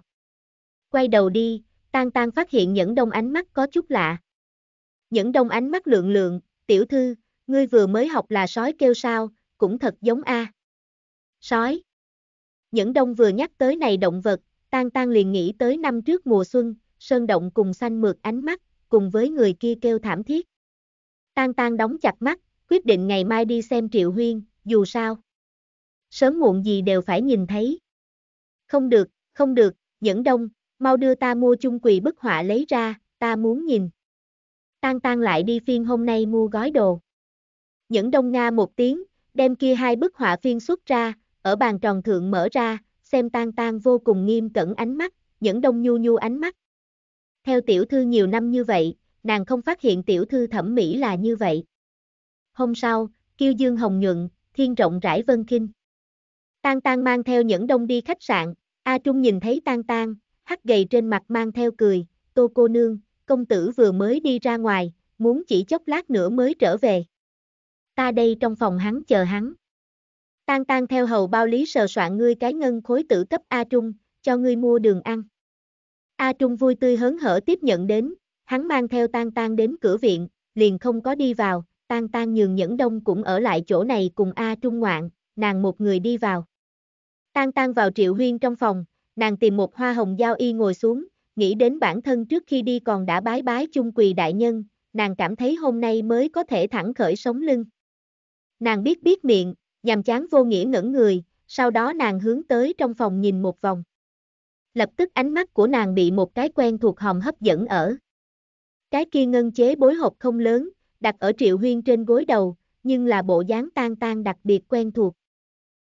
Quay đầu đi, tan tan phát hiện nhẫn đông ánh mắt có chút lạ. Nhẫn đông ánh mắt lượng lượng, tiểu thư, ngươi vừa mới học là sói kêu sao, cũng thật giống a. Sói. Nhẫn đông vừa nhắc tới này động vật, tan tan liền nghĩ tới năm trước mùa xuân, sơn động cùng xanh mượt ánh mắt, cùng với người kia kêu thảm thiết. Tan tan đóng chặt mắt, quyết định ngày mai đi xem Triệu Huyên, dù sao. Sớm muộn gì đều phải nhìn thấy không được, không được, nhẫn đông, mau đưa ta mua chung quỳ bức họa lấy ra, ta muốn nhìn. Tang Tang lại đi phiên hôm nay mua gói đồ. Nhẫn đông Nga một tiếng, đem kia hai bức họa phiên xuất ra, ở bàn tròn thượng mở ra, xem Tang Tang vô cùng nghiêm cẩn ánh mắt, nhẫn đông nhu nhu ánh mắt. Theo tiểu thư nhiều năm như vậy, nàng không phát hiện tiểu thư thẩm mỹ là như vậy. Hôm sau, kêu dương hồng nhuận, thiên rộng rãi vân kinh. Tang Tang mang theo nhẫn đông đi khách sạn, A Trung nhìn thấy tan tan, hắc gầy trên mặt mang theo cười, tô cô nương, công tử vừa mới đi ra ngoài, muốn chỉ chốc lát nữa mới trở về. Ta đây trong phòng hắn chờ hắn. Tan tan theo hầu bao lý sờ soạn ngươi cái ngân khối tử cấp A Trung, cho ngươi mua đường ăn. A Trung vui tươi hớn hở tiếp nhận đến, hắn mang theo tan tan đến cửa viện, liền không có đi vào, tan tan nhường nhẫn đông cũng ở lại chỗ này cùng A Trung ngoạn, nàng một người đi vào. Tan tan vào Triệu Huyên trong phòng, nàng tìm một hoa hồng giao y ngồi xuống, nghĩ đến bản thân trước khi đi còn đã bái bái chung quỳ đại nhân, nàng cảm thấy hôm nay mới có thể thẳng khởi sống lưng. Nàng biết biết miệng, nhằm chán vô nghĩa ngẩn người, sau đó nàng hướng tới trong phòng nhìn một vòng. Lập tức ánh mắt của nàng bị một cái quen thuộc hòm hấp dẫn ở. Cái kia ngân chế bối hộp không lớn, đặt ở triệu huyên trên gối đầu, nhưng là bộ dáng tan tan đặc biệt quen thuộc.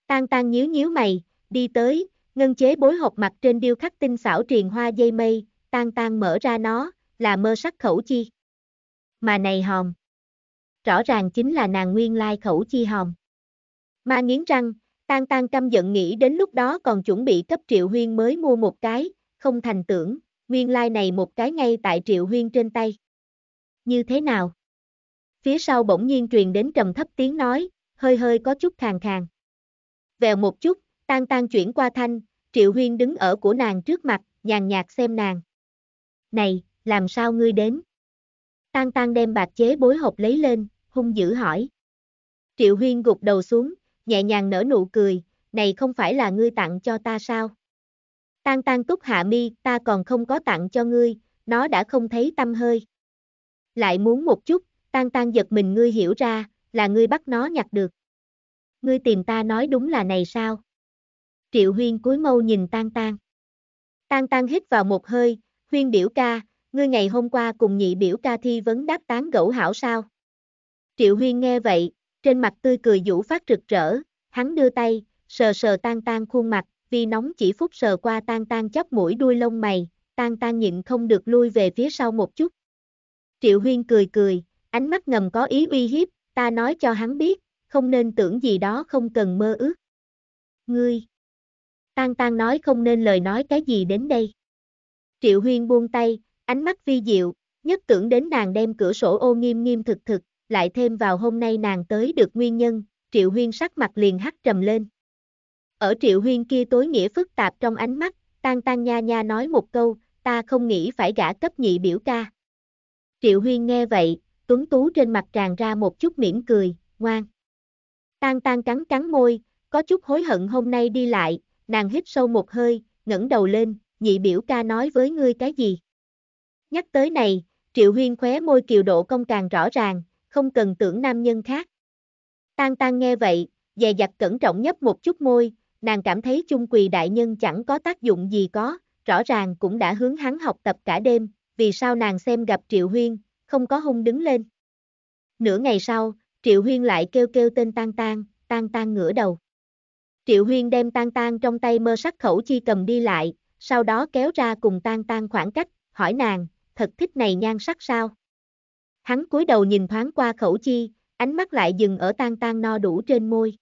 Tan tan nhíu nhíu mày, đi tới, ngân chế bối hộp mặt trên điêu khắc tinh xảo triền hoa dây mây, tan tan mở ra nó, là mơ sắc khẩu chi. Mà này hòm. Rõ ràng chính là nàng nguyên lai khẩu chi hòm. Ma nghiến răng, tan tan căm giận nghĩ đến lúc đó còn chuẩn bị cấp triệu huyên mới mua một cái, không thành tưởng, nguyên lai này một cái ngay tại triệu huyên trên tay. Như thế nào? Phía sau bỗng nhiên truyền đến trầm thấp tiếng nói, hơi hơi có chút khàn khàn. Vèo một chút, Tan tan chuyển qua thanh, Triệu Huyên đứng ở của nàng trước mặt, nhàn nhạt xem nàng. Này, làm sao ngươi đến? Tan tan đem bạc chế bối hộp lấy lên, hung dữ hỏi. Triệu Huyên gục đầu xuống, nhẹ nhàng nở nụ cười, này không phải là ngươi tặng cho ta sao? Tan tan túc hạ mi, ta còn không có tặng cho ngươi, nó đã không thấy tâm hơi. Lại muốn một chút, tan tan giật mình ngươi hiểu ra, là ngươi bắt nó nhặt được. Ngươi tìm ta nói đúng là này sao? Triệu Huyên cúi mâu nhìn Tan Tan. Tan Tan hít vào một hơi, Huyên biểu ca, ngươi ngày hôm qua cùng nhị biểu ca thi vấn đáp tán gẫu hảo sao. Triệu Huyên nghe vậy, trên mặt tươi cười vũ phát rực rỡ, hắn đưa tay, sờ sờ Tan Tan khuôn mặt, vì nóng chỉ phút sờ qua Tan Tan chóp mũi đuôi lông mày, Tan Tan nhịn không được lui về phía sau một chút. Triệu Huyên cười cười, ánh mắt ngầm có ý uy hiếp, ta nói cho hắn biết, không nên tưởng gì đó không cần mơ ước. Ngươi, Tang Tang nói không nên lời nói cái gì đến đây. Triệu Huyên buông tay, ánh mắt vi diệu, nhất tưởng đến nàng đem cửa sổ ô nghiêm nghiêm thực thực, lại thêm vào hôm nay nàng tới được nguyên nhân, Triệu Huyên sắc mặt liền hắt trầm lên. Ở Triệu Huyên kia tối nghĩa phức tạp trong ánh mắt, Tang Tang nha nha nói một câu, ta không nghĩ phải gả cấp nhị biểu ca. Triệu Huyên nghe vậy, tuấn tú trên mặt tràn ra một chút mỉm cười, ngoan. Tang Tang cắn cắn môi, có chút hối hận hôm nay đi lại, nàng hít sâu một hơi, ngẩng đầu lên, nhị biểu ca nói với ngươi cái gì? Nhắc tới này, Triệu Huyên khóe môi kiều độ công càng rõ ràng, không cần tưởng nam nhân khác. Tan tan nghe vậy, dè dặt cẩn trọng nhấp một chút môi, nàng cảm thấy chung quỳ đại nhân chẳng có tác dụng gì có, rõ ràng cũng đã hướng hắn học tập cả đêm, vì sao nàng xem gặp Triệu Huyên, không có hung đứng lên. Nửa ngày sau, Triệu Huyên lại kêu kêu tên tan tan, tan tan ngửa đầu. Triệu Huyên đem Tang Tang trong tay mơ sắc khẩu chi cầm đi lại, sau đó kéo ra cùng Tang Tang khoảng cách, hỏi nàng, thật thích này nhan sắc sao? Hắn cúi đầu nhìn thoáng qua khẩu chi, ánh mắt lại dừng ở Tang Tang no đủ trên môi.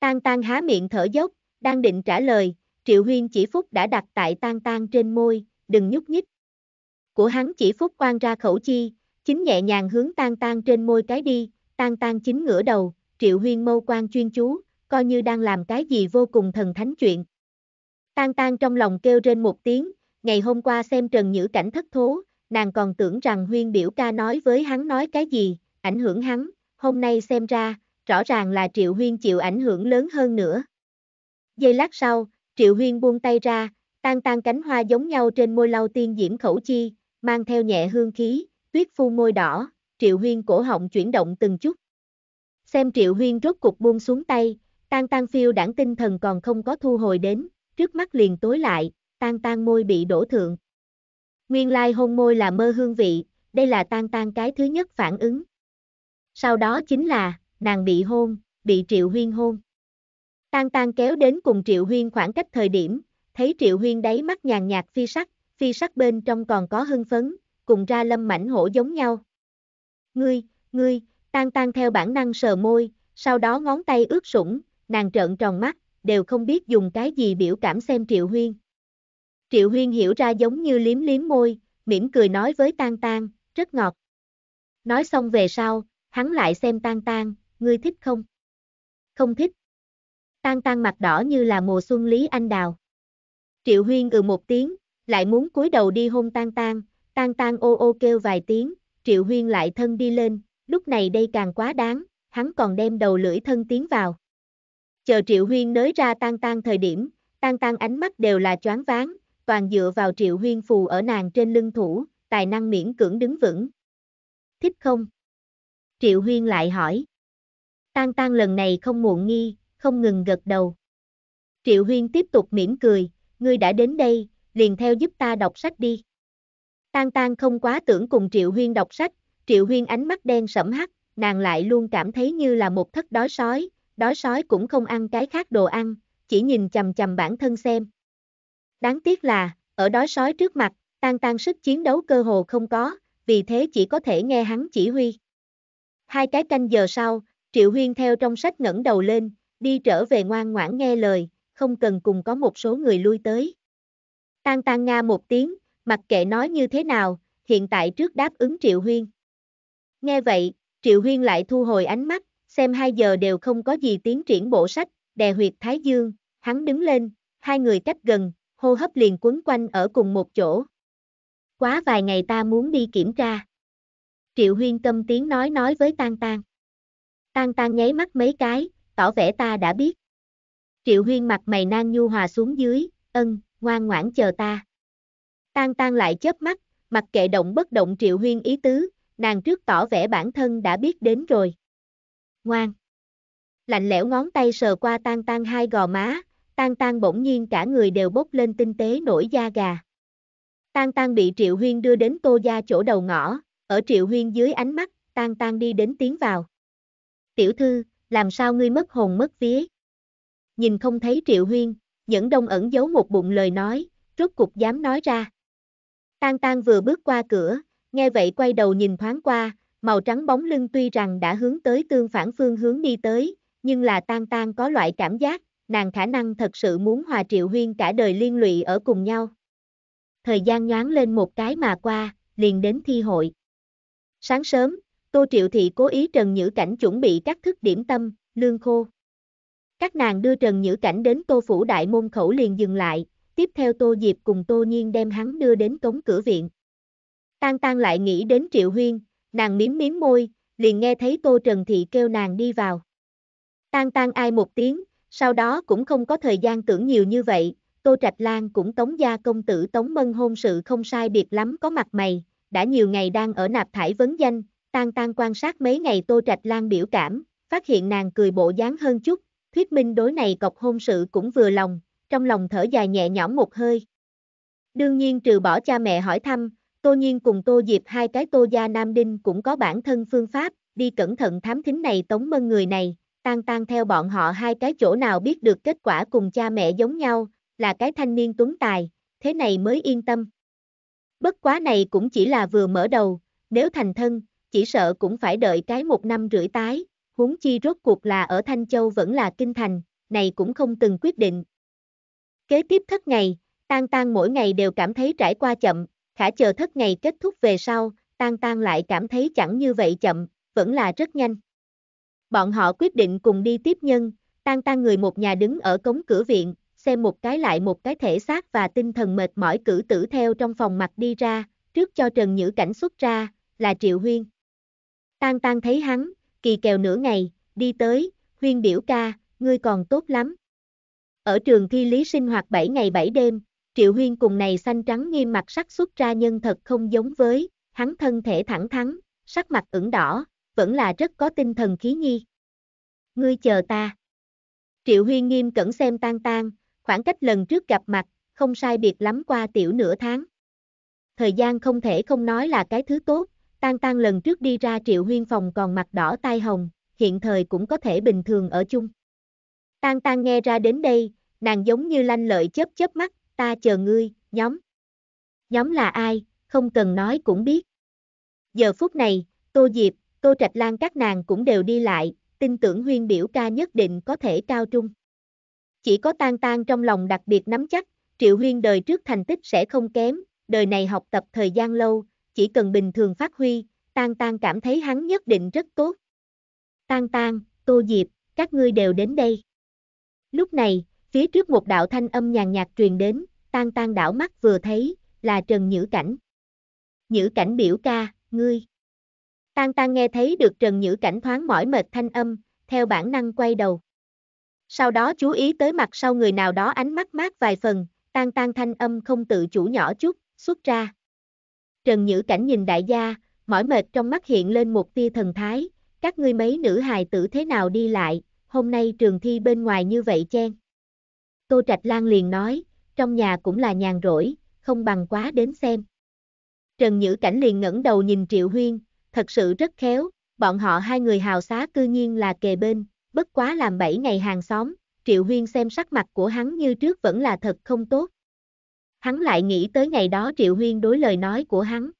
Tang Tang há miệng thở dốc, đang định trả lời, Triệu Huyên chỉ phúc đã đặt tại Tang Tang trên môi, đừng nhúc nhích. Của hắn chỉ phúc quan ra khẩu chi, chính nhẹ nhàng hướng Tang Tang trên môi cái đi, Tang Tang chính ngửa đầu, Triệu Huyên mâu quan chuyên chú, coi như đang làm cái gì vô cùng thần thánh chuyện. Tan tan trong lòng kêu trên một tiếng, ngày hôm qua xem Trần Nhữ Cảnh thất thố, nàng còn tưởng rằng huyên biểu ca nói với hắn nói cái gì, ảnh hưởng hắn, hôm nay xem ra, rõ ràng là Triệu Huyên chịu ảnh hưởng lớn hơn nữa. Giây lát sau, Triệu Huyên buông tay ra, tan tan cánh hoa giống nhau trên môi lau tiên diễm khẩu chi, mang theo nhẹ hương khí, tuyết phu môi đỏ, Triệu Huyên cổ họng chuyển động từng chút. Xem Triệu Huyên rốt cục buông xuống tay, Tan tan phiêu đảng tinh thần còn không có thu hồi đến, trước mắt liền tối lại, tan tan môi bị đổ thượng. Nguyên lai hôn môi là mơ hương vị, đây là tan tan cái thứ nhất phản ứng. Sau đó chính là, nàng bị hôn, bị Triệu Huyên hôn. Tan tan kéo đến cùng Triệu Huyên khoảng cách thời điểm, thấy Triệu Huyên đáy mắt nhàn nhạt phi sắc, phi sắc bên trong còn có hưng phấn, cùng ra lâm mảnh hổ giống nhau. Ngươi, ngươi, tan tan theo bản năng sờ môi, sau đó ngón tay ướt sũng, nàng trợn tròn mắt, đều không biết dùng cái gì biểu cảm xem Triệu Huyên. Triệu Huyên hiểu ra giống như liếm liếm môi, mỉm cười nói với tang tang, rất ngọt. Nói xong về sau, hắn lại xem tang tang, ngươi thích không? Không thích. tang tang mặt đỏ như là mùa xuân Lý Anh Đào. Triệu Huyên ừ một tiếng, lại muốn cúi đầu đi hôn tang tang, tang tang ô ô kêu vài tiếng, Triệu Huyên lại thân đi lên, lúc này đây càng quá đáng, hắn còn đem đầu lưỡi thân tiến vào. Chờ Triệu Huyên nới ra tan tan thời điểm, tan tan ánh mắt đều là choáng váng, toàn dựa vào Triệu Huyên phù ở nàng trên lưng thủ, tài năng miễn cưỡng đứng vững. Thích không? Triệu Huyên lại hỏi. Tan tan lần này không muộn nghi, không ngừng gật đầu. Triệu Huyên tiếp tục mỉm cười, ngươi đã đến đây, liền theo giúp ta đọc sách đi. Tan tan không quá tưởng cùng Triệu Huyên đọc sách, Triệu Huyên ánh mắt đen sẫm hắt, nàng lại luôn cảm thấy như là một thất đói sói, đói sói cũng không ăn cái khác đồ ăn, chỉ nhìn chầm chầm bản thân xem. Đáng tiếc là, ở đói sói trước mặt, tan tan sức chiến đấu cơ hồ không có, vì thế chỉ có thể nghe hắn chỉ huy. Hai cái canh giờ sau, Triệu Huyên theo trong sách ngẩng đầu lên, đi trở về ngoan ngoãn nghe lời, không cần cùng có một số người lui tới. Tan tan nga một tiếng, mặc kệ nói như thế nào, hiện tại trước đáp ứng Triệu Huyên. Nghe vậy, Triệu Huyên lại thu hồi ánh mắt, xem 2 giờ đều không có gì tiến triển bộ sách, đè huyệt thái dương, hắn đứng lên, hai người cách gần, hô hấp liền quấn quanh ở cùng một chỗ. Quá vài ngày ta muốn đi kiểm tra. Triệu Huyên tâm tiếng nói nói với tang tang tang tang nháy mắt mấy cái, tỏ vẻ ta đã biết. Triệu Huyên mặt mày nang nhu hòa xuống dưới, ân, ngoan ngoãn chờ ta. tang tang lại chớp mắt, mặc kệ động bất động Triệu Huyên ý tứ, nàng trước tỏ vẻ bản thân đã biết đến rồi ngoan. Lạnh lẽo ngón tay sờ qua tan tan hai gò má, tan tan bỗng nhiên cả người đều bốc lên tinh tế nổi da gà. Tan tan bị Triệu Huyên đưa đến tô gia chỗ đầu ngõ, ở Triệu Huyên dưới ánh mắt, tan tan đi đến tiến vào. Tiểu thư, làm sao ngươi mất hồn mất vía? Nhìn không thấy Triệu Huyên, Nhẫn Đông ẩn giấu một bụng lời nói, rốt cục dám nói ra. Tan tan vừa bước qua cửa, nghe vậy quay đầu nhìn thoáng qua, Màu trắng bóng lưng tuy rằng đã hướng tới tương phản phương hướng đi tới, nhưng là tan tan có loại cảm giác, nàng khả năng thật sự muốn hòa triệu huyên cả đời liên lụy ở cùng nhau. Thời gian nhoáng lên một cái mà qua, liền đến thi hội. Sáng sớm, Tô Triệu Thị cố ý Trần Nhữ Cảnh chuẩn bị các thức điểm tâm, lương khô. Các nàng đưa Trần Nhữ Cảnh đến Tô Phủ Đại Môn Khẩu liền dừng lại, tiếp theo Tô Diệp cùng Tô Nhiên đem hắn đưa đến cống cửa viện. Tan tan lại nghĩ đến Triệu Huyên, Nàng miếm miếm môi, liền nghe thấy Tô Trần Thị kêu nàng đi vào. Tan tan ai một tiếng, sau đó cũng không có thời gian tưởng nhiều như vậy, Tô Trạch Lan cũng tống gia công tử tống mân hôn sự không sai biệt lắm có mặt mày, đã nhiều ngày đang ở nạp thải vấn danh, tan tan quan sát mấy ngày Tô Trạch Lan biểu cảm, phát hiện nàng cười bộ dáng hơn chút, thuyết minh đối này cọc hôn sự cũng vừa lòng, trong lòng thở dài nhẹ nhõm một hơi. Đương nhiên trừ bỏ cha mẹ hỏi thăm, Tô Nhiên cùng Tô Diệp hai cái Tô gia Nam Đinh cũng có bản thân phương pháp, đi cẩn thận thám thính này tống mân người này, tan tan theo bọn họ hai cái chỗ nào biết được kết quả cùng cha mẹ giống nhau, là cái thanh niên tuấn tài, thế này mới yên tâm. Bất quá này cũng chỉ là vừa mở đầu, nếu thành thân, chỉ sợ cũng phải đợi cái một năm rưỡi tái, huống chi rốt cuộc là ở Thanh Châu vẫn là kinh thành, này cũng không từng quyết định. Kế tiếp thất ngày, tan tan mỗi ngày đều cảm thấy trải qua chậm, khả chờ thất ngày kết thúc về sau, tan tan lại cảm thấy chẳng như vậy chậm, vẫn là rất nhanh. Bọn họ quyết định cùng đi tiếp nhân, tan tan người một nhà đứng ở cống cửa viện, xem một cái lại một cái thể xác và tinh thần mệt mỏi cử tử theo trong phòng mặt đi ra, trước cho Trần Nhữ Cảnh xuất ra, là Triệu Huyên. Tan tan thấy hắn, kỳ kèo nửa ngày, đi tới, Huyên biểu ca, ngươi còn tốt lắm. Ở trường thi lý sinh hoạt 7 ngày 7 đêm, Triệu Huyên cùng này xanh trắng nghiêm mặt sắc xuất ra nhân thật không giống với, hắn thân thể thẳng thắn, sắc mặt ửng đỏ, vẫn là rất có tinh thần khí nhi. Ngươi chờ ta. Triệu Huyên nghiêm cẩn xem tan tan, khoảng cách lần trước gặp mặt, không sai biệt lắm qua tiểu nửa tháng. Thời gian không thể không nói là cái thứ tốt, tan tan lần trước đi ra Triệu Huyên phòng còn mặt đỏ tai hồng, hiện thời cũng có thể bình thường ở chung. Tan tan nghe ra đến đây, nàng giống như lanh lợi chớp chớp mắt, ta chờ ngươi, nhóm. Nhóm là ai, không cần nói cũng biết. Giờ phút này, Tô Diệp, Tô Trạch Lan các nàng cũng đều đi lại, tin tưởng huyên biểu ca nhất định có thể cao trung. Chỉ có tan tan trong lòng đặc biệt nắm chắc, triệu huyên đời trước thành tích sẽ không kém, đời này học tập thời gian lâu, chỉ cần bình thường phát huy, tan tan cảm thấy hắn nhất định rất tốt. Tan tan, Tô Diệp, các ngươi đều đến đây. Lúc này, phía trước một đạo thanh âm nhàn nhạt truyền đến, tan tan đảo mắt vừa thấy, là Trần Nhữ Cảnh. Nhữ Cảnh biểu ca, ngươi. Tan tan nghe thấy được Trần Nhữ Cảnh thoáng mỏi mệt thanh âm, theo bản năng quay đầu. Sau đó chú ý tới mặt sau người nào đó ánh mắt mát vài phần, tan tan thanh âm không tự chủ nhỏ chút, xuất ra. Trần Nhữ Cảnh nhìn đại gia, mỏi mệt trong mắt hiện lên một tia thần thái, các ngươi mấy nữ hài tử thế nào đi lại, hôm nay trường thi bên ngoài như vậy chen. Tô Trạch Lan liền nói, trong nhà cũng là nhàn rỗi, không bằng quá đến xem. Trần Nhữ Cảnh liền ngẩng đầu nhìn Triệu Huyên, thật sự rất khéo, bọn họ hai người hào xá cư nhiên là kề bên, bất quá làm bảy ngày hàng xóm, Triệu Huyên xem sắc mặt của hắn như trước vẫn là thật không tốt. Hắn lại nghĩ tới ngày đó Triệu Huyên đối lời nói của hắn,